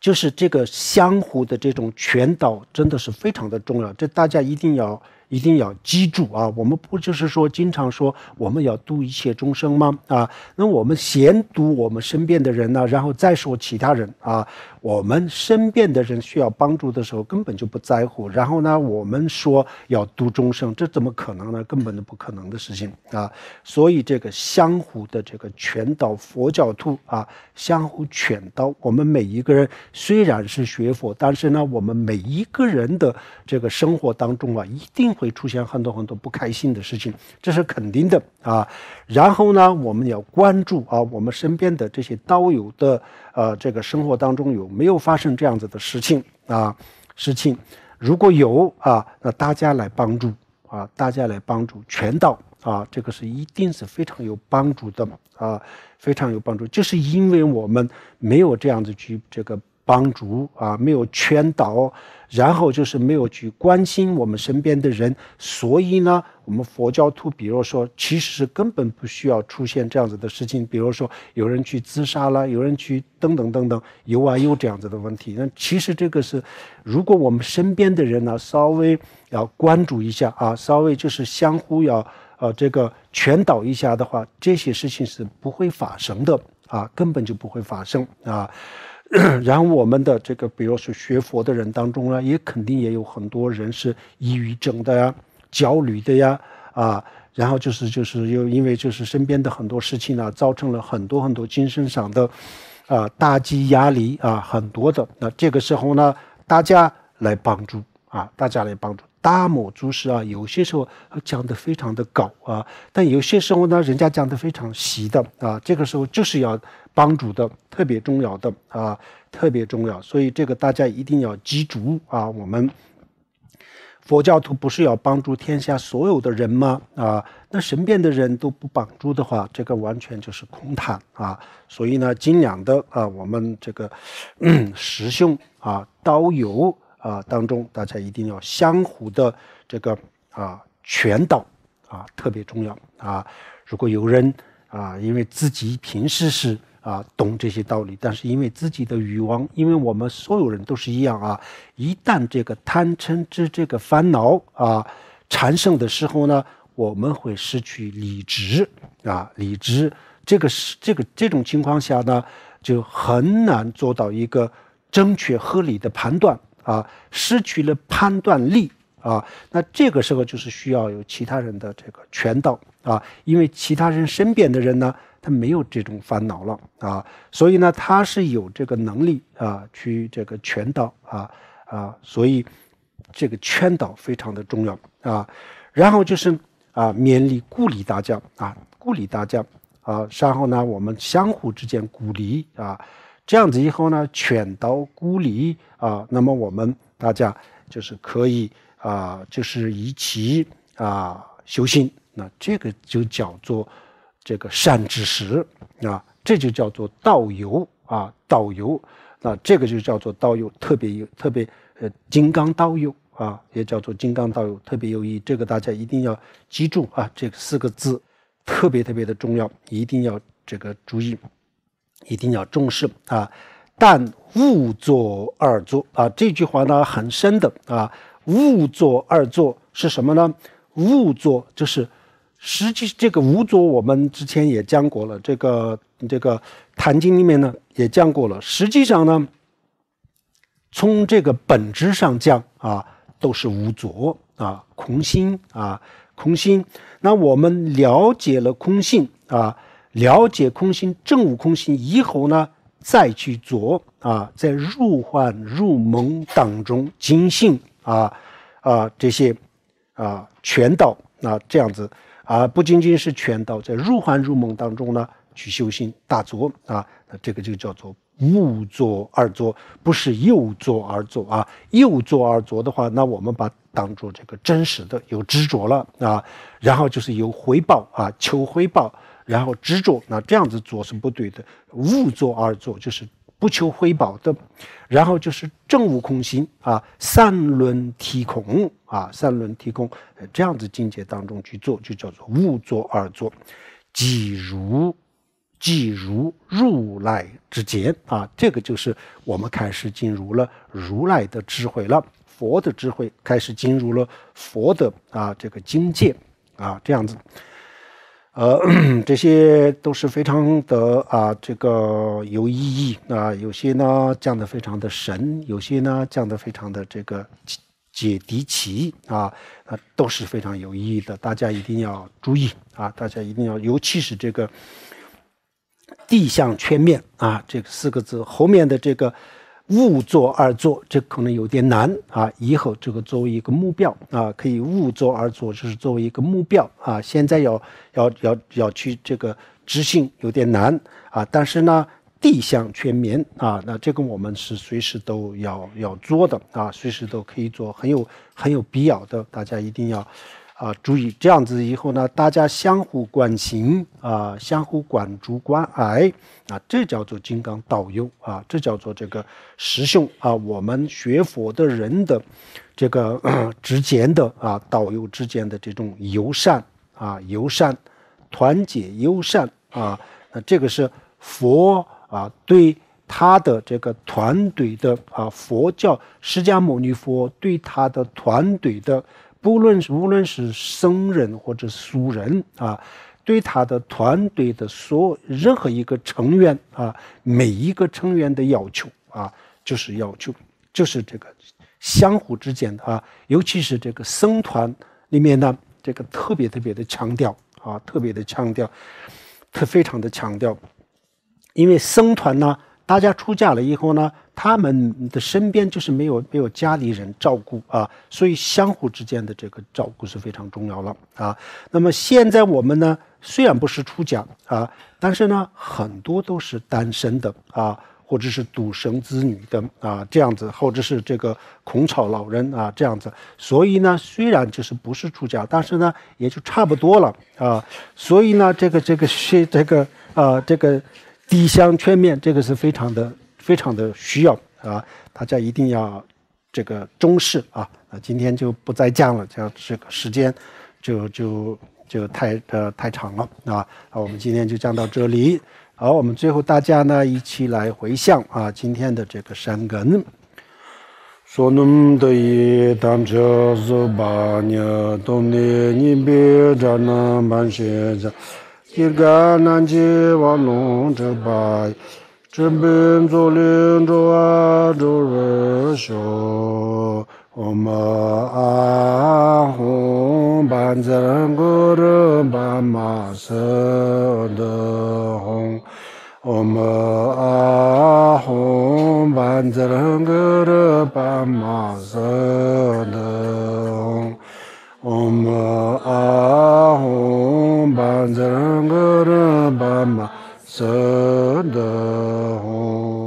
就是这个相互的这种全导真的是非常的重要，这大家一定要。一定要记住啊！我们不就是说，经常说我们要度一切众生吗？啊，那我们先度我们身边的人呢，然后再说其他人啊。我们身边的人需要帮助的时候，根本就不在乎。然后呢，我们说要度众生，这怎么可能呢？根本就不可能的事情啊！所以这个相互的这个劝导佛教徒啊，相互劝导。我们每一个人虽然是学佛，但是呢，我们每一个人的这个生活当中啊，一定会。会出现很多很多不开心的事情，这是肯定的啊。然后呢，我们要关注啊，我们身边的这些道友的呃这个生活当中有没有发生这样子的事情啊事情。如果有啊，那大家来帮助啊，大家来帮助劝导啊，这个是一定是非常有帮助的啊，非常有帮助。就是因为我们没有这样子去这个帮助啊，没有劝导。然后就是没有去关心我们身边的人，所以呢，我们佛教徒，比如说，其实根本不需要出现这样子的事情，比如说有人去自杀了，有人去等等等等，有啊有这样子的问题。那其实这个是，如果我们身边的人呢，稍微要关注一下啊，稍微就是相互要呃这个劝导一下的话，这些事情是不会发生的啊，根本就不会发生啊。然后我们的这个，比如说学佛的人当中呢，也肯定也有很多人是抑郁症的呀、焦虑的呀啊。然后就是就是又因为就是身边的很多事情呢，造成了很多很多精神上的啊打击压力啊很多的。那这个时候呢，大家来帮助啊，大家来帮助。大模祖师啊，有些时候讲的非常的高啊，但有些时候呢，人家讲的非常细的啊，这个时候就是要帮助的，特别重要的啊，特别重要，所以这个大家一定要记住啊。我们佛教徒不是要帮助天下所有的人吗？啊，那身边的人都不帮助的话，这个完全就是空谈啊。所以呢，尽量的啊，我们这个师兄啊，导游。啊，当中大家一定要相互的这个啊，劝导啊，特别重要啊。如果有人啊，因为自己平时是啊懂这些道理，但是因为自己的欲望，因为我们所有人都是一样啊，一旦这个贪嗔痴这个烦恼啊产生的时候呢，我们会失去理智啊，理智这个是这个这种情况下呢，就很难做到一个正确合理的判断。啊，失去了判断力啊，那这个时候就是需要有其他人的这个劝导啊，因为其他人身边的人呢，他没有这种烦恼了啊，所以呢，他是有这个能力啊，去这个劝导啊啊，所以这个劝导非常的重要啊，然后就是啊，勉励鼓励大家啊，鼓励大家啊，然后呢，我们相互之间鼓励啊，这样子以后呢，劝导鼓励。啊，那么我们大家就是可以啊，就是一起啊修心，那这个就叫做这个善知识啊，这就叫做道友啊，道友，那这个就叫做道友，特别有特别呃金刚道友啊，也叫做金刚道友，特别有意义，这个大家一定要记住啊，这四个字特别特别的重要，一定要这个注意，一定要重视啊。但勿作二作啊！这句话呢很深的啊。勿作二作是什么呢？勿作就是实际这个无作，我们之前也讲过了。这个这个《坛经》里面呢也讲过了。实际上呢，从这个本质上讲啊，都是无作啊，空心啊，空心。那我们了解了空性啊，了解空性，正悟空性以后呢？再去做啊，在入幻入梦当中进行啊啊这些啊全道啊这样子啊不仅仅是全道，在入幻入梦当中呢去修行大作啊，这个就叫做勿作而作，不是又作而作啊，又作而作的话，那我们把当做这个真实的有执着了啊，然后就是有回报啊，求回报。然后执着，那这样子做是不对的。勿作而作，就是不求回报的。然后就是正悟空心啊，三轮体空啊，三轮体空，这样子境界当中去做，就叫做勿作而作。即如，即如如来之见啊，这个就是我们开始进入了如来的智慧了，佛的智慧开始进入了佛的啊这个境界啊，这样子。呃，这些都是非常的啊，这个有意义啊。有些呢降得非常的神，有些呢降得非常的这个解解敌棋啊，啊都是非常有意义的。大家一定要注意啊，大家一定要，尤其是这个“地相圈面”啊，这个四个字后面的这个。勿作而作，这可能有点难啊。以后这个作为一个目标啊，可以勿作而作，就是作为一个目标啊。现在要要要要去这个执行有点难啊，但是呢，地向全民啊，那这个我们是随时都要要做的啊，随时都可以做，很有很有必要的，大家一定要。啊，注意这样子以后呢，大家相互关心啊，相互关注关爱啊，这叫做金刚道友啊，这叫做这个师兄啊，我们学佛的人的这个 之间的啊，导游之间的这种友善啊，友善团结友善啊，那这个是佛啊，对他的这个团队的啊，佛教释迦牟尼佛对他的团队的。不论无论是僧人或者俗人啊，对他的团队的所任何一个成员啊，每一个成员的要求啊，就是要求就是这个相互之间啊，尤其是这个僧团里面呢，这个特别特别的强调啊，特别的强调，他非常的强调，因为僧团呢。大家出嫁了以后呢，他们的身边就是没有没有家里人照顾啊，所以相互之间的这个照顾是非常重要了啊。那么现在我们呢，虽然不是出嫁啊，但是呢，很多都是单身的啊，或者是独生子女的啊，这样子，或者是这个空巢老人啊，这样子。所以呢，虽然就是不是出嫁，但是呢，也就差不多了啊。所以呢，这个这个是这个啊，这个。底香全面，这个是非常的、非常的需要啊！大家一定要这个重视啊！那今天就不再讲了，讲这个时间就就就太呃太长了啊！好，我们今天就讲到这里。好，我们最后大家呢一起来回向啊！今天的这个山根。kirga nanje wa nong tra bai chen ben zo len zo a zo re sho om a hom ban zang go ro ba ma sa da Om uh, Ahom Banzarangara Bama Sadahom.